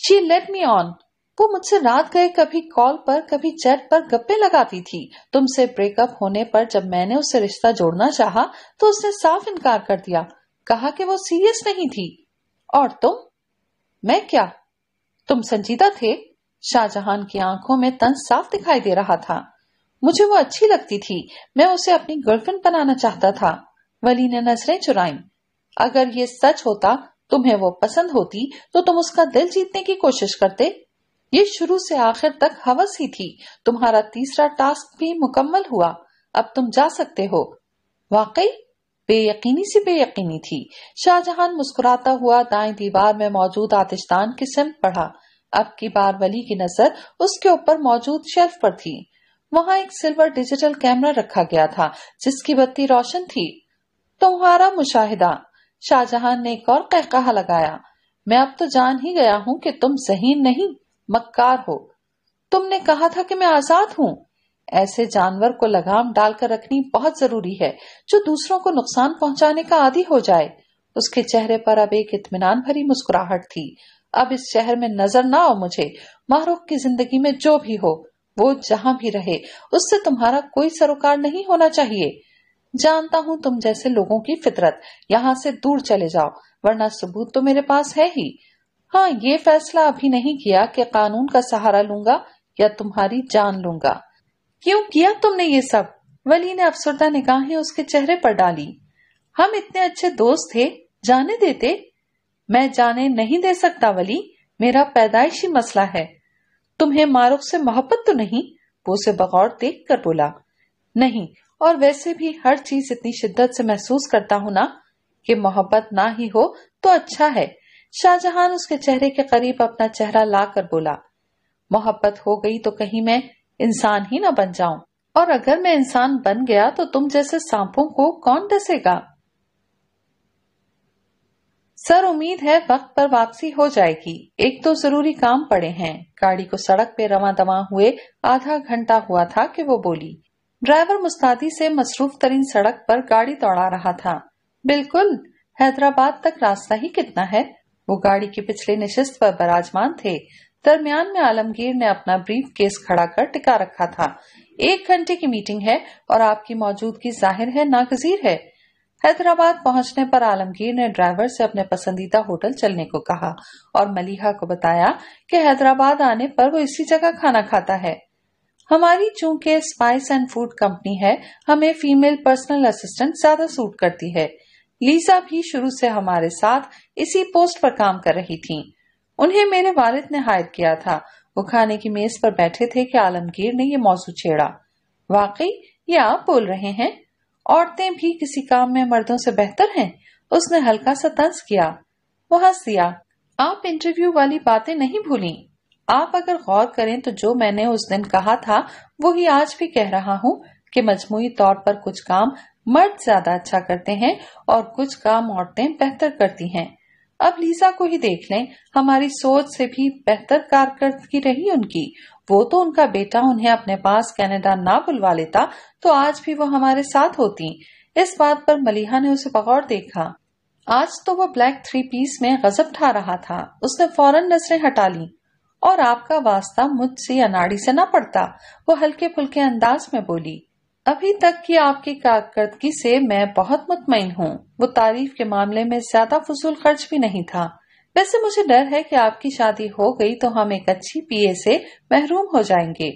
शी लेट मी ऑन वो मुझसे रात गए कभी कॉल पर कभी चैट पर गप्पे लगाती थी तुमसे ब्रेकअप होने पर जब मैंने उससे रिश्ता जोड़ना चाहा तो उसने साफ इनकार कर दिया कहा कि वो सीरियस नहीं थी और तुम मैं क्या तुम संजीदा थे शाहजहां की आंखों में तन साफ दिखाई दे रहा था मुझे वो अच्छी लगती थी मैं उसे अपनी गर्लफ्रेंड बनाना चाहता था वली ने नजरें चुराई अगर ये सच होता तुम्हें वो पसंद होती तो तुम उसका दिल जीतने की कोशिश करते ये शुरू से आखिर तक हवस ही थी तुम्हारा तीसरा टास्क भी मुकम्मल हुआ अब तुम जा सकते हो वाकई बेयकीनी से बेयकीनी थी शाहजहां मुस्कुराता हुआ दाएं दीवार में मौजूद आतिशदान की सिम पढ़ा अब की बार वली की नजर उसके ऊपर मौजूद शेल्फ पर थी वहां एक सिल्वर डिजिटल कैमरा रखा गया था जिसकी बत्ती रोशन थी तुम्हारा मुशाहिदा शाहजहां ने एक और कहकहा लगाया मैं अब तो जान ही गया हूँ कि तुम जहीन नहीं मक्कार हो तुमने कहा था कि मैं आजाद हूँ ऐसे जानवर को लगाम डालकर रखनी बहुत जरूरी है जो दूसरों को नुकसान पहुंचाने का आदि हो जाए उसके चेहरे पर अब एक इतमान भरी मुस्कुराहट थी अब इस शहर में नजर ना आओ मुझे मारूख की जिंदगी में जो भी हो वो जहाँ भी रहे उससे तुम्हारा कोई सरोकार नहीं होना चाहिए जानता हूँ तुम जैसे लोगों की फितरत यहाँ से दूर चले जाओ वरना सबूत तो मेरे पास है ही हाँ ये फैसला अभी नहीं किया कि कानून का सहारा लूंगा या तुम्हारी जान लूंगा क्यों किया तुमने ये सब वली ने अफसरदा निगाहें उसके चेहरे पर डाली हम इतने अच्छे दोस्त थे जाने देते मैं जाने नहीं दे सकता वली मेरा पैदाइशी मसला है तुम्हें मारूफ से मोहब्बत तो नहीं वो उसे बगौर देख कर बोला नहीं और वैसे भी हर चीज इतनी शिद्दत से महसूस करता हूं ना कि मोहब्बत ना ही हो तो अच्छा है शाहजहां उसके चेहरे के करीब अपना चेहरा ला कर बोला मोहब्बत हो गई तो कहीं मैं इंसान ही ना बन जाऊं और अगर मैं इंसान बन गया तो तुम जैसे सांपों को कौन डसेगा सर उम्मीद है वक्त पर वापसी हो जाएगी एक तो जरूरी काम पड़े हैं गाड़ी को सड़क पे रवा दवा हुए आधा घंटा हुआ था कि वो बोली ड्राइवर मुस्तादी से मसरूफ तरीन सड़क पर गाड़ी दौड़ा रहा था बिल्कुल हैदराबाद तक रास्ता ही कितना है वो गाड़ी की पिछले निशस्त पर बराजमान थे दरमियान में आलमगीर ने अपना ब्रीफ केस खड़ा कर टिका रखा था एक घंटे की मीटिंग है और आपकी मौजूदगी जाहिर है नागजीर है हैदराबाद पहुंचने पर आलमगीर ने ड्राइवर से अपने पसंदीदा होटल चलने को कहा और मलिहा को बताया कि हैदराबाद आने पर वो इसी जगह खाना खाता है हमारी चूंकि स्पाइस एंड फूड कंपनी है हमें फीमेल पर्सनल असिस्टेंट ज्यादा सूट करती है लीजा भी शुरू से हमारे साथ इसी पोस्ट पर काम कर रही थीं। उन्हें मेरे वालिद ने हायद किया था वो खाने की मेज पर बैठे थे कि आलमगीर ने ये मौजू छेड़ा वाकई ये आप बोल रहे हैं औरतें भी किसी काम में मर्दों से बेहतर हैं उसने हल्का सा तंज किया वो हंस दिया आप इंटरव्यू वाली बातें नहीं भूली आप अगर गौर करें तो जो मैंने उस दिन कहा था वो ही आज भी कह रहा हूँ कि मजमुई तौर पर कुछ काम मर्द ज्यादा अच्छा करते हैं और कुछ काम औरतें बेहतर करती हैं अब लीजा को ही देख लें हमारी सोच से भी बेहतर कारकर्दगी रही उनकी वो तो उनका बेटा उन्हें अपने पास कनाडा ना बुलवा लेता तो आज भी वो हमारे साथ होती इस बात पर मलिहा ने उसे बगौर देखा आज तो वो ब्लैक थ्री पीस में गजब ठा रहा था उसने फौरन नजरें हटा ली और आपका वास्ता मुझसे अनाड़ी से ना पड़ता वो हल्के फुल्के अंदाज में बोली अभी तक की आपकी कारकर्दगी से मैं बहुत मुतमिन हूँ वो तारीफ के मामले में ज्यादा फजूल खर्च भी नहीं था वैसे मुझे डर है कि आपकी शादी हो गई तो हम एक अच्छी पीए से महरूम हो जाएंगे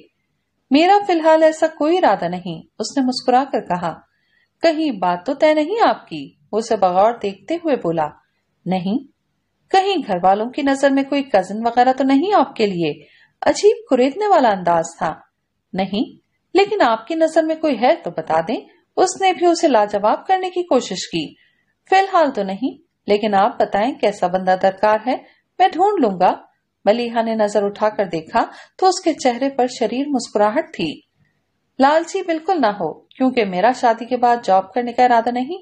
मेरा फिलहाल ऐसा कोई इरादा नहीं उसने मुस्कुरा कर कहा कहीं बात तो तय नहीं आपकी उसे बगौर देखते हुए बोला नहीं कहीं घर वालों की नजर में कोई कजन वगैरह तो नहीं आपके लिए अजीब कुरेदने वाला अंदाज था नहीं लेकिन आपकी नजर में कोई है तो बता दें उसने भी उसे लाजवाब करने की कोशिश की फिलहाल तो नहीं लेकिन आप बताएं कैसा बंदा दरकार है मैं ढूंढ लूंगा मलिहा ने नजर उठाकर देखा तो उसके चेहरे पर शरीर मुस्कुराहट थी लालची बिल्कुल ना हो क्योंकि मेरा शादी के बाद जॉब करने का इरादा नहीं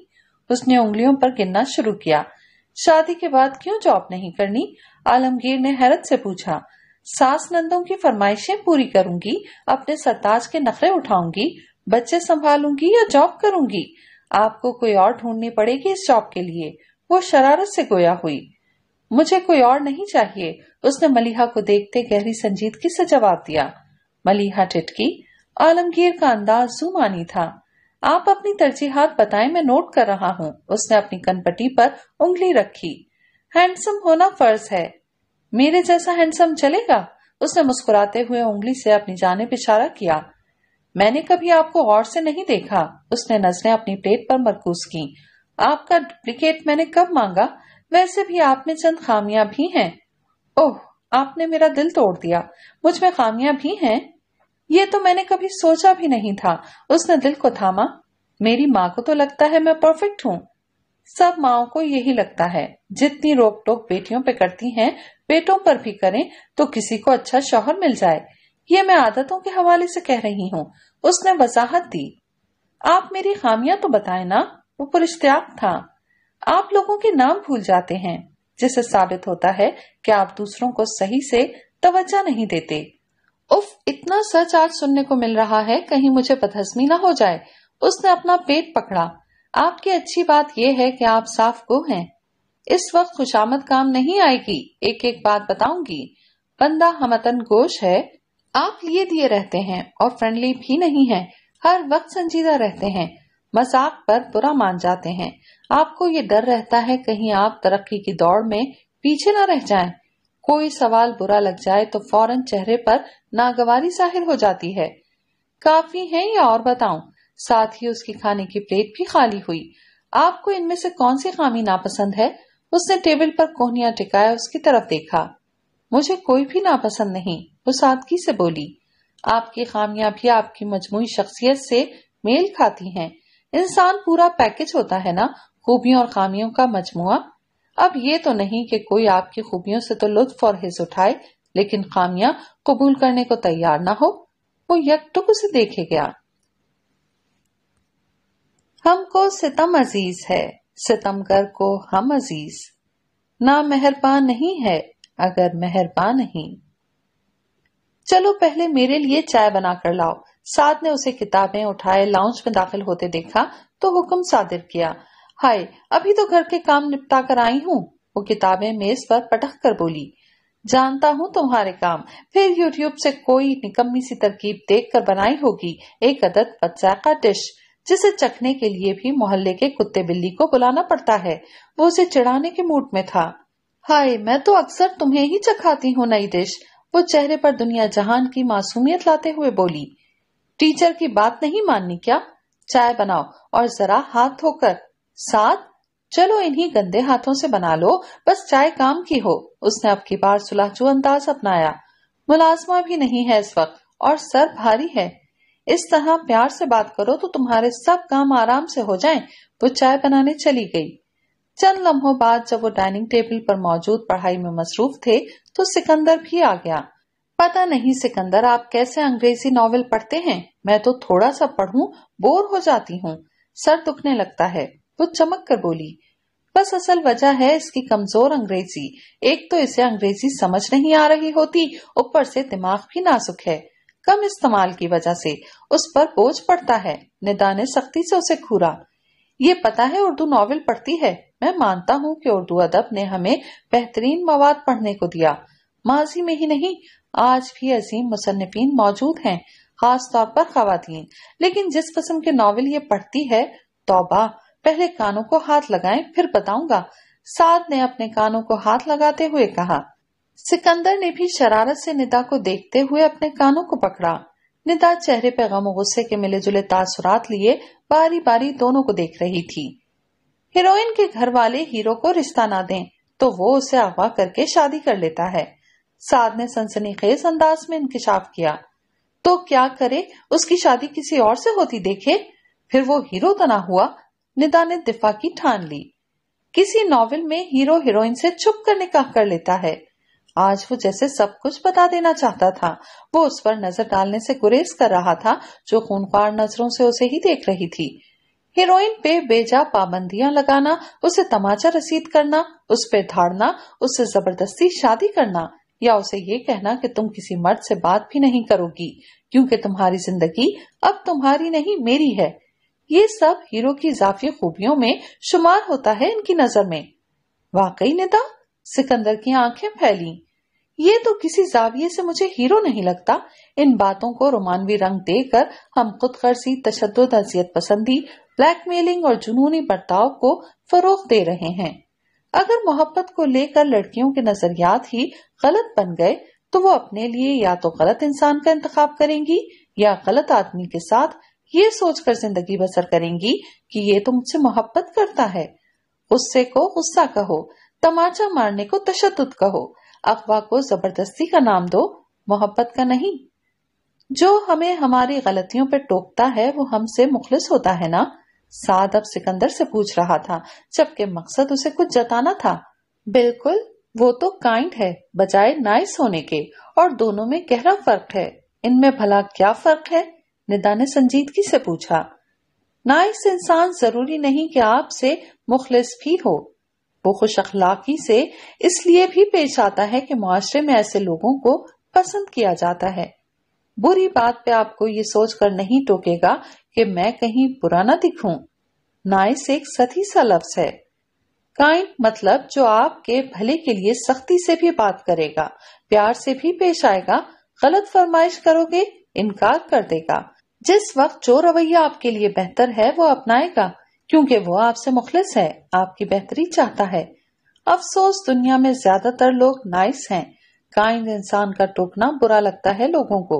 उसने उंगलियों पर गिनना शुरू किया शादी के बाद क्यों जॉब नहीं करनी आलमगीर ने हैरत से पूछा सास नंदों की फरमाइशें पूरी करूंगी अपने सरताज के नखरे उठाऊंगी बच्चे संभालूंगी या जॉब करूंगी आपको कोई और ढूंढनी पड़ेगी इस जॉब के लिए वो शरारत से गोया हुई मुझे कोई और नहीं चाहिए उसने मलिहा को देखते गहरी संजीदगी से जवाब दिया मलिहा टिटकी आलमगीर का अंदाज जुमानी था आप अपनी तरजीहत बताएं मैं नोट कर रहा हूँ उसने अपनी कनपट्टी पर उंगली रखी हैंडसम होना फर्ज है मेरे जैसा हैंडसम चलेगा उसने मुस्कुराते हुए उंगली से अपनी जाने इशारा किया मैंने कभी आपको और से नहीं देखा उसने नजरें अपनी प्लेट पर मरकूज की आपका डुप्लीकेट मैंने कब मांगा वैसे भी आप में चंद खामियां भी हैं ओह आपने मेरा दिल तोड़ दिया मुझ में खामियां भी हैं ये तो मैंने कभी सोचा भी नहीं था उसने दिल को थामा मेरी माँ को तो लगता है मैं परफेक्ट हूँ सब माओ को यही लगता है जितनी रोक टोक बेटियों पे करती हैं बेटों पर भी करें तो किसी को अच्छा शोहर मिल जाए ये मैं आदतों के हवाले से कह रही हूँ उसने वजाहत दी आप मेरी खामियां तो बताए ना वो पुरस्त्याग था आप लोगों के नाम भूल जाते हैं जिससे साबित होता है कि आप दूसरों को सही से तवज्जा नहीं देते उफ इतना सच आज सुनने को मिल रहा है कहीं मुझे बदहजमी ना हो जाए उसने अपना पेट पकड़ा आपकी अच्छी बात यह है कि आप साफ गो हैं इस वक्त खुशामद काम नहीं आएगी एक एक बात बताऊंगी बंदा हमतन गोश है आप लिए दिए रहते हैं और फ्रेंडली भी नहीं है हर वक्त संजीदा रहते हैं मजाक पर बुरा मान जाते हैं आपको ये डर रहता है कहीं आप तरक्की की दौड़ में पीछे न रह जाएं। कोई सवाल बुरा लग जाए तो फौरन चेहरे पर नागवारी जाहिर हो जाती है काफी है या और बताऊं साथ ही उसकी खाने की प्लेट भी खाली हुई आपको इनमें से कौन सी खामी नापसंद है उसने टेबल पर कोहनिया टिकाया उसकी तरफ देखा मुझे कोई भी नापसंद नहीं वो सादगी से बोली आपकी खामियां भी आपकी मजमू शख्सियत से मेल खाती हैं इंसान पूरा पैकेज होता है ना खूबियों और खामियों का मजमुआ अब ये तो नहीं कि कोई आपकी खूबियों से तो लुत्फ और हिस्स उठाए लेकिन खामियां कबूल करने को तैयार ना हो वो यकटुक उसे देखे गया हमको सितम अजीज है सितमगर को हम अजीज ना मेहरबान नहीं है अगर मेहरबान नहीं चलो पहले मेरे लिए चाय बनाकर लाओ साद ने उसे किताबें उठाए लाउंज में दाखिल होते देखा तो हुक्म सादिर किया हाय अभी तो घर के काम निपटा कर आई हूँ वो किताबें मेज पर पटक कर बोली जानता हूँ तुम्हारे काम फिर यूट्यूब से कोई निकम्मी सी तरकीब देख कर बनाई होगी एक अदद बच्चा का डिश जिसे चखने के लिए भी मोहल्ले के कुत्ते बिल्ली को बुलाना पड़ता है वो उसे चिढ़ाने के मूड में था हाय मैं तो अक्सर तुम्हें ही चखाती हूँ नई डिश वो चेहरे पर दुनिया जहान की मासूमियत लाते हुए बोली टीचर की बात नहीं माननी क्या चाय बनाओ और जरा हाथ धोकर साथ चलो इन्हीं गंदे हाथों से बना लो बस चाय काम की हो उसने अब की बार सुलाचू अंदाज अपनाया मुलाजमा भी नहीं है इस वक्त और सर भारी है इस तरह प्यार से बात करो तो तुम्हारे सब काम आराम से हो जाएं। वो चाय बनाने चली गई चंद लम्हों बाद जब वो डाइनिंग टेबल पर मौजूद पढ़ाई में मसरूफ थे तो सिकंदर भी आ गया पता नहीं सिकंदर आप कैसे अंग्रेजी नॉवेल पढ़ते हैं मैं तो थोड़ा सा पढ़ूं बोर हो जाती हूँ सर दुखने लगता है वो चमक कर बोली बस असल वजह है इसकी कमजोर अंग्रेजी एक तो इसे अंग्रेजी समझ नहीं आ रही होती ऊपर से दिमाग भी नाजुक है कम इस्तेमाल की वजह से उस पर बोझ पड़ता है निदा ने सख्ती से उसे घूरा ये पता है उर्दू नॉवेल पढ़ती है मैं मानता हूँ कि उर्दू अदब ने हमें बेहतरीन मवाद पढ़ने को दिया माजी में ही नहीं आज भी अजीम मुसनफिन मौजूद हैं खास तौर पर खातन लेकिन जिस कस्म के नावल ये पढ़ती है तोबा पहले कानों को हाथ लगाएं फिर बताऊंगा साद ने अपने कानों को हाथ लगाते हुए कहा सिकंदर ने भी शरारत से निदा को देखते हुए अपने कानों को पकड़ा निदा चेहरे पर गम गुस्से के मिले जुले तासुरात लिए बारी बारी दोनों को देख रही थी हीरोइन के घर वाले हीरो को रिश्ता ना दें तो वो उसे अगवा करके शादी कर लेता है साध ने सनसनी खेज अंदाज में इंकशाफ किया तो क्या करे उसकी शादी किसी और से होती देखे फिर वो हीरो ना हुआ निदा ने दिफा की ठान ली किसी नॉवेल में हीरो हीरोइन से छुप कर निकाह कर लेता है आज वो जैसे सब कुछ बता देना चाहता था वो उस पर नजर डालने से गुरेज कर रहा था जो खूनखार नजरों से उसे ही देख रही थी हीरोइन पे बेजा पाबंदियां लगाना उसे तमाचा रसीद करना उस पर धाड़ना उससे जबरदस्ती शादी करना या उसे ये कहना कि तुम किसी मर्द से बात भी नहीं करोगी क्योंकि तुम्हारी जिंदगी अब तुम्हारी नहीं मेरी है ये सब हीरो की इजाफी खूबियों में शुमार होता है इनकी नजर में वाकई नेता सिकंदर की आंखें फैली ये तो किसी जाविये से मुझे हीरो नहीं लगता इन बातों को रोमानवी रंग देकर हम खुदकर्जी तशद हसीियत पसंदी ब्लैकमेलिंग और जुनूनी बर्ताव को फरोख दे रहे हैं अगर मोहब्बत को लेकर लड़कियों के नजरियात ही गलत बन गए तो वो अपने लिए या तो गलत इंसान का इंतखा करेंगी या गलत आदमी के साथ ये सोचकर जिंदगी बसर करेंगी कि ये तो मुझसे मोहब्बत करता है गुस्से को गुस्सा कहो तमाचा मारने को तशद कहो अखवा को जबरदस्ती का नाम दो मोहब्बत का नहीं जो हमें हमारी गलतियों पर टोकता है वो हमसे मुखलिस होता है ना साद अब सिकंदर से पूछ रहा था जबकि मकसद उसे कुछ जताना था बिल्कुल वो तो काइंड है बजाय नाइस होने के और दोनों में गहरा फर्क है इनमें भला क्या फर्क है निदा ने संजीदगी से पूछा नाइस इंसान जरूरी नहीं कि आपसे मुखलिस भी हो वो खुश अखलाकी से इसलिए भी पेश आता है कि माशरे में ऐसे लोगों को पसंद किया जाता है बुरी बात पे आपको ये सोच कर नहीं टोकेगा कि मैं कहीं बुरा ना दिखूं। नाइस एक सती सा लफ्ज है काइंड मतलब जो आपके भले के लिए सख्ती से भी बात करेगा प्यार से भी पेश आएगा गलत फरमाइश करोगे इनकार कर देगा जिस वक्त जो रवैया आपके लिए बेहतर है वो अपनाएगा क्योंकि वो आपसे मुखलिस है आपकी बेहतरी चाहता है अफसोस दुनिया में ज्यादातर लोग नाइस हैं काइंड इंसान का टोकना बुरा लगता है लोगों को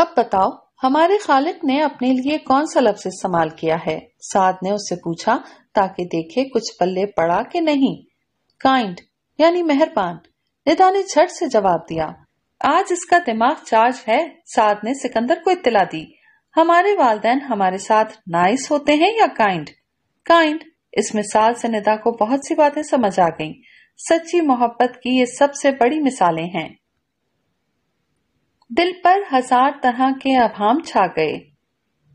अब बताओ हमारे खालिक ने अपने लिए कौन सा लफ्ज इस्तेमाल किया है साद ने उससे पूछा ताकि देखे कुछ पल्ले पड़ा कि नहीं काइंड यानी मेहरबान निदा ने झट से जवाब दिया आज इसका दिमाग चार्ज है साद ने सिकंदर को इतला दी हमारे वालदेन हमारे साथ नाइस होते हैं या काइंड काइंड इस मिसाल से निदा को बहुत सी बातें समझ आ गईं। सच्ची मोहब्बत की ये सबसे बड़ी मिसालें हैं दिल पर हजार तरह के अभाम छा गए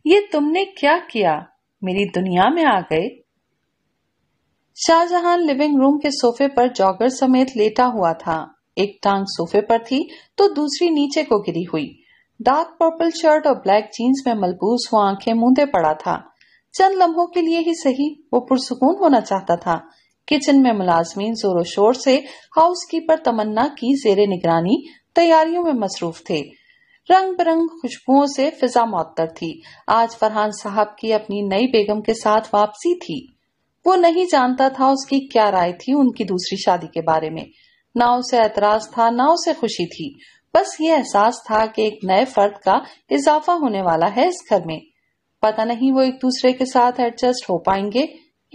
ये तुमने क्या किया मेरी दुनिया में आ गए शाहजहां लिविंग रूम के सोफे पर जॉगर समेत लेटा हुआ था एक टांग सोफे पर थी तो दूसरी नीचे को गिरी हुई डार्क पर्पल शर्ट और ब्लैक जीन्स में मलबूस हुआ आंखें मूंदे पड़ा था चंद लम्हों के लिए ही सही वो पुरसकून होना चाहता था किचन में मुलाजमीन जोरों शोर से हाउस कीपर तमन्ना की जेर निगरानी तैयारियों में मसरूफ थे रंग बिरंग खुशबुओं से फिजा मअतर थी आज फरहान साहब की अपनी नई बेगम के साथ वापसी थी वो नहीं जानता था उसकी क्या राय थी उनकी दूसरी शादी के बारे में ना उसे एतराज था ना उसे खुशी थी बस ये एहसास था कि एक नए फर्द का इजाफा होने वाला है इस घर में पता नहीं वो एक दूसरे के साथ एडजस्ट हो पाएंगे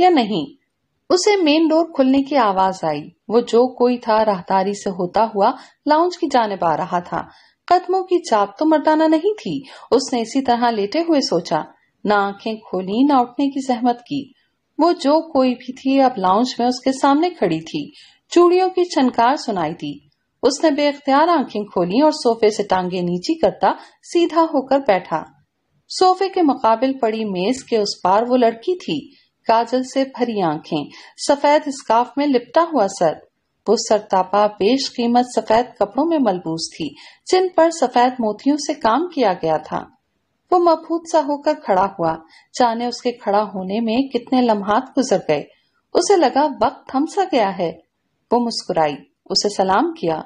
या नहीं उसे मेन डोर खुलने की आवाज आई वो जो कोई था राहदारी से होता हुआ लाउंज की जानब आ रहा था कदमों की चाप तो मर्दाना नहीं थी उसने इसी तरह लेटे हुए सोचा न आंखें खोली न उठने की सहमत की वो जो कोई भी थी अब लाउंज में उसके सामने खड़ी थी चूड़ियों की छनकार सुनाई थी उसने बेख्तियार आंखें खोली और सोफे से टांगे नीची करता सीधा होकर बैठा सोफे के मुकाबिल पड़ी मेज के उस पार वो लड़की थी काजल से भरी आंखें सफेद स्काफ में लिपटा हुआ सर वो सरतापा बेश कीमत सफेद कपड़ों में मलबूस थी जिन पर सफेद मोतियों से काम किया गया था वो मफूत सा होकर खड़ा हुआ जाने उसके खड़ा होने में कितने लम्हात गुजर गए उसे लगा वक्त थम सा गया है वो मुस्कुराई उसे सलाम किया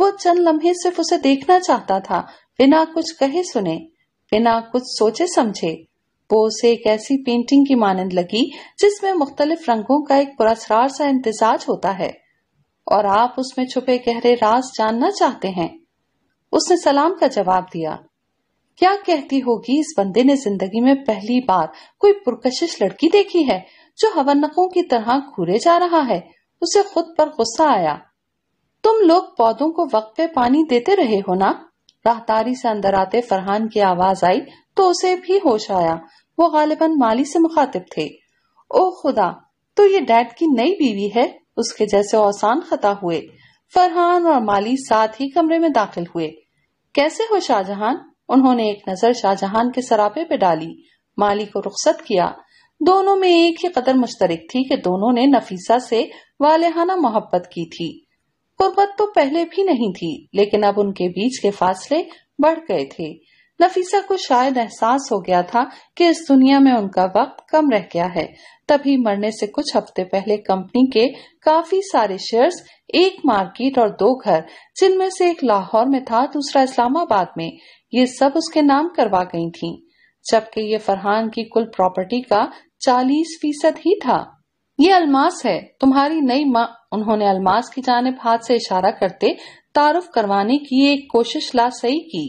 वो चंद लम्हे सिर्फ उसे देखना चाहता था बिना कुछ कहे सुने बिना कुछ सोचे समझे वो उसे एक ऐसी पेंटिंग की मानंद लगी जिसमें मुख्तलिफ रंगों का एक पुरासरार सा इंतजाज होता है और आप उसमें छुपे गहरे राज जानना चाहते हैं उसने सलाम का जवाब दिया क्या कहती होगी इस बंदे ने जिंदगी में पहली बार कोई पुरकशिश लड़की देखी है जो हवनकों की तरह घूरे जा रहा है उसे खुद पर गुस्सा आया तुम लोग पौधों को वक्त पे पानी देते रहे हो ना राहदारी से अंदर आते फरहान की आवाज आई तो उसे भी होश आया वो गालिबन माली से मुखातिब थे ओ खुदा तो ये डैड की नई बीवी है उसके जैसे औसान खता हुए फरहान और माली साथ ही कमरे में दाखिल हुए कैसे हो शाहजहां उन्होंने एक नजर शाहजहां के सरापे पे डाली माली को रुखसत किया दोनों में एक ही कदर मुश्तरक थी कि दोनों ने नफीसा से वालेहाना मोहब्बत की थी कुर्बत तो पहले भी नहीं थी लेकिन अब उनके बीच के फासले बढ़ गए थे नफीसा को शायद एहसास हो गया था कि इस दुनिया में उनका वक्त कम रह गया है तभी मरने से कुछ हफ्ते पहले कंपनी के काफी सारे शेयर्स एक मार्केट और दो घर जिनमें से एक लाहौर में था दूसरा इस्लामाबाद में ये सब उसके नाम करवा गई थी जबकि ये फरहान की कुल प्रॉपर्टी का चालीस फीसद ही था ये अलमास है तुम्हारी नई माँ उन्होंने अलमास की जानब हाथ से इशारा करते तारुफ करवाने की एक कोशिश ला सही की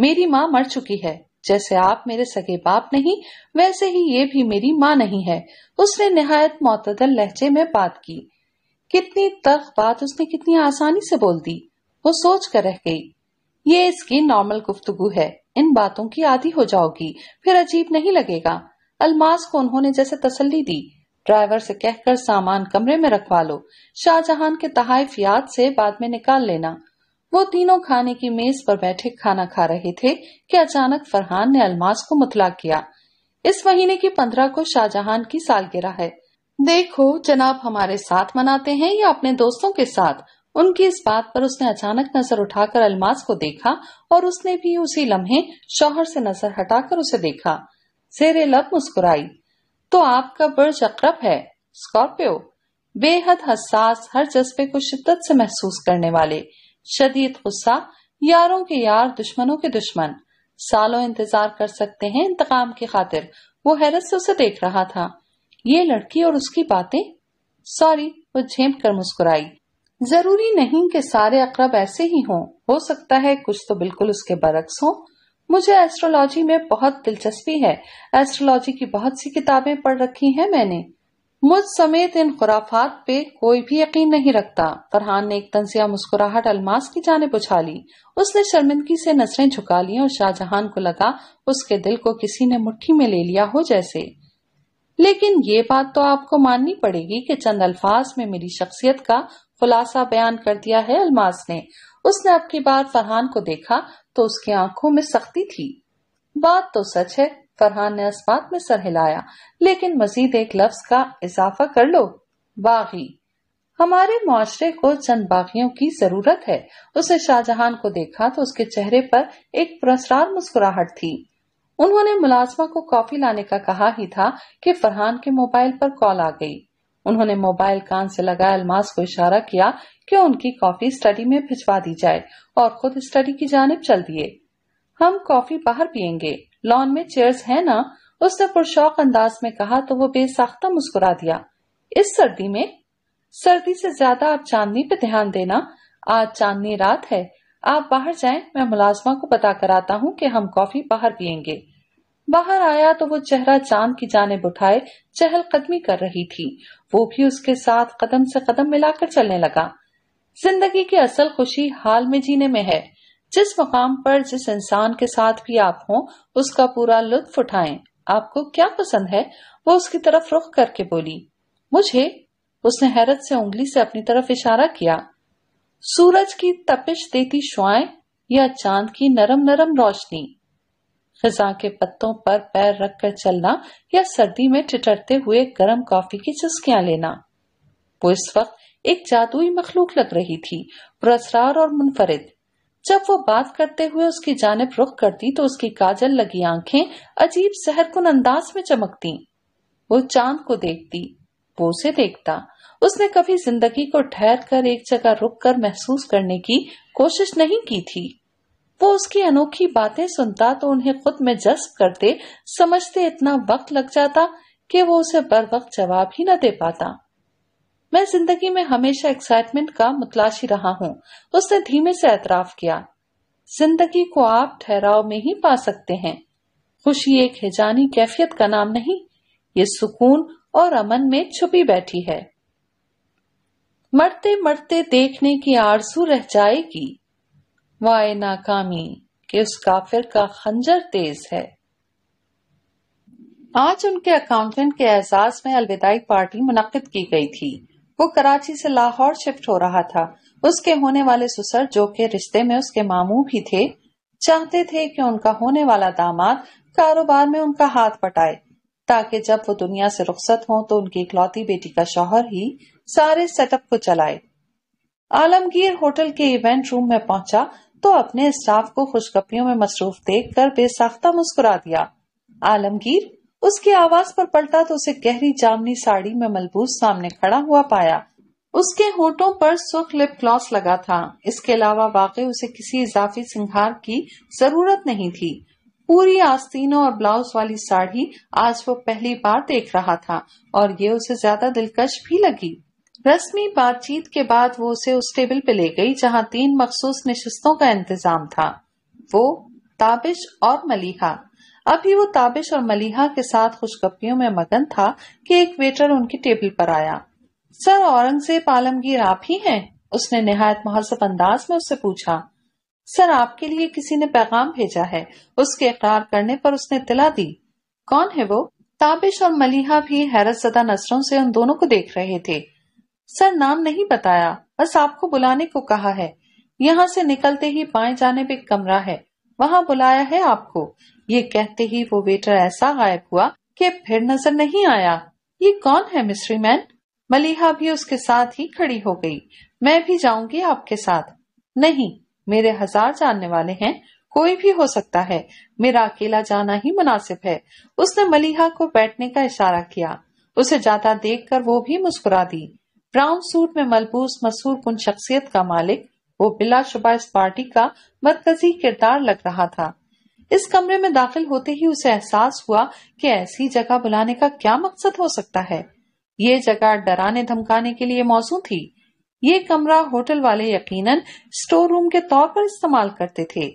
मेरी माँ मर चुकी है जैसे आप मेरे सगे बाप नहीं वैसे ही ये भी मेरी माँ नहीं है उसने नहायत मोतदल लहजे में बात की कितनी तख बात उसने कितनी आसानी से बोल दी वो सोच कर रह गई ये इसकी नॉर्मल गुफ्तगु है इन बातों की आदि हो जाओगी फिर अजीब नहीं लगेगा अलमास को उन्होंने जैसे तसल्ली दी ड्राइवर से कहकर सामान कमरे में रखवा लो शाहजहां के तहाइफ याद से बाद में निकाल लेना वो तीनों खाने की मेज पर बैठे खाना खा रहे थे कि अचानक फरहान ने अलमास को मुतला किया इस महीने की पंद्रह को शाहजहां की सालगिरह है देखो जनाब हमारे साथ मनाते हैं या अपने दोस्तों के साथ उनकी इस बात पर उसने अचानक नजर उठाकर अलमास को देखा और उसने भी उसी लम्हे शोहर से नजर हटाकर उसे देखा जेरे लब मुस्कुराई तो आपका बर्ज अकरब है स्कॉर्पियो बेहद हसास हर जज्बे को शिद्दत से महसूस करने वाले शदीद गुस्सा यारों के यार दुश्मनों के दुश्मन सालों इंतजार कर सकते हैं इंतकाम की खातिर वो हैरत से उसे देख रहा था ये लड़की और उसकी बातें सॉरी वो झेप कर मुस्कुराई जरूरी नहीं कि सारे अकरब ऐसे ही हों हो सकता है कुछ तो बिल्कुल उसके बरक्स हों मुझे एस्ट्रोलॉजी में बहुत दिलचस्पी है एस्ट्रोलॉजी की बहुत सी किताबें पढ़ रखी हैं मैंने मुझ समेत इन खुराफात पे कोई भी यकीन नहीं रखता फरहान ने एक तंसिया मुस्कुराहट अलमास की जाने बुझा ली उसने शर्मिंदगी से नजरें झुका ली और शाहजहां को लगा उसके दिल को किसी ने मुट्ठी में ले लिया हो जैसे लेकिन ये बात तो आपको माननी पड़ेगी कि चंद अल्फाज में मेरी शख्सियत का खुलासा बयान कर दिया है अलमास ने उसने अब की बार फरहान को देखा तो उसकी आंखों में सख्ती थी बात तो सच है फरहान ने असमात में सर हिलाया लेकिन मजीद एक लफ्ज का इजाफा कर लो बागी हमारे मुआरे को चंद बागियों की जरूरत है उसने शाहजहां को देखा तो उसके चेहरे पर एक प्रसरार मुस्कुराहट थी उन्होंने मुलाजमा को कॉफी लाने का कहा ही था कि फरहान के मोबाइल पर कॉल आ गई उन्होंने मोबाइल कान से लगाए अलमास को इशारा किया क्यों उनकी कॉफी स्टडी में भिजवा दी जाए और खुद स्टडी की जानब चल दिए हम कॉफी बाहर पियेंगे लॉन में चेयर्स है ना उसने पुरशौक अंदाज में कहा तो वो बेसाख्ता मुस्कुरा दिया इस सर्दी में सर्दी से ज्यादा आप चांदनी पे ध्यान देना आज चांदनी रात है आप बाहर जाएं मैं मुलाजमा को पता कराता हूँ कि हम कॉफी बाहर पियेंगे बाहर आया तो वो चेहरा चांद की जानब उठाए कदमी कर रही थी वो भी उसके साथ कदम से कदम मिलाकर चलने लगा जिंदगी की असल खुशी हाल में जीने में है जिस मकाम पर जिस इंसान के साथ भी आप हों उसका पूरा लुत्फ उठाएं आपको क्या पसंद है वो उसकी तरफ रुख करके बोली मुझे उसने हैरत से उंगली से अपनी तरफ इशारा किया सूरज की तपिश देती श्वाएं या चांद की नरम नरम रोशनी खजा के पत्तों पर पैर रखकर चलना या सर्दी में टिटरते हुए गर्म कॉफी की चस्कियां लेना वो इस वक्त एक जादुई मखलूक लग रही थी प्रसरार और मुनफरिद जब वो बात करते हुए उसकी जानब रुख करती तो उसकी काजल लगी आंखें अजीब कुन अंदाज में चमकती वो चांद को देखती वो उसे देखता उसने कभी जिंदगी को ठहर कर एक जगह रुक कर महसूस करने की कोशिश नहीं की थी वो उसकी अनोखी बातें सुनता तो उन्हें खुद में जस्ब करते समझते इतना वक्त लग जाता कि वो उसे बर वक्त जवाब ही न दे पाता मैं जिंदगी में हमेशा एक्साइटमेंट का मुतलाशी रहा हूँ उसने धीमे से एतराफ किया जिंदगी को आप ठहराव में ही पा सकते हैं खुशी एक हिजानी कैफियत का नाम नहीं ये सुकून और अमन में छुपी बैठी है मरते मरते देखने की आरजू रह जाएगी वाय नाकामी कि उस काफिर का खंजर तेज है आज उनके अकाउंटेंट के एजाज में अलविदाई पार्टी मुनद की गई थी वो कराची से लाहौर शिफ्ट हो रहा था उसके होने वाले ससुर जो के रिश्ते में उसके मामू भी थे चाहते थे कि उनका होने वाला दामाद कारोबार में उनका हाथ पटाए ताकि जब वो दुनिया से रुखसत हो तो उनकी इकलौती बेटी का शौहर ही सारे सेटअप को चलाए आलमगीर होटल के इवेंट रूम में पहुंचा तो अपने स्टाफ को खुशखबरियों में मसरूफ देखकर बेसाख्ता मुस्कुरा दिया आलमगीर उसकी आवाज पर पलटा तो उसे गहरी जामनी साड़ी में मलबूस सामने खड़ा हुआ पाया उसके होठों पर सुख लिप क्लॉस लगा था इसके अलावा वाकई उसे किसी इजाफी सिंगार की जरूरत नहीं थी पूरी आस्तीनों और ब्लाउज वाली साड़ी आज वो पहली बार देख रहा था और ये उसे ज्यादा दिलकश भी लगी रस्मी बातचीत के बाद वो उसे उस टेबल पे ले गई जहाँ तीन मखसूस नशस्तों का इंतजाम था वो ताबिश और मलिहा अभी वो ताबिश और मलिहा के साथ खुशगपियों में मगन था कि एक वेटर उनकी टेबल पर आया सर औरंगजेब आलमगीर आप ही हैं उसने नहायत महसब अंदाज में उससे पूछा सर आपके लिए किसी ने पैगाम भेजा है उसके इकरार करने पर उसने तिला दी कौन है वो ताबिश और मलिहा भी हैरत सदा नसरों से उन दोनों को देख रहे थे सर नाम नहीं बताया बस आपको बुलाने को कहा है यहाँ से निकलते ही पाए जाने पे कमरा है वहाँ बुलाया है आपको ये कहते ही वो वेटर ऐसा गायब हुआ कि फिर नजर नहीं आया ये कौन है मिस्ट्री मैन मलिहा भी उसके साथ ही खड़ी हो गई मैं भी जाऊंगी आपके साथ नहीं मेरे हजार जानने वाले हैं कोई भी हो सकता है मेरा अकेला जाना ही मुनासिब है उसने मलिहा को बैठने का इशारा किया उसे जाता देखकर वो भी मुस्कुरा दी ब्राउन सूट में मलबूस मसूर कुन शख्सियत का मालिक वो बिला शुबा इस पार्टी का मरकजी किरदार लग रहा था इस कमरे में दाखिल होते ही उसे एहसास हुआ कि ऐसी जगह बुलाने का क्या मकसद हो सकता है ये जगह डराने धमकाने के लिए मौसू थी ये कमरा होटल वाले यकीनन स्टोर रूम के तौर पर इस्तेमाल करते थे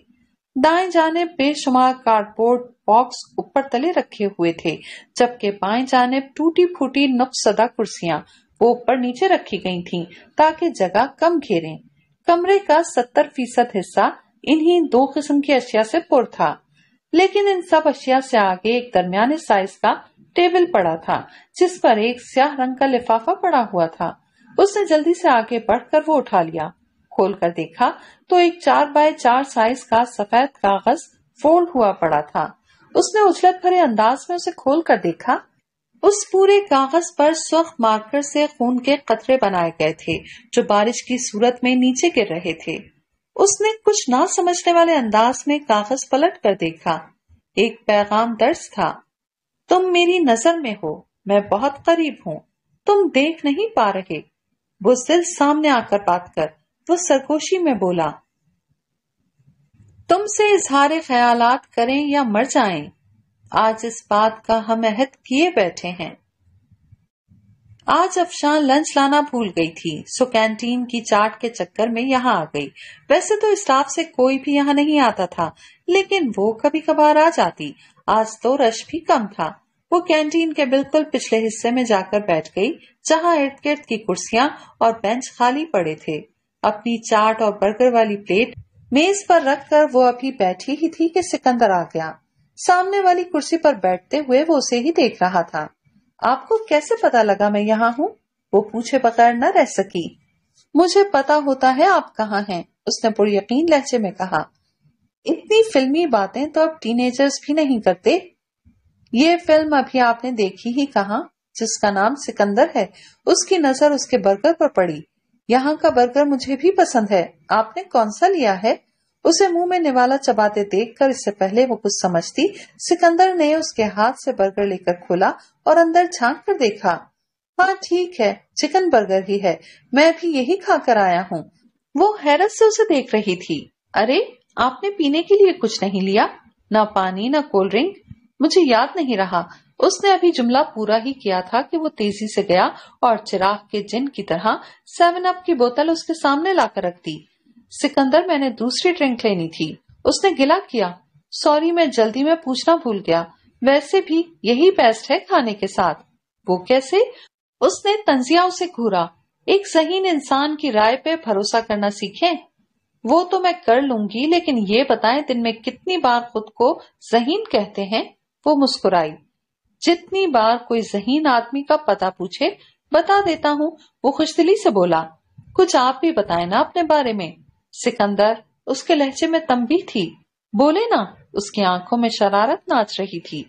दाएं जाने बेशुमार कार्डबोर्ड बॉक्स ऊपर तले रखे हुए थे जबकि बाएं जानेब टूटी फूटी नुकसदा कुर्सियां वो ऊपर नीचे रखी गई थीं ताकि जगह कम घेरें कमरे का सत्तर फीसद हिस्सा इन्हीं दो किस्म की अशिया से पुर था लेकिन इन सब अशिया से आगे एक दरमियाने साइज का टेबल पड़ा था जिस पर एक स्याह रंग का लिफाफा पड़ा हुआ था उसने जल्दी से आगे बढ़कर वो उठा लिया खोलकर देखा तो एक चार बाय चार साइज का सफेद कागज फोल्ड हुआ पड़ा था उसने उछलत भरे अंदाज में उसे खोल कर देखा उस पूरे कागज पर सुख मार्कर से खून के कतरे बनाए गए थे जो बारिश की सूरत में नीचे गिर रहे थे उसने कुछ ना समझने वाले अंदाज में कागज पलट कर देखा एक पैगाम दर्ज था तुम मेरी नजर में हो मैं बहुत करीब हूँ तुम देख नहीं पा रहे वो सिर सामने आकर बात कर वो सरगोशी में बोला तुमसे इजहार ख्यालात करें या मर जाएं, आज इस बात का हम अहद किए बैठे हैं आज अफशान लंच लाना भूल गई थी सो कैंटीन की चाट के चक्कर में यहाँ आ गई वैसे तो स्टाफ से कोई भी यहाँ नहीं आता था लेकिन वो कभी कभार आ जाती आज तो रश भी कम था वो कैंटीन के बिल्कुल पिछले हिस्से में जाकर बैठ गई जहाँ इर्द गिर्द की कुर्सियाँ और बेंच खाली पड़े थे अपनी चाट और बर्गर वाली प्लेट मेज पर रख कर वो अभी बैठी ही थी कि सिकंदर आ गया सामने वाली कुर्सी पर बैठते हुए वो उसे ही देख रहा था आपको कैसे पता लगा मैं यहाँ हूँ वो पूछे बगैर न रह सकी मुझे पता होता है आप कहाँ हैं उसने यकीन लहजे में कहा इतनी फिल्मी बातें तो अब टीनेजर्स भी नहीं करते ये फिल्म अभी आपने देखी ही कहा जिसका नाम सिकंदर है उसकी नजर उसके बर्गर पर पड़ी यहाँ का बर्गर मुझे भी पसंद है आपने कौन सा लिया है उसे मुंह में निवाला चबाते देखकर इससे पहले वो कुछ समझती सिकंदर ने उसके हाथ से बर्गर लेकर खोला और अंदर झांक कर देखा हाँ ठीक है चिकन बर्गर ही है मैं भी यही खाकर आया हूँ वो हैरत से उसे देख रही थी अरे आपने पीने के लिए कुछ नहीं लिया न पानी न कोल्ड ड्रिंक मुझे याद नहीं रहा उसने अभी जुमला पूरा ही किया था कि वो तेजी से गया और चिराग के जिन की तरह सेवन अप की बोतल उसके सामने लाकर रख दी सिकंदर मैंने दूसरी ड्रिंक लेनी थी उसने गिला किया सॉरी मैं जल्दी में पूछना भूल गया वैसे भी यही बेस्ट है खाने के साथ वो कैसे उसने तंजिया उसे घूरा एक जहीन इंसान की राय पे भरोसा करना सीखे वो तो मैं कर लूंगी लेकिन ये बताएं दिन में कितनी बार खुद को जहीन कहते हैं वो मुस्कुराई जितनी बार कोई जहीन आदमी का पता पूछे बता देता हूँ वो खुशदिली से बोला कुछ आप भी बताए ना अपने बारे में सिकंदर उसके लहजे में तंबी थी बोले ना उसकी आंखों में शरारत नाच रही थी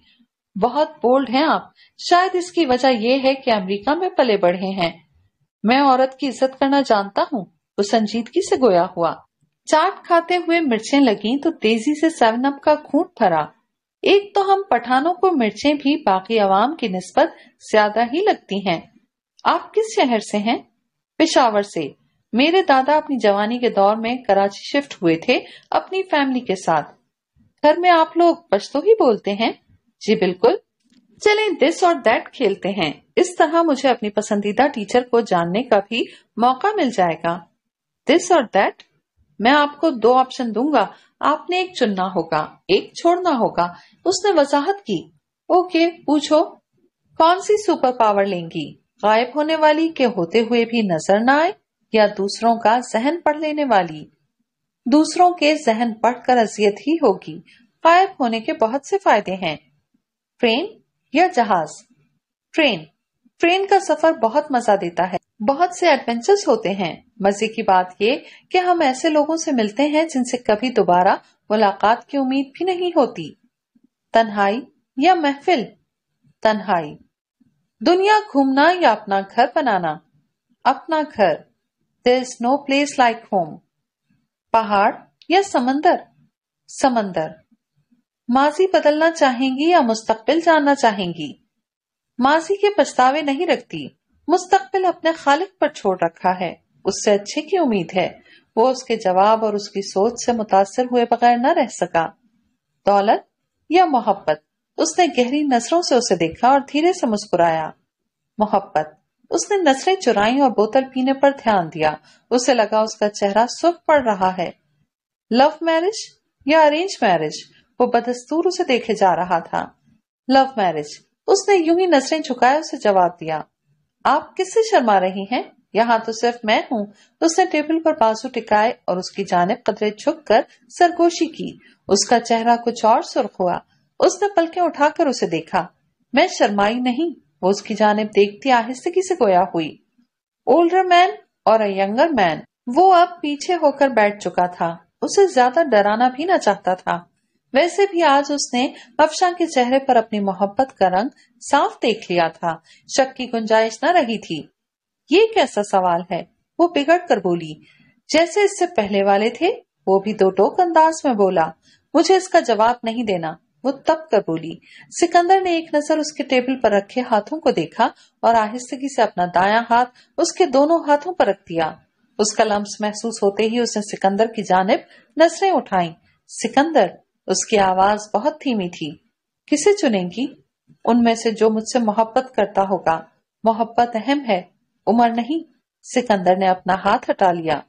बहुत बोल्ड हैं आप शायद इसकी वजह यह है कि अमेरिका में पले बढ़े हैं मैं औरत की इज्जत करना जानता हूँ वो संजीदगी से गोया हुआ चाट खाते हुए मिर्चें लगी तो तेजी से सेवन अप का खून भरा एक तो हम पठानों को मिर्चें भी बाकी आवाम की नस्बत ज्यादा ही लगती हैं। आप किस शहर से हैं? पिशावर से मेरे दादा अपनी जवानी के दौर में कराची शिफ्ट हुए थे अपनी फैमिली के साथ घर में आप लोग पश्तो ही बोलते हैं जी बिल्कुल चलें दिस और दैट खेलते हैं इस तरह मुझे अपनी पसंदीदा टीचर को जानने का भी मौका मिल जाएगा दिस और दैट मैं आपको दो ऑप्शन दूंगा आपने एक चुनना होगा एक छोड़ना होगा उसने वजाहत की ओके पूछो कौन सी सुपर पावर लेंगी गायब होने वाली के होते हुए भी नजर ना आए या दूसरों का जहन पढ़ लेने वाली दूसरों के जहन पढ़कर अजियत ही होगी गायब होने के बहुत से फायदे हैं ट्रेन या जहाज ट्रेन ट्रेन का सफर बहुत मजा देता है बहुत से एडवेंचर्स होते हैं मजे की बात ये कि हम ऐसे लोगों से मिलते हैं जिनसे कभी दोबारा मुलाकात की उम्मीद भी नहीं होती तन्हाई या महफिल तन्हाई दुनिया घूमना या अपना घर बनाना अपना घर there is no place like home पहाड़ या समंदर समंदर माजी बदलना चाहेंगी या मुस्तकबिल जानना चाहेंगी माजी के पछतावे नहीं रखती मुस्तकबिल अपने खालिक पर छोड़ रखा है उससे अच्छे की उम्मीद है वो उसके जवाब और उसकी सोच से मुतासर हुए बगैर न रह सका दौलत या मोहब्बत उसने गहरी नजरों से उसे देखा और धीरे से मुस्कुराया मोहब्बत उसने नसरे चुराई और बोतल पीने पर ध्यान दिया उसे लगा उसका चेहरा सुख पड़ रहा है लव मैरिज या अरेंज मैरिज वो बदस्तूर उसे देखे जा रहा था लव मैरिज उसने यूं ही नजरें झुकाए उसे जवाब दिया आप किससे शर्मा रही हैं यहाँ तो सिर्फ मैं हूँ उसने टेबल पर बाजू टिकाए और उसकी जानब कदरे झुक कर सरगोशी की उसका चेहरा कुछ और सुर्ख हुआ उसने पलखे उठाकर उसे देखा मैं शर्माई नहीं वो उसकी जानब देखती आहिस्तगी से गोया हुई ओल्डर मैन और यंगर मैन वो अब पीछे होकर बैठ चुका था उसे ज्यादा डराना भी ना चाहता था वैसे भी आज उसने अफशा के चेहरे पर अपनी मोहब्बत का रंग साफ देख लिया था शक की गुंजाइश न रही थी ये कैसा सवाल है वो बिगड़ कर बोली जैसे इससे पहले वाले थे वो भी दो टोक अंदाज में बोला मुझे इसका जवाब नहीं देना वो तप कर बोली सिकंदर ने एक नजर उसके टेबल पर रखे हाथों को देखा और आहिस्तगी से अपना दाया हाथ उसके दोनों हाथों पर रख दिया उसका लम्स महसूस होते ही उसने सिकंदर की जानब नजरें उठाई सिकंदर उसकी आवाज बहुत धीमी थी किसे चुनेंगी उनमें से जो मुझसे मोहब्बत करता होगा मोहब्बत अहम है उम्र नहीं सिकंदर ने अपना हाथ हटा लिया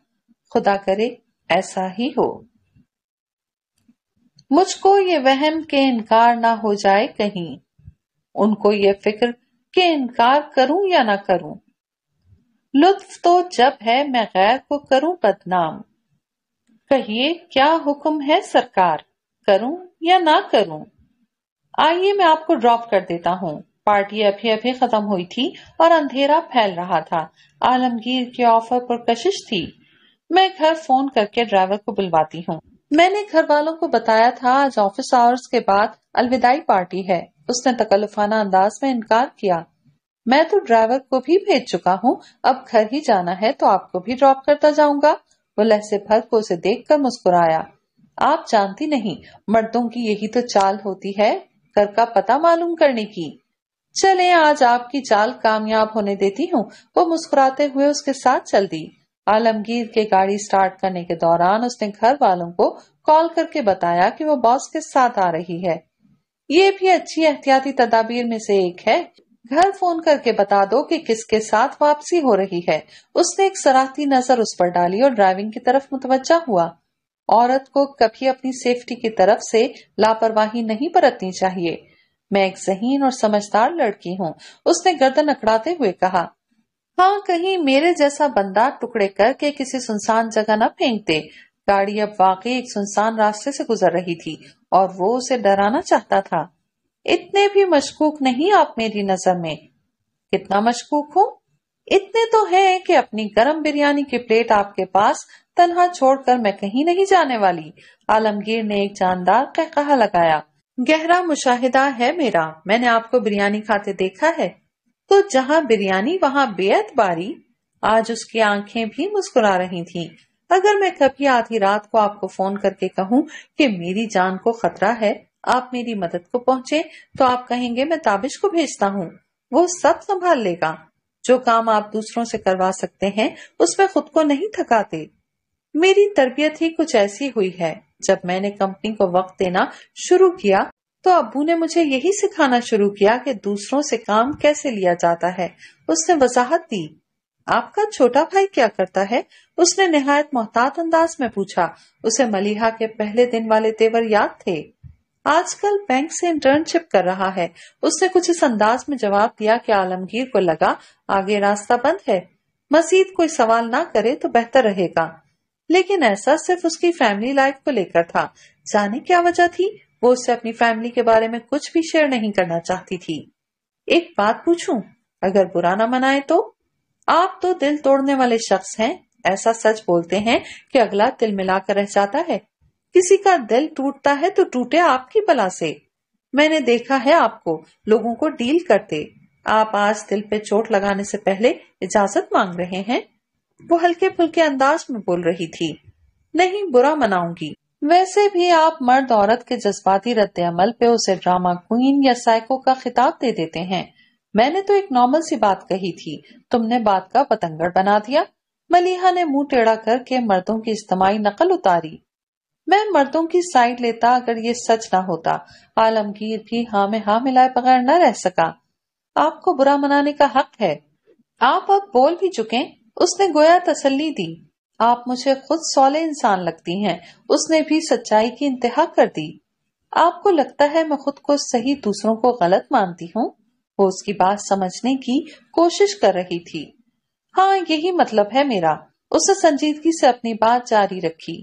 खुदा करे ऐसा ही हो मुझको ये वहम के इनकार ना हो जाए कहीं उनको ये फिक्र के इनकार करूं या ना करूं लुत्फ तो जब है मैं गैर को करूं बदनाम कहिए क्या हुक्म है सरकार करूं या ना करूं आइए मैं आपको ड्रॉप कर देता हूं पार्टी अभी अभी खत्म हुई थी और अंधेरा फैल रहा था आलमगीर के ऑफर पर कशिश थी मैं घर फोन करके ड्राइवर को बुलवाती हूँ मैंने घर वालों को बताया था आज ऑफिस आवर्स के बाद अलविदाई पार्टी है उसने तकल्लुफाना अंदाज में इनकार किया मैं तो ड्राइवर को भी भेज चुका हूँ अब घर ही जाना है तो आपको भी ड्रॉप करता जाऊंगा वो लहसे भर को उसे कर मुस्कुराया आप जानती नहीं मर्दों की यही तो चाल होती है घर का पता मालूम करने की चले आज आपकी चाल कामयाब होने देती हूँ वो मुस्कुराते हुए उसके साथ चल दी आलमगीर के गाड़ी स्टार्ट करने के दौरान उसने घर वालों को कॉल करके बताया कि वो बॉस के साथ आ रही है ये भी अच्छी एहतियाती तदाबीर में से एक है घर फोन करके बता दो कि किसके साथ वापसी हो रही है उसने एक सराहती नजर उस पर डाली और ड्राइविंग की तरफ मुतवजा हुआ औरत को कभी अपनी सेफ्टी की तरफ से लापरवाही नहीं बरतनी चाहिए मैं एक जहीन और समझदार लड़की हूँ उसने गर्दन अकड़ाते हुए कहा हाँ कहीं मेरे जैसा बंदा टुकड़े करके किसी सुनसान जगह न फेंकते गाड़ी अब वाकई एक सुनसान रास्ते से गुजर रही थी और वो उसे डराना चाहता था इतने भी मशकूक नहीं आप मेरी नजर में कितना मशकूक हूँ इतने तो है कि अपनी गरम बिरयानी की प्लेट आपके पास तनहा छोड़कर मैं कहीं नहीं जाने वाली आलमगीर ने एक जानदार कहकहा लगाया गहरा मुशाहिदा है मेरा मैंने आपको बिरयानी खाते देखा है तो जहाँ बिरयानी वहाँ बेअत बारी आज उसकी आंखें भी मुस्कुरा रही थीं। अगर मैं कभी आधी रात को आपको फोन करके कहूँ कि मेरी जान को खतरा है आप मेरी मदद को पहुँचे तो आप कहेंगे मैं ताबिश को भेजता हूँ वो सब संभाल लेगा जो काम आप दूसरों से करवा सकते हैं उसमें खुद को नहीं थकाते मेरी तरबियत ही कुछ ऐसी हुई है जब मैंने कंपनी को वक्त देना शुरू किया तो अबू ने मुझे यही सिखाना शुरू किया कि दूसरों से काम कैसे लिया जाता है उसने वजाहत दी आपका छोटा भाई क्या करता है उसने निहायत मोहतात अंदाज में पूछा उसे मलिहा के पहले दिन वाले तेवर याद थे आजकल बैंक से इंटर्नशिप कर रहा है उसने कुछ इस अंदाज में जवाब दिया कि आलमगीर को लगा आगे रास्ता बंद है मजीद कोई सवाल ना करे तो बेहतर रहेगा लेकिन ऐसा सिर्फ उसकी फैमिली लाइफ को लेकर था जाने क्या वजह थी वो उससे अपनी फैमिली के बारे में कुछ भी शेयर नहीं करना चाहती थी एक बात पूछूं, अगर बुरा ना मनाए तो आप तो दिल तोड़ने वाले शख्स हैं ऐसा सच बोलते हैं कि अगला दिल मिलाकर रह जाता है किसी का दिल टूटता है तो टूटे आपकी बला से मैंने देखा है आपको लोगों को डील करते आप आज दिल पे चोट लगाने से पहले इजाजत मांग रहे हैं वो हल्के फुल्के अंदाज में बोल रही थी नहीं बुरा मनाऊंगी वैसे भी आप मर्द औरत के जज्बाती रद्द अमल पे उसे ड्रामा क्वीन या साइको का खिताब दे देते हैं मैंने तो एक नॉर्मल सी बात कही थी तुमने बात का पतंगड़ बना दिया मलिहा ने मुंह टेढ़ा करके मर्दों की इज्तमाही नकल उतारी मैं मर्दों की साइड लेता अगर ये सच ना होता आलमगीर भी हाँ में हाँ मिलाए बगैर न रह सका आपको बुरा मनाने का हक है आप अब बोल भी चुके उसने गोया तसल्ली दी आप मुझे खुद सौले इंसान लगती हैं उसने भी सच्चाई की इंतहा कर दी आपको लगता है मैं खुद को सही दूसरों को गलत मानती हूँ वो उसकी बात समझने की कोशिश कर रही थी हाँ यही मतलब है मेरा उसने संजीदगी से अपनी बात जारी रखी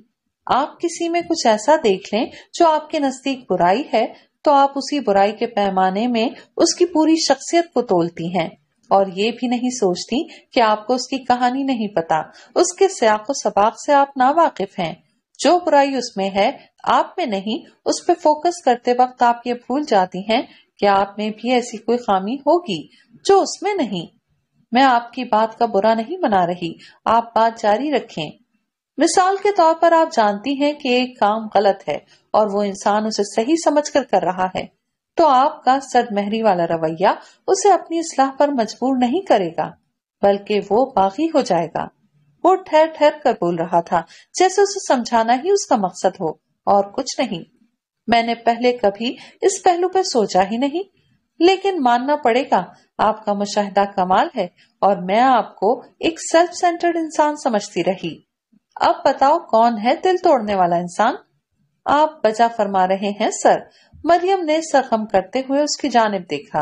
आप किसी में कुछ ऐसा देख लें जो आपके नजदीक बुराई है तो आप उसी बुराई के पैमाने में उसकी पूरी शख्सियत को तोलती हैं और ये भी नहीं सोचती कि आपको उसकी कहानी नहीं पता उसके सयाको सबाक से आप ना वाकिफ हैं जो बुराई उसमें है आप में नहीं उस पर फोकस करते वक्त आप ये भूल जाती हैं कि आप में भी ऐसी कोई खामी होगी जो उसमें नहीं मैं आपकी बात का बुरा नहीं मना रही आप बात जारी रखें मिसाल के तौर पर आप जानती हैं कि एक काम गलत है और वो इंसान उसे सही समझकर कर रहा है तो आपका सदमहरी वाला रवैया उसे अपनी इसलाह पर मजबूर नहीं करेगा बल्कि वो बागी हो जाएगा वो ठहर ठहर कर बोल रहा था जैसे उसे समझाना ही उसका मकसद हो और कुछ नहीं मैंने पहले कभी इस पहलू पर सोचा ही नहीं लेकिन मानना पड़ेगा आपका मुशाहिदा कमाल है और मैं आपको एक सेल्फ सेंटर्ड इंसान समझती रही अब बताओ कौन है दिल तोड़ने वाला इंसान आप बजा फरमा रहे हैं सर मरियम ने सखम करते हुए उसकी जानब देखा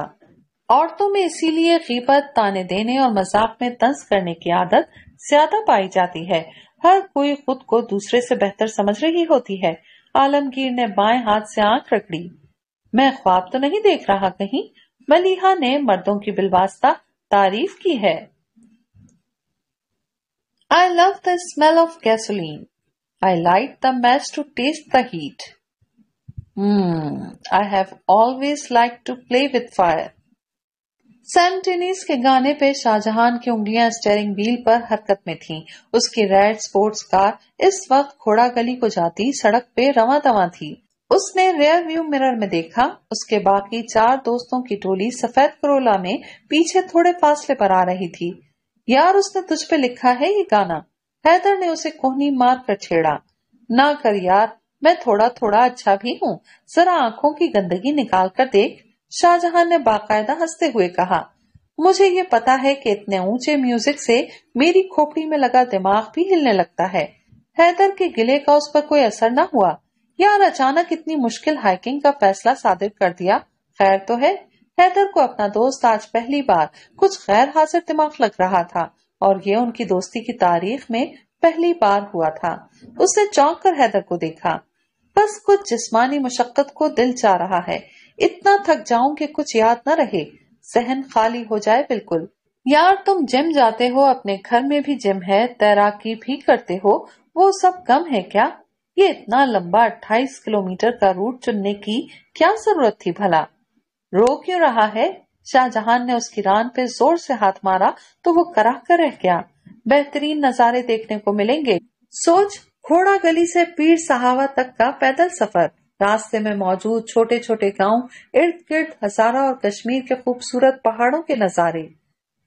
औरतों में इसीलिए गीबत ताने देने और मजाक में तंज करने की आदत ज्यादा पाई जाती है हर कोई खुद को दूसरे से बेहतर समझ रही होती है आलमगीर ने बाएं हाथ से आंख रखड़ी मैं ख्वाब तो नहीं देख रहा कहीं मलिहा ने मर्दों की बिलवास्ता तारीफ की है I love the smell of gasoline I light the match to taste the heat Hmm, I have always liked to play with fire. Sam Tinnesz के गाने पे शाहजहां की उंगलियां स्टेयरिंग व्हील पर हरकत में थीं। उसकी रेड स्पोर्ट्स कार इस वक्त घोड़ा गली को जाती सड़क पे रवा दवा थी उसने रेयर व्यू मिरर में देखा उसके बाकी चार दोस्तों की टोली सफेद करोला में पीछे थोड़े फासले पर आ रही थी यार उसने तुझ पे लिखा है ये गाना हैदर ने उसे कोहनी मार कर छेड़ा ना कर यार मैं थोड़ा थोड़ा अच्छा भी हूँ जरा आँखों की गंदगी निकाल कर देख शाहजहां ने बाकायदा हंसते हुए कहा मुझे ये पता है कि इतने ऊंचे म्यूजिक से मेरी खोपड़ी में लगा दिमाग भी हिलने लगता है हैदर के गिले का उस पर कोई असर न हुआ यार अचानक इतनी मुश्किल हाइकिंग का फैसला सादिर कर दिया खैर तो है हैदर को अपना दोस्त आज पहली बार कुछ गैर हाजिर दिमाग लग रहा था और ये उनकी दोस्ती की तारीख में पहली बार हुआ था उसने चौंक कर हैदर को देखा बस कुछ जिस्मानी मशक्कत को दिल चाह रहा है इतना थक जाऊं कि कुछ याद न रहे सहन खाली हो जाए बिल्कुल यार तुम जिम जाते हो अपने घर में भी जिम है तैराकी भी करते हो वो सब कम है क्या ये इतना लंबा 28 किलोमीटर का रूट चुनने की क्या जरूरत थी भला रो क्यों रहा है शाहजहां ने उसकी रान पे जोर से हाथ मारा तो वो कराह कर रह गया बेहतरीन नजारे देखने को मिलेंगे सोच घोड़ा गली से पीर सहावा तक का पैदल सफर रास्ते में मौजूद छोटे छोटे गांव इर्द गिर्द हजारा और कश्मीर के खूबसूरत पहाड़ों के नजारे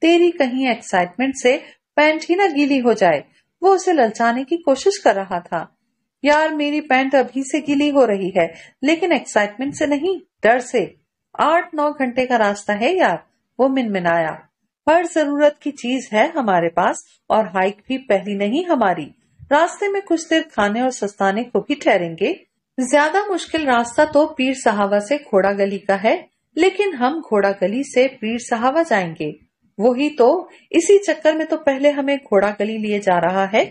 तेरी कहीं एक्साइटमेंट से पैंट ही ना गीली हो जाए वो उसे ललचाने की कोशिश कर रहा था यार मेरी पैंट अभी से गीली हो रही है लेकिन एक्साइटमेंट से नहीं डर से आठ नौ घंटे का रास्ता है यार वो मिनमिनाया हर जरूरत की चीज है हमारे पास और हाइक भी पहली नहीं हमारी रास्ते में कुछ देर खाने और सस्ताने को भी ठहरेंगे ज्यादा मुश्किल रास्ता तो पीर सहावा से घोड़ा गली का है लेकिन हम घोड़ा गली से पीर सहावा जाएंगे वही तो इसी चक्कर में तो पहले हमें घोड़ा गली लिए जा रहा है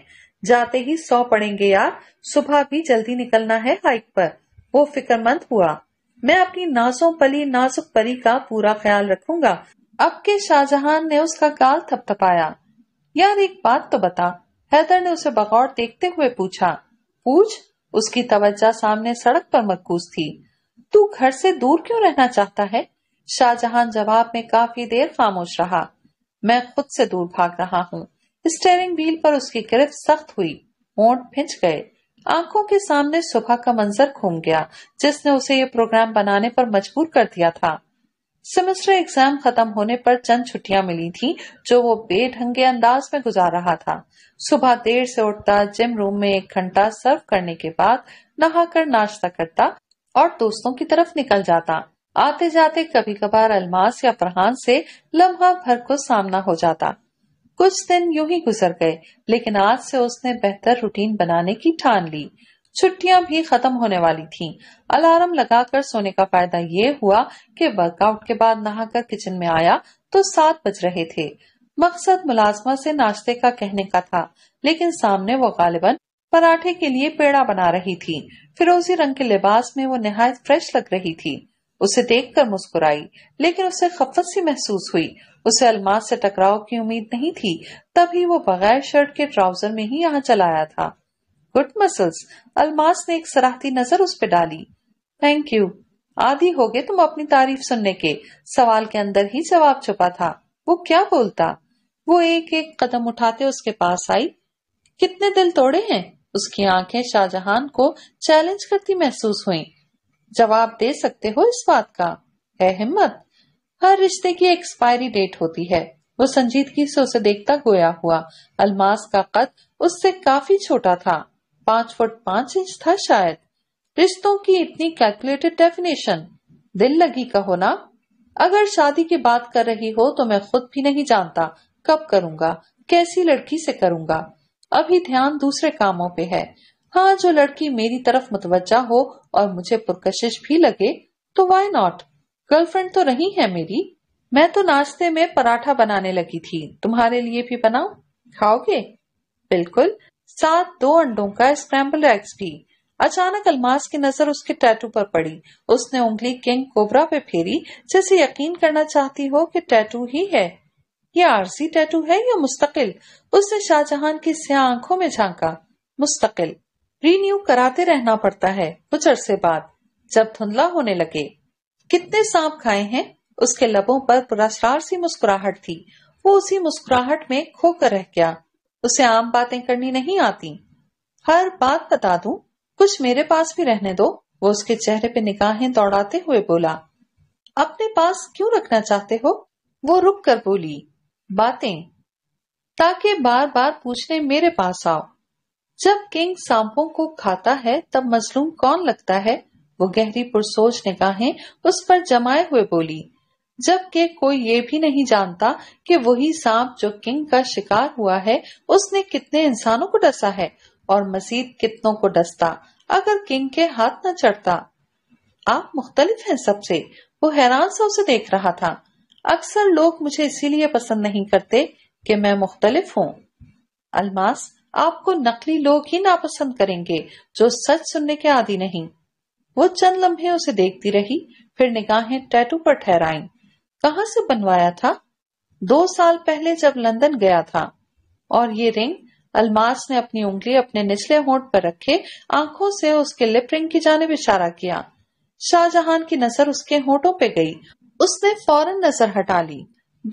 जाते ही सौ पड़ेंगे यार सुबह भी जल्दी निकलना है हाइक पर वो फिक्रमंद हुआ मैं अपनी नासों पली नाजुक परी का पूरा ख्याल रखूंगा अब के शाहजहां ने उसका गाल थपथपाया यार एक बात तो बता हैदर ने उसे बगौर देखते हुए पूछा पूछ उसकी तवज्जा सामने सड़क पर मकूस थी तू घर से दूर क्यों रहना चाहता है शाहजहां जवाब में काफी देर खामोश रहा मैं खुद से दूर भाग रहा हूँ स्टेयरिंग व्हील पर उसकी गिरफ्त सख्त हुई ओंट फिंच गए आंखों के सामने सुबह का मंजर घूम गया जिसने उसे ये प्रोग्राम बनाने पर मजबूर कर दिया था सेमेस्टर एग्जाम खत्म होने पर चंद छुट्टियां मिली थी जो वो बेढंगे अंदाज में गुजार रहा था सुबह देर से उठता जिम रूम में एक घंटा सर्व करने के बाद नहाकर नाश्ता करता और दोस्तों की तरफ निकल जाता आते जाते कभी कभार अलमास या फरहान से लम्हा भर को सामना हो जाता कुछ दिन यूं ही गुजर गए लेकिन आज से उसने बेहतर रूटीन बनाने की ठान ली छुट्टियां भी खत्म होने वाली थीं। अलार्म लगाकर सोने का फायदा ये हुआ कि वर्कआउट के बाद नहाकर किचन में आया तो सात बज रहे थे मकसद मुलाजमा से नाश्ते का कहने का था लेकिन सामने वो गालिबन पराठे के लिए पेड़ा बना रही थी फिरोजी रंग के लिबास में वो नहायत फ्रेश लग रही थी उसे देखकर मुस्कुराई लेकिन उसे खफत सी महसूस हुई उसे अलमास से टकराव की उम्मीद नहीं थी तभी वो बगैर शर्ट के ट्राउजर में ही यहाँ चलाया था गुड मसल्स अलमास ने एक सराहती नजर उस पर डाली थैंक यू आदि हो गए तुम अपनी तारीफ सुनने के सवाल के अंदर ही जवाब छुपा था वो क्या बोलता वो एक एक कदम उठाते उसके पास आई कितने दिल तोड़े हैं उसकी आंखें शाहजहान को चैलेंज करती महसूस हुई जवाब दे सकते हो इस बात का है हिम्मत हर रिश्ते की एक्सपायरी डेट होती है वो संजीदगी से उसे देखता गोया हुआ अलमास का कद उससे काफी छोटा था पांच फुट पांच इंच था शायद रिश्तों की इतनी कैलकुलेटेड डेफिनेशन दिल लगी का होना अगर शादी की बात कर रही हो तो मैं खुद भी नहीं जानता कब करूंगा कैसी लड़की से करूंगा अभी ध्यान दूसरे कामों पे है हाँ जो लड़की मेरी तरफ मुतवजा हो और मुझे पुरकशिश भी लगे तो वाई नॉट गर्लफ्रेंड तो नहीं है मेरी मैं तो नाश्ते में पराठा बनाने लगी थी तुम्हारे लिए भी बनाऊ खाओगे बिल्कुल साथ दो अंडों का स्क्रैम्बल एग्स भी अचानक अलमास की नजर उसके टैटू पर पड़ी उसने उंगली किंग कोबरा पे फेरी जैसे यकीन करना चाहती हो कि टैटू ही है ये आरसी टैटू है या मुस्तकिल उसने शाहजहां की स्या आंखों में झांका मुस्तकिल रीन्यू कराते रहना पड़ता है कुछ अरसे बाद जब धुंधला होने लगे कितने सांप खाए हैं उसके लबों पर पुरासरार सी मुस्कुराहट थी वो उसी मुस्कुराहट में खोकर रह गया उसे आम बातें करनी नहीं आती हर बात बता दू कुछ मेरे पास भी रहने दो वो उसके चेहरे पे निगाहें दौड़ाते हुए बोला अपने पास क्यों रखना चाहते हो वो रुक कर बोली बातें ताकि बार बार पूछने मेरे पास आओ जब किंग सांपों को खाता है तब मजलूम कौन लगता है वो गहरी पुरसोच निगाहें उस पर जमाए हुए बोली जबकि कोई ये भी नहीं जानता कि वही सांप जो किंग का शिकार हुआ है उसने कितने इंसानों को डसा है और मसीद कितनों को डसता अगर किंग के हाथ न चढ़ता आप मुख्तलिफ हैं सबसे वो हैरान सा उसे देख रहा था अक्सर लोग मुझे इसीलिए पसंद नहीं करते कि मैं मुख्तलिफ हूँ अलमास आपको नकली लोग ही नापसंद करेंगे जो सच सुनने के आदि नहीं वो चंद लम्हे उसे देखती रही फिर निगाहें टैटू पर ठहराई कहां से बनवाया था दो साल पहले जब लंदन गया था और ये रिंग अलमास ने अपनी उंगली अपने निचले होंठ पर रखे आंखों से उसके लिप रिंग की जानब इशारा किया शाहजहां की नजर उसके होठों पे गई उसने फौरन नजर हटा ली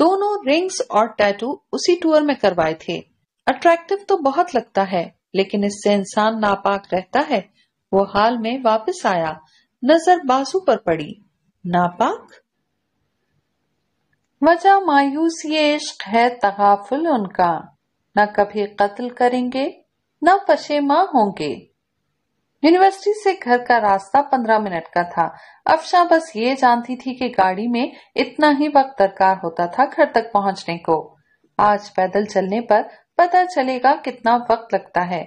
दोनों रिंग्स और टैटू उसी टूर में करवाए थे अट्रैक्टिव तो बहुत लगता है लेकिन इससे इंसान नापाक रहता है वो हाल में वापस आया नजर बाजू पर पड़ी नापाक वजह मायूसी इश्क है तगाफुल उनका न कभी कत्ल करेंगे न पशेमा होंगे यूनिवर्सिटी से घर का रास्ता पंद्रह मिनट का था अफशा बस ये जानती थी कि गाड़ी में इतना ही वक्त दरकार होता था घर तक पहुंचने को आज पैदल चलने पर पता चलेगा कितना वक्त लगता है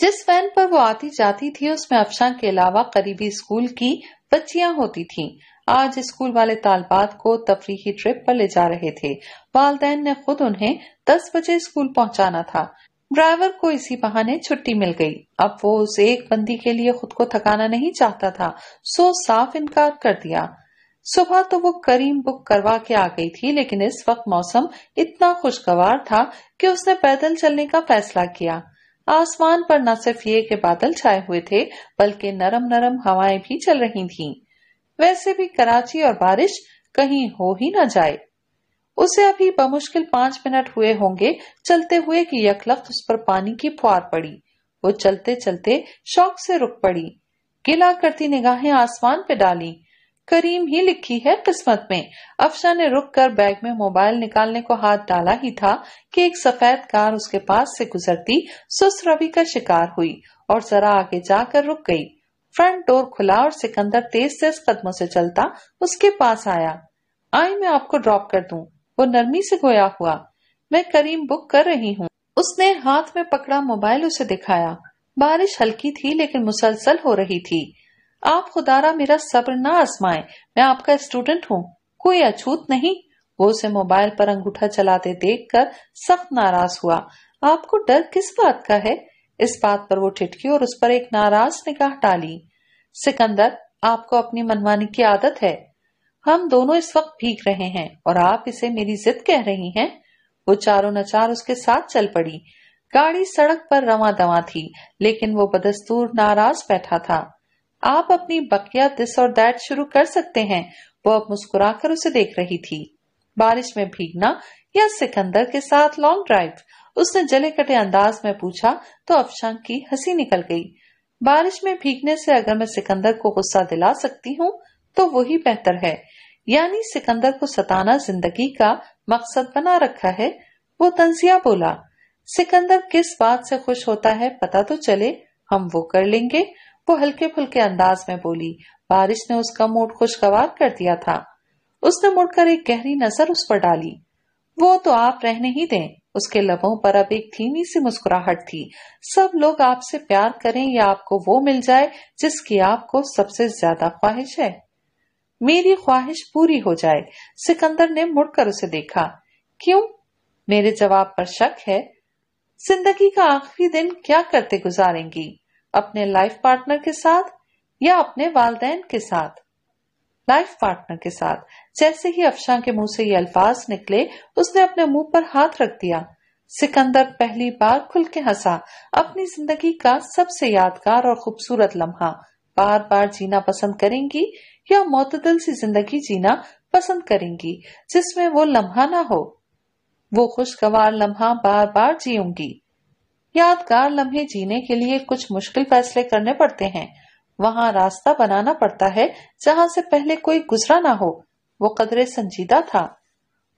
जिस वैन पर वो आती जाती थी उसमें अफशा के अलावा करीबी स्कूल की बच्चियां होती थीं। आज स्कूल वाले तालबात को तफरी ट्रिप पर ले जा रहे थे वालदेन ने खुद उन्हें दस बजे स्कूल पहुंचाना था ड्राइवर को इसी बहाने छुट्टी मिल गई अब वो उस एक बंदी के लिए खुद को थकाना नहीं चाहता था सो साफ इनकार कर दिया सुबह तो वो करीम बुक करवा के आ गई थी लेकिन इस वक्त मौसम इतना खुशगवार था कि उसने पैदल चलने का फैसला किया आसमान पर न सिर्फ ये के बादल छाए हुए थे बल्कि नरम नरम हवाएं भी चल रही थीं। वैसे भी कराची और बारिश कहीं हो ही न जाए उसे अभी बमुश्किल पांच मिनट हुए होंगे चलते हुए कि यकलख्त उस पर पानी की फुहार पड़ी वो चलते चलते शौक से रुक पड़ी गिला करती निगाहें आसमान पे डाली करीम ही लिखी है किस्मत में अफशा ने रुक कर बैग में मोबाइल निकालने को हाथ डाला ही था कि एक सफेद कार उसके पास से गुजरती सुस रवि का शिकार हुई और जरा आगे जाकर रुक गई फ्रंट डोर खुला और सिकंदर तेज तेज कदमों से चलता उसके पास आया आई मैं आपको ड्रॉप कर दूं वो नरमी से गोया हुआ मैं करीम बुक कर रही हूँ उसने हाथ में पकड़ा मोबाइल उसे दिखाया बारिश हल्की थी लेकिन मुसलसल हो रही थी आप खुदारा मेरा सब्र ना आजमाए मैं आपका स्टूडेंट हूँ कोई अछूत नहीं वो उसे मोबाइल पर अंगूठा चलाते देख कर सख्त नाराज हुआ आपको डर किस बात का है इस बात पर वो ठिठकी और उस पर एक नाराज निगाह टाली सिकंदर आपको अपनी मनमानी की आदत है हम दोनों इस वक्त भीग रहे हैं और आप इसे मेरी जिद कह रही हैं वो चारों नचार उसके साथ चल पड़ी गाड़ी सड़क पर रवा दवा थी लेकिन वो बदस्तूर नाराज बैठा था आप अपनी बकिया दिस और दैट शुरू कर सकते हैं वो अब मुस्कुराकर उसे देख रही थी बारिश में भीगना या सिकंदर के साथ लॉन्ग ड्राइव उसने जले कटे अंदाज में पूछा तो अफशां की हंसी निकल गई बारिश में भीगने से अगर मैं सिकंदर को गुस्सा दिला सकती हूँ तो वही बेहतर है यानी सिकंदर को सताना जिंदगी का मकसद बना रखा है वो तंजिया बोला सिकंदर किस बात से खुश होता है पता तो चले हम वो कर लेंगे वो हल्के फुल्के अंदाज में बोली बारिश ने उसका मूड खुशगवार कर दिया था उसने मुड़कर एक गहरी नजर उस पर डाली वो तो आप रहने ही दें उसके लबों पर अब एक धीमी सी मुस्कुराहट थी सब लोग आपसे प्यार करें या आपको वो मिल जाए जिसकी आपको सबसे ज्यादा ख्वाहिश है मेरी ख्वाहिश पूरी हो जाए सिकंदर ने मुड़कर उसे देखा क्यों मेरे जवाब पर शक है जिंदगी का आखिरी दिन क्या करते गुजारेंगी अपने लाइफ पार्टनर के साथ या अपने वालदेन के साथ लाइफ पार्टनर के साथ जैसे ही अफशां के मुंह से ये अल्फाज निकले उसने अपने मुंह पर हाथ रख दिया सिकंदर पहली बार खुल के हंसा अपनी जिंदगी का सबसे यादगार और खूबसूरत लम्हा बार बार जीना पसंद करेंगी या मोतदल सी जिंदगी जीना पसंद करेंगी जिसमें वो लम्हा ना हो वो खुशगवार लम्हा बार बार जीऊंगी यादगार लम्हे जीने के लिए कुछ मुश्किल फैसले करने पड़ते हैं वहाँ रास्ता बनाना पड़ता है जहाँ से पहले कोई गुजरा ना हो वो कदरे संजीदा था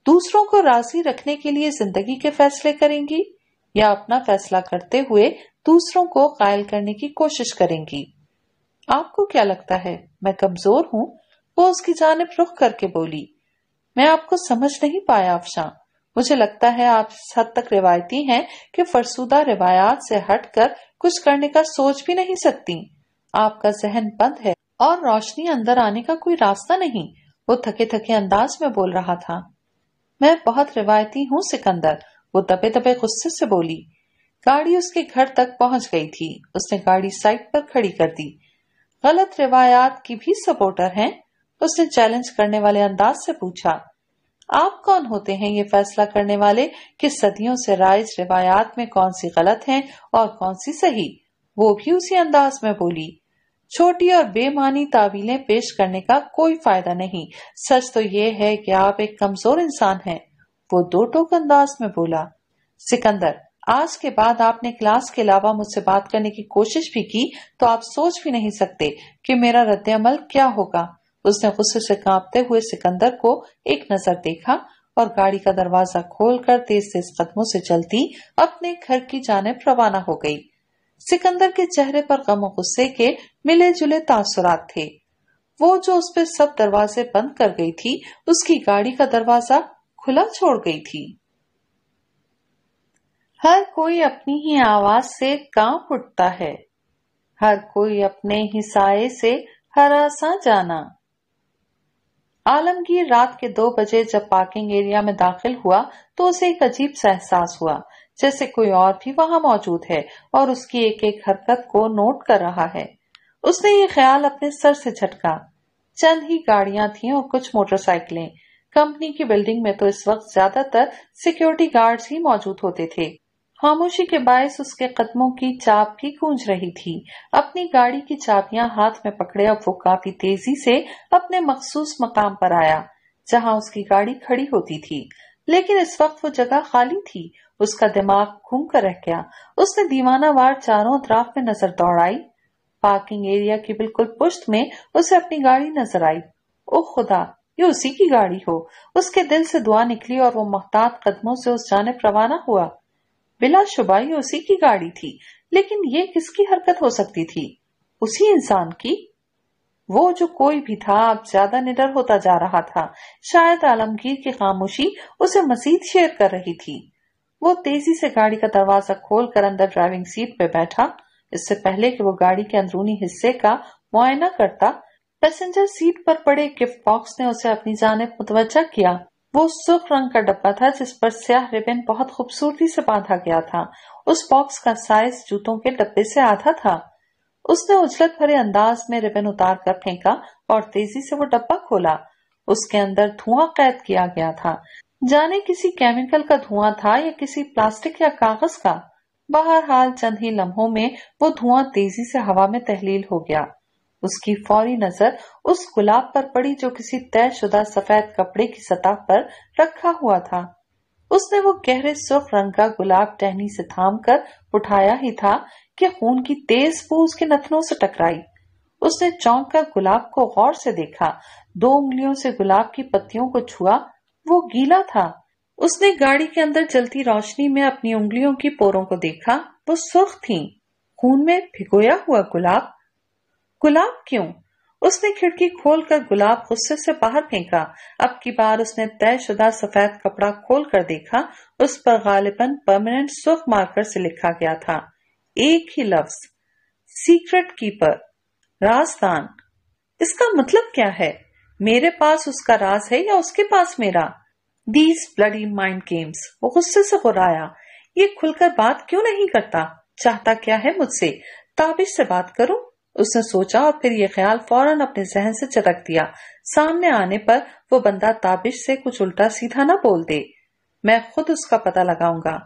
दूसरों को राजी रखने के लिए जिंदगी के फैसले करेंगी या अपना फैसला करते हुए दूसरों को कायल करने की कोशिश करेंगी आपको क्या लगता है मैं कमजोर हूँ वो उसकी जानब रुख करके बोली मैं आपको समझ नहीं पाया अफशा मुझे लगता है आप इस हद तक रिवायती हैं कि फरसुदा रिवायात से हटकर कुछ करने का सोच भी नहीं सकती आपका जहन बंद है और रोशनी अंदर आने का कोई रास्ता नहीं वो थके थके अंदाज में बोल रहा था मैं बहुत रिवायती हूँ सिकंदर वो दबे दबे गुस्से से बोली गाड़ी उसके घर तक पहुंच गई थी उसने गाड़ी साइड पर खड़ी कर दी गलत रिवायात की भी सपोर्टर हैं उसने चैलेंज करने वाले अंदाज से पूछा आप कौन होते हैं ये फैसला करने वाले कि सदियों से राइज रिवायात में कौन सी गलत है और कौन सी सही वो भी उसी अंदाज में बोली छोटी और बेमानी तावीलें पेश करने का कोई फायदा नहीं सच तो ये है कि आप एक कमजोर इंसान हैं वो दो टोक अंदाज में बोला सिकंदर आज के बाद आपने क्लास के अलावा मुझसे बात करने की कोशिश भी की तो आप सोच भी नहीं सकते कि मेरा रद्द अमल क्या होगा उसने गुस्से से कांपते हुए सिकंदर को एक नजर देखा और गाड़ी का दरवाजा खोलकर तेज तेज कदमों से चलती अपने घर की जानब रवाना हो गई सिकंदर के चेहरे पर गम गुस्से के मिले जुले तासुरात थे वो जो उस पर सब दरवाजे बंद कर गई थी उसकी गाड़ी का दरवाजा खुला छोड़ गई थी हर कोई अपनी ही आवाज से कांप उठता है हर कोई अपने ही साये से हरासा जाना आलमगीर रात के दो बजे जब पार्किंग एरिया में दाखिल हुआ तो उसे एक अजीब सा एहसास हुआ जैसे कोई और भी वहां मौजूद है और उसकी एक एक हरकत को नोट कर रहा है उसने ये ख्याल अपने सर से झटका चंद ही गाड़ियां थीं और कुछ मोटरसाइकिलें कंपनी की बिल्डिंग में तो इस वक्त ज्यादातर सिक्योरिटी गार्ड्स ही मौजूद होते थे खामोशी के बायस उसके कदमों की चाप भी गूंज रही थी अपनी गाड़ी की चाबियां हाथ में पकड़े अब वो काफी तेजी से अपने मखसूस मकाम पर आया जहां उसकी गाड़ी खड़ी होती थी लेकिन इस वक्त वो जगह खाली थी उसका दिमाग घूम कर रह गया उसने वार चारों तरफ में नजर दौड़ाई पार्किंग एरिया की बिल्कुल पुश्त में उसे अपनी गाड़ी नजर आई ओ खुदा ये उसी की गाड़ी हो उसके दिल से दुआ निकली और वो महतात कदमों से उस जाने रवाना हुआ बिलाशुबा ये उसी की गाड़ी थी लेकिन ये किसकी हरकत हो सकती थी उसी इंसान की वो जो कोई भी था अब ज्यादा निडर होता जा रहा था शायद आलमगीर की खामोशी उसे मजीद शेयर कर रही थी वो तेजी से गाड़ी का दरवाजा खोलकर अंदर ड्राइविंग सीट पर बैठा इससे पहले कि वो गाड़ी के अंदरूनी हिस्से का मुआयना करता पैसेंजर सीट पर पड़े गिफ्ट बॉक्स ने उसे अपनी जानब मुतवजा किया वो सुर्ख रंग का डब्बा था जिस पर स्याह रिबन बहुत खूबसूरती से बांधा गया था उस बॉक्स का साइज जूतों के डब्बे से आधा था उसने उजलत भरे अंदाज में रिबन उतार कर फेंका और तेजी से वो डब्बा खोला उसके अंदर धुआं कैद किया गया था जाने किसी केमिकल का धुआं था या किसी प्लास्टिक या कागज का बहरहाल चंद ही लम्हों में वो धुआं तेजी से हवा में तहलील हो गया उसकी फौरी नजर उस गुलाब पर पड़ी जो किसी तयशुदा सफेद कपड़े की सतह पर रखा हुआ था उसने वो गहरे सुर्ख रंग का गुलाब टहनी से थाम कर उठाया ही था कि खून की तेज बू उसके नथनों से टकराई उसने चौंक कर गुलाब को गौर से देखा दो उंगलियों से गुलाब की पत्तियों को छुआ वो गीला था उसने गाड़ी के अंदर चलती रोशनी में अपनी उंगलियों की पोरों को देखा वो सुर्ख थी खून में भिगोया हुआ गुलाब गुलाब क्यों उसने खिड़की खोलकर गुलाब गुस्से से बाहर फेंका अब की बार उसने तयशुदा सफेद कपड़ा खोल कर देखा उस पर गालिबन परमानेंट सुर्ख मार्कर से लिखा गया था एक ही लफ्ज सीक्रेट कीपर राजदान इसका मतलब क्या है मेरे पास उसका राज है या उसके पास मेरा दीज ब्लडी माइंड गेम्स वो गुस्से से गुराया ये खुलकर बात क्यों नहीं करता चाहता क्या है मुझसे ताबिश से बात करूं उसने सोचा और फिर ये ख्याल फौरन अपने जहन से चटक दिया सामने आने पर वो बंदा ताबिश से कुछ उल्टा सीधा ना बोल दे मैं खुद उसका पता लगाऊंगा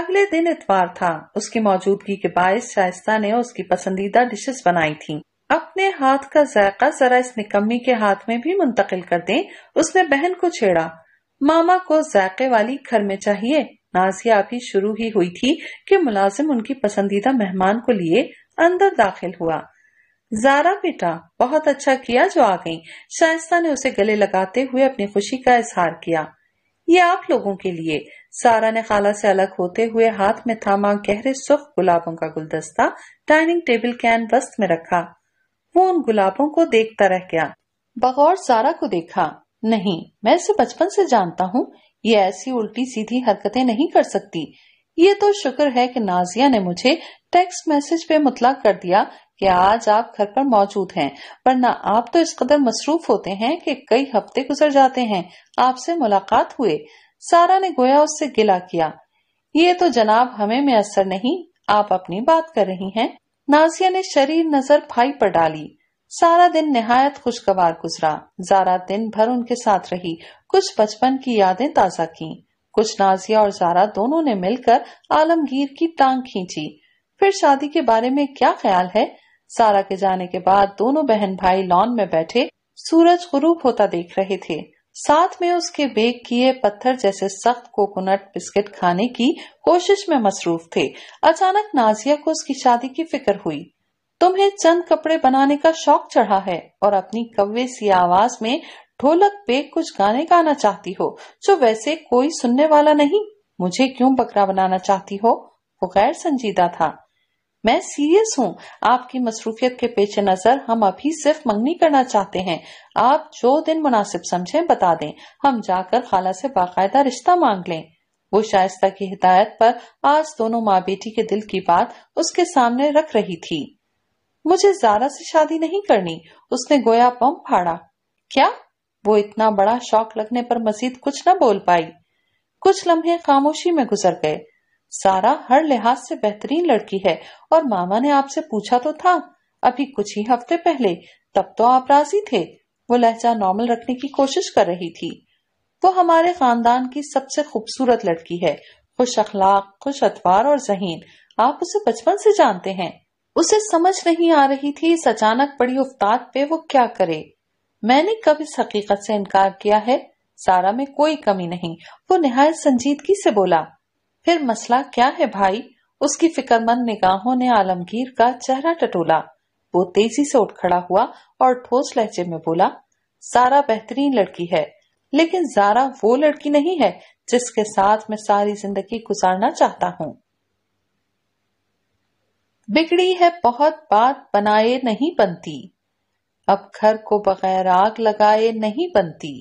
अगले दिन इतवार था उसकी मौजूदगी के बायस शायस्ता ने उसकी पसंदीदा डिशेस बनाई थीं। अपने हाथ का जायका जरा इस निकम्मी के हाथ में भी मुंतकिल कर दें उसने बहन को छेड़ा मामा को जायके वाली घर में चाहिए नाजिया अभी शुरू ही हुई थी कि मुलाजिम उनकी पसंदीदा मेहमान को लिए अंदर दाखिल हुआ जारा बेटा बहुत अच्छा किया जो आ गई शायस्ता ने उसे गले लगाते हुए अपनी खुशी का इजहार किया ये आप लोगों के लिए सारा ने खाला से अलग होते हुए हाथ में थामा गहरे सुख गुलाबों का गुलदस्ता डाइनिंग टेबल कैन वस्त में रखा वो उन गुलाबों को देखता रह गया बगौर सारा को देखा नहीं मैं इसे बचपन से जानता हूँ ये ऐसी उल्टी सीधी हरकतें नहीं कर सकती ये तो शुक्र है कि नाजिया ने मुझे टेक्स्ट मैसेज पे मुतला कर दिया कि आज आप घर पर मौजूद हैं वरना आप तो इस कदर मसरूफ होते हैं कि कई हफ्ते गुजर जाते हैं आपसे मुलाकात हुए सारा ने गोया उससे गिला किया ये तो जनाब हमें में असर नहीं आप अपनी बात कर रही हैं नाजिया ने शरीर नजर भाई पर डाली सारा दिन नहायत खुशगवार गुजरा जारा दिन भर उनके साथ रही कुछ बचपन की यादें ताजा की कुछ नाजिया और जारा दोनों ने मिलकर आलमगीर की टांग खींची फिर शादी के बारे में क्या ख्याल है सारा के जाने के बाद दोनों बहन भाई लॉन में बैठे सूरज गुरूप होता देख रहे थे साथ में उसके बेक किए पत्थर जैसे सख्त कोकोनट बिस्किट खाने की कोशिश में मसरूफ थे अचानक नाजिया को उसकी शादी की फिक्र हुई तुम्हें चंद कपड़े बनाने का शौक चढ़ा है और अपनी कव्वे सी आवाज में ढोलक पे कुछ गाने गाना चाहती हो जो वैसे कोई सुनने वाला नहीं मुझे क्यों बकरा बनाना चाहती हो वो गैर संजीदा था मैं सीरियस हूँ आपकी मसरूफियत के पेश नजर हम अभी सिर्फ मंगनी करना चाहते हैं आप जो दिन मुनासिब समझें बता दें हम जाकर खाला से बाकायदा रिश्ता मांग लें वो शायस्ता की हिदायत पर आज दोनों माँ बेटी के दिल की बात उसके सामने रख रही थी मुझे जारा से शादी नहीं करनी उसने गोया बम फाड़ा क्या वो इतना बड़ा शौक लगने पर मजीद कुछ न बोल पाई कुछ लम्हे खामोशी में गुजर गए सारा हर लिहाज से बेहतरीन लड़की है और मामा ने आपसे पूछा तो था अभी कुछ ही हफ्ते पहले तब तो आप राजी थे वो लहजा नॉर्मल रखने की कोशिश कर रही थी वो हमारे खानदान की सबसे खूबसूरत लड़की है खुश अखलाक खुश अतवार और जहीन आप उसे बचपन से जानते हैं उसे समझ नहीं आ रही थी इस अचानक बड़ी उफ्ताद पे वो क्या करे मैंने कब इस हकीकत से इनकार किया है सारा में कोई कमी नहीं वो निहायत संजीदगी से बोला फिर मसला क्या है भाई उसकी फिक्रमंद निगाहों ने आलमगीर का चेहरा टटोला वो तेजी से उठ खड़ा हुआ और ठोस लहजे में बोला सारा बेहतरीन लड़की है लेकिन जारा वो लड़की नहीं है जिसके साथ मैं सारी जिंदगी गुजारना चाहता हूँ बिगड़ी है बहुत बात बनाए नहीं बनती अब घर को बगैर आग लगाए नहीं बनती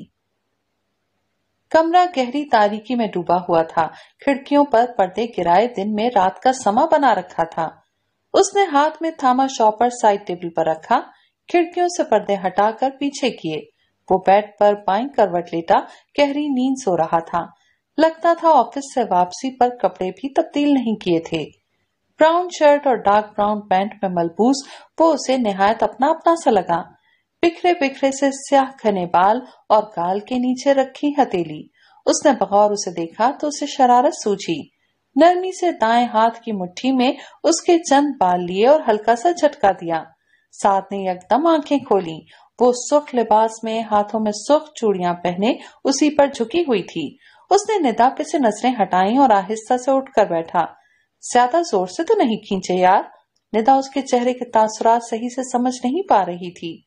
कमरा गहरी तारीकी में डूबा हुआ था खिड़कियों पर पर्दे गिराए दिन में रात का समा बना रखा था उसने हाथ में थामा शॉपर साइड टेबल पर रखा खिड़कियों से पर्दे हटाकर पीछे किए वो बेड पर पाई करवट लेटा गहरी नींद सो रहा था लगता था ऑफिस से वापसी पर कपड़े भी तब्दील नहीं किए थे ब्राउन शर्ट और डार्क ब्राउन पैंट में मलबूस वो उसे निहायत अपना अपना सा लगा बिखरे बिखरे से स्याह घने बाल और गाल के नीचे रखी हथेली उसने बगौर उसे देखा तो उसे शरारत सूझी नरमी से दाएं हाथ की मुट्ठी में उसके चंद बाल लिए और हल्का सा झटका दिया साथ ने एकदम आंखें खोली वो सुख लिबास में हाथों में सुख चूड़ियां पहने उसी पर झुकी हुई थी उसने निदा पे से नजरें हटाई और आहिस्ता से उठकर बैठा ज्यादा जोर से तो नहीं खींचे यार निदा उसके चेहरे के तासुरात सही से समझ नहीं पा रही थी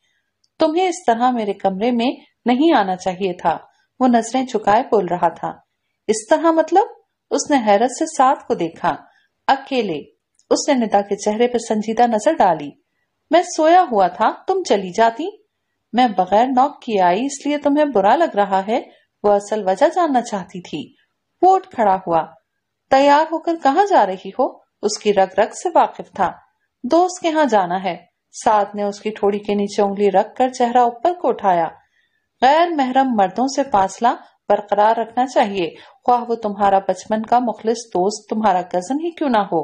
तुम्हें इस तरह मेरे कमरे में नहीं आना चाहिए था वो नजरें झुकाए बोल रहा था इस तरह मतलब उसने हैरत से साथ को देखा अकेले उसने निदा के चेहरे पर संजीदा नजर डाली मैं सोया हुआ था तुम चली जाती मैं बगैर नॉक की आई इसलिए तुम्हें बुरा लग रहा है वो असल वजह जानना चाहती थी वो उठ खड़ा हुआ तैयार होकर कहा जा रही हो उसकी रग रग से वाकिफ था दोस्त के यहाँ जाना है साथ ने उसकी ठोड़ी के नीचे उंगली रखकर चेहरा ऊपर को उठाया गैर महरम मर्दों से फासला बरकरार रखना चाहिए ख्वाह वो तुम्हारा बचपन का मुखलिस दोस्त तुम्हारा कजन ही क्यों ना हो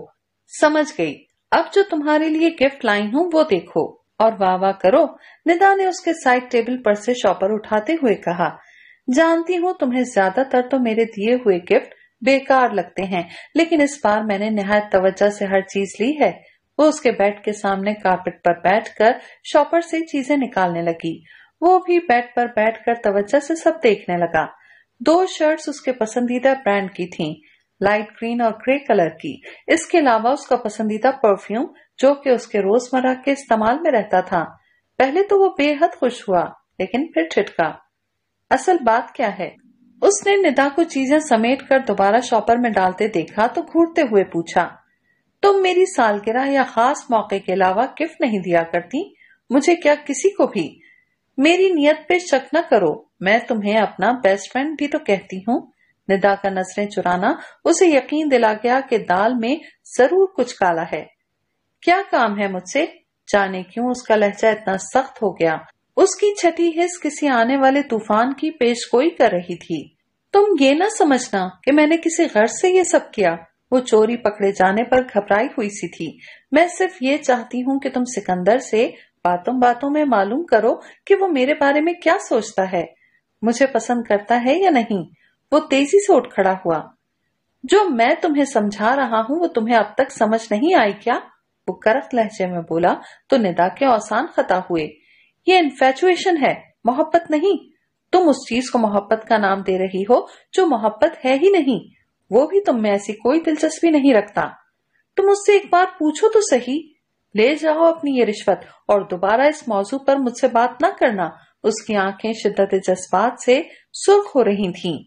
समझ गई अब जो तुम्हारे लिए गिफ्ट लाई हूँ वो देखो और वाह वाह करो निदा ने उसके साइड टेबल पर से शॉपर उठाते हुए कहा जानती हूँ तुम्हें ज्यादातर तो मेरे दिए हुए गिफ्ट बेकार लगते हैं लेकिन इस बार मैंने नहायत तवज्जा से हर चीज ली है वो उसके बेड के सामने कारपेट पर बैठकर शॉपर से चीजें निकालने लगी वो भी बेड पर बैठकर तवज्जा से सब देखने लगा दो शर्ट्स उसके पसंदीदा ब्रांड की थीं, लाइट ग्रीन और ग्रे कलर की इसके अलावा उसका पसंदीदा परफ्यूम जो कि उसके रोजमर्रा के इस्तेमाल में रहता था पहले तो वो बेहद खुश हुआ लेकिन फिर छिटका असल बात क्या है उसने निदा को चीजें समेट कर दोबारा शॉपर में डालते देखा तो घूरते हुए पूछा तुम मेरी सालगिरह या खास मौके के अलावा गिफ्ट नहीं दिया करती मुझे क्या किसी को भी मेरी नियत पे शक न करो मैं तुम्हें अपना बेस्ट फ्रेंड भी तो कहती हूँ निदा का नजरें चुराना उसे यकीन दिला गया कि दाल में जरूर कुछ काला है क्या काम है मुझसे जाने क्यों उसका लहजा इतना सख्त हो गया उसकी छठी हिस्स किसी आने वाले तूफान की पेशगोई कर रही थी तुम ये ना समझना कि मैंने किसी गर्ज से ये सब किया वो चोरी पकड़े जाने पर घबराई हुई सी थी मैं सिर्फ ये चाहती हूँ कि तुम सिकंदर से बातों बातों में मालूम करो कि वो मेरे बारे में क्या सोचता है मुझे पसंद करता है या नहीं वो तेजी से उठ खड़ा हुआ जो मैं तुम्हें समझा रहा हूँ वो तुम्हें अब तक समझ नहीं आई क्या वो करख लहजे में बोला तो निदा के औसान खता हुए ये इन्फेचुएशन है मोहब्बत नहीं तुम उस चीज को मोहब्बत का नाम दे रही हो जो मोहब्बत है ही नहीं वो भी तुम में ऐसी कोई दिलचस्पी नहीं रखता तुम उससे एक बार पूछो तो सही ले जाओ अपनी ये रिश्वत और दोबारा इस मौजू पर मुझसे बात न करना उसकी आंखें शिद्दत जज्बात से सुर्ख हो रही थीं।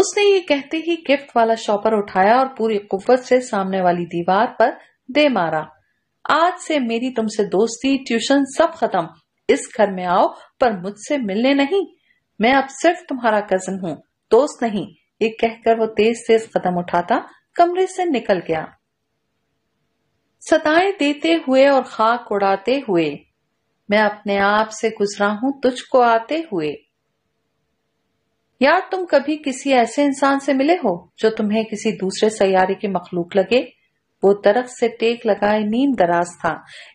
उसने ये कहते ही गिफ्ट वाला शॉपर उठाया और पूरी कुत से सामने वाली दीवार पर दे मारा आज से मेरी तुमसे दोस्ती ट्यूशन सब खत्म इस घर में आओ पर मुझसे मिलने नहीं मैं अब सिर्फ तुम्हारा कजन हूँ दोस्त नहीं ये कहकर वो तेज तेज कदम उठाता कमरे से निकल गया सताएं देते हुए और खाक उड़ाते हुए मैं अपने आप से गुजरा हूं तुझको आते हुए यार तुम कभी किसी ऐसे इंसान से मिले हो जो तुम्हें किसी दूसरे सयारे की मखलूक लगे वो दरख्त से टेक लगाए नींद दराज था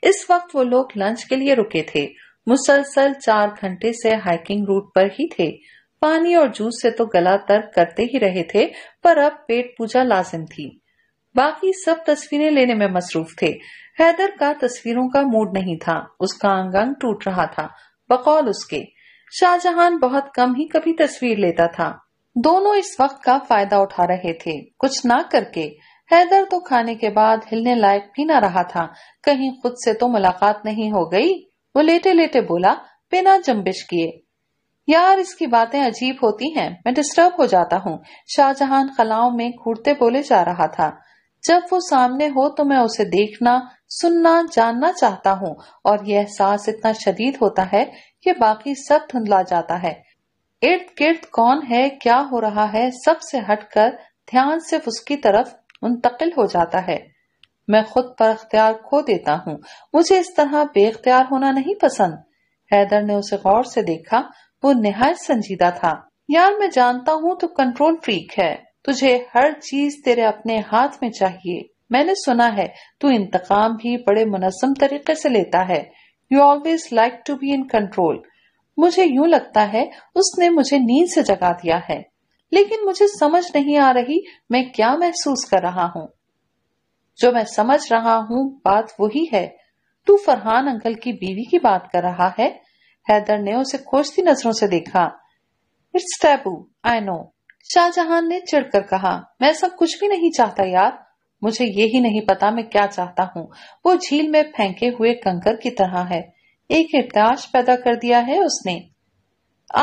इस वक्त वो लोग लंच के लिए रुके थे मुसलसल चार घंटे से हाइकिंग रूट पर ही थे पानी और जूस से तो गला तर्क करते ही रहे थे पर अब पेट पूजा लाजिम थी बाकी सब तस्वीरें लेने में मसरूफ थे हैदर का तस्वीरों का मूड नहीं था उसका अंग अंग टूट रहा था बकौल उसके शाहजहां बहुत कम ही कभी तस्वीर लेता था दोनों इस वक्त का फायदा उठा रहे थे कुछ ना करके हैदर तो खाने के बाद हिलने लायक भी ना रहा था कहीं खुद से तो मुलाकात नहीं हो गई वो लेटे लेटे बोला बिना जम्बिश किए यार इसकी बातें अजीब होती हैं मैं डिस्टर्ब हो जाता हूँ शाहजहां खलाओं में घूरते बोले जा रहा था जब वो सामने हो तो मैं उसे देखना सुनना जानना चाहता हूँ और यह एहसास इतना शदीद होता है कि बाकी सब धुंधला जाता है इर्द गिर्द कौन है क्या हो रहा है सबसे हटकर ध्यान सिर्फ उसकी तरफ मुंतकिल हो जाता है मैं खुद पर अख्तियार खो देता हूँ मुझे इस तरह बेख्तियार होना नहीं पसंद हैदर ने उसे गौर से देखा वो निहायत संजीदा था यार मैं जानता हूँ तो कंट्रोल फ्रीक है तुझे हर चीज तेरे अपने हाथ में चाहिए मैंने सुना है तू इंतकाम भी बड़े मुनसम तरीके से लेता है you always like to be in control मुझे यूं लगता है उसने मुझे नींद से जगा दिया है लेकिन मुझे समझ नहीं आ रही मैं क्या महसूस कर रहा हूँ जो मैं समझ रहा हूँ बात वही है तू फरहान अंकल की बीवी की बात कर रहा है हैदर ने उसे खोजती नजरों से देखा it's taboo I know Shahjahan ने चिड़कर कहा मैं सब कुछ भी नहीं चाहता यार मुझे ये ही नहीं पता मैं क्या चाहता हूँ वो झील में फेंके हुए कंकर की तरह है एक इश पैदा कर दिया है उसने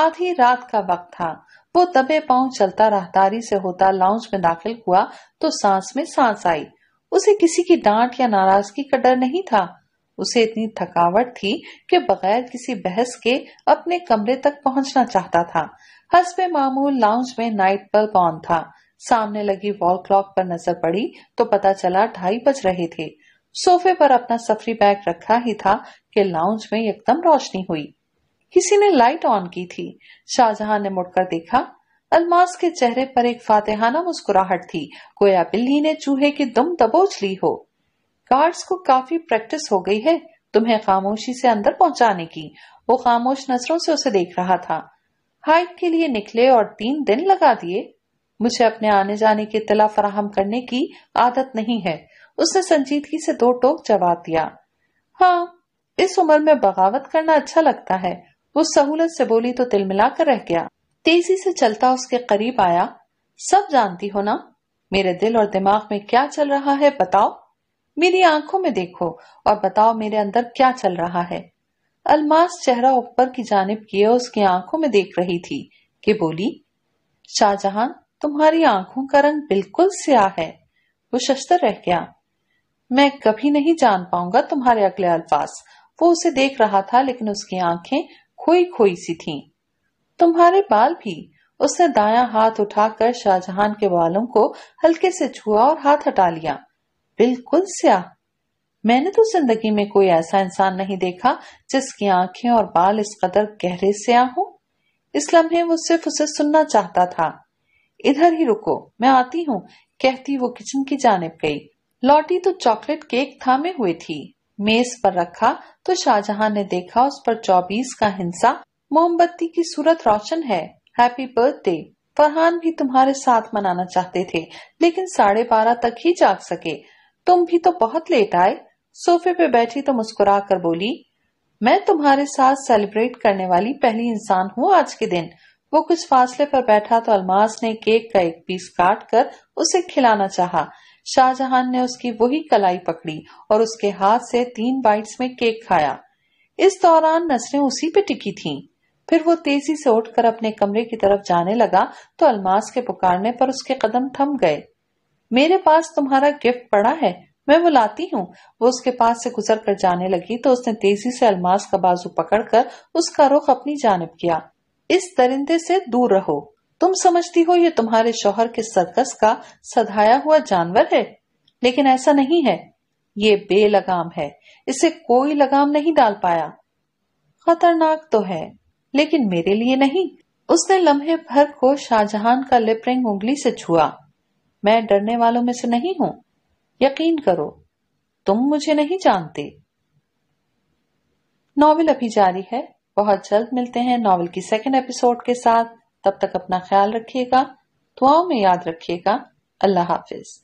आधी रात का वक्त था वो दबे पांव चलता राहदारी से होता लाउंज में दाखिल हुआ तो सांस में सांस आई उसे किसी की डांट या नाराजगी का डर नहीं था उसे इतनी थकावट थी कि बगैर किसी बहस के अपने कमरे तक पहुंचना चाहता था हसबे मामूल लाउंज में नाइट बल्ब ऑन था सामने लगी वॉल क्लॉक पर नजर पड़ी तो पता चला ढाई बज रहे थे सोफे पर अपना सफरी बैग रखा ही था कि लाउंज में एकदम रोशनी हुई किसी ने लाइट ऑन की थी शाहजहां ने मुड़कर देखा अलमास के चेहरे पर एक फातेहाना मुस्कुराहट थी कोया बिल्ली ने चूहे की दुम दबोच ली हो गार्ड्स को काफी प्रैक्टिस हो गई है तुम्हें खामोशी से अंदर पहुंचाने की वो खामोश नजरों से उसे देख रहा था हाइक के लिए निकले और तीन दिन लगा दिए मुझे अपने आने जाने की इतला फराहम करने की आदत नहीं है उसने संजीदगी से दो टोक जवाब दिया हाँ इस उम्र में बगावत करना अच्छा लगता है वो सहूलत से बोली तो तिल मिलाकर रह गया तेजी से चलता उसके करीब आया सब जानती हो ना मेरे दिल और दिमाग में क्या चल रहा है बताओ मेरी आंखों में देखो और बताओ मेरे अंदर क्या चल रहा है अलमास चेहरा ऊपर की जानब किए उसकी आंखों में देख रही थी कि बोली शाहजहां तुम्हारी आंखों का रंग बिल्कुल स्याह है वो शस्तर रह गया मैं कभी नहीं जान पाऊंगा तुम्हारे अगले अल्फाज वो उसे देख रहा था लेकिन उसकी आंखें खोई खोई सी थीं। तुम्हारे बाल भी उसने दाया हाथ उठाकर शाहजहां के बालों को हल्के से छुआ और हाथ हटा लिया बिल्कुल स्या मैंने तो जिंदगी में कोई ऐसा इंसान नहीं देखा जिसकी आंखें और बाल इस कदर गहरे स्या हो इस लम्हे वो सिर्फ उसे सुनना चाहता था इधर ही रुको मैं आती हूँ कहती वो किचन की जानब गई लौटी तो चॉकलेट केक थामे हुए थी मेज पर रखा तो शाहजहां ने देखा उस पर चौबीस का हिंसा मोमबत्ती की सूरत रोशन है हैप्पी बर्थडे फरहान भी तुम्हारे साथ मनाना चाहते थे लेकिन साढ़े बारह तक ही जाग सके तुम भी तो बहुत लेट आए सोफे पे बैठी तो मुस्कुरा कर बोली मैं तुम्हारे साथ सेलिब्रेट करने वाली पहली इंसान हूँ आज के दिन वो कुछ फासले पर बैठा तो अलमास ने केक का एक पीस काट कर उसे खिलाना चाहा। शाहजहां ने उसकी वही कलाई पकड़ी और उसके हाथ से तीन बाइट्स में केक खाया इस दौरान नसरे उसी पे टिकी थीं। फिर वो तेजी से उठकर अपने कमरे की तरफ जाने लगा तो अलमास के पुकारने पर उसके कदम थम गए मेरे पास तुम्हारा गिफ्ट पड़ा है मैं वो लाती हूँ वो उसके पास से गुजर कर जाने लगी तो उसने तेजी से अलमास का बाजू पकड़कर उसका रुख अपनी जानब किया इस दरिंदे से दूर रहो तुम समझती हो ये तुम्हारे शोहर के सर्कस का सधाया हुआ जानवर है लेकिन ऐसा नहीं है ये बेलगाम है इसे कोई लगाम नहीं डाल पाया खतरनाक तो है लेकिन मेरे लिए नहीं उसने लम्हे भर को शाहजहां का लिपरिंग उंगली से छुआ मैं डरने वालों में से नहीं हूं यकीन करो तुम मुझे नहीं जानते नॉवल अभी जारी है बहुत जल्द मिलते हैं नॉवेल की सेकेंड एपिसोड के साथ तब तक अपना ख्याल रखिएगा दुआओं में याद रखिएगा अल्लाह हाफिज़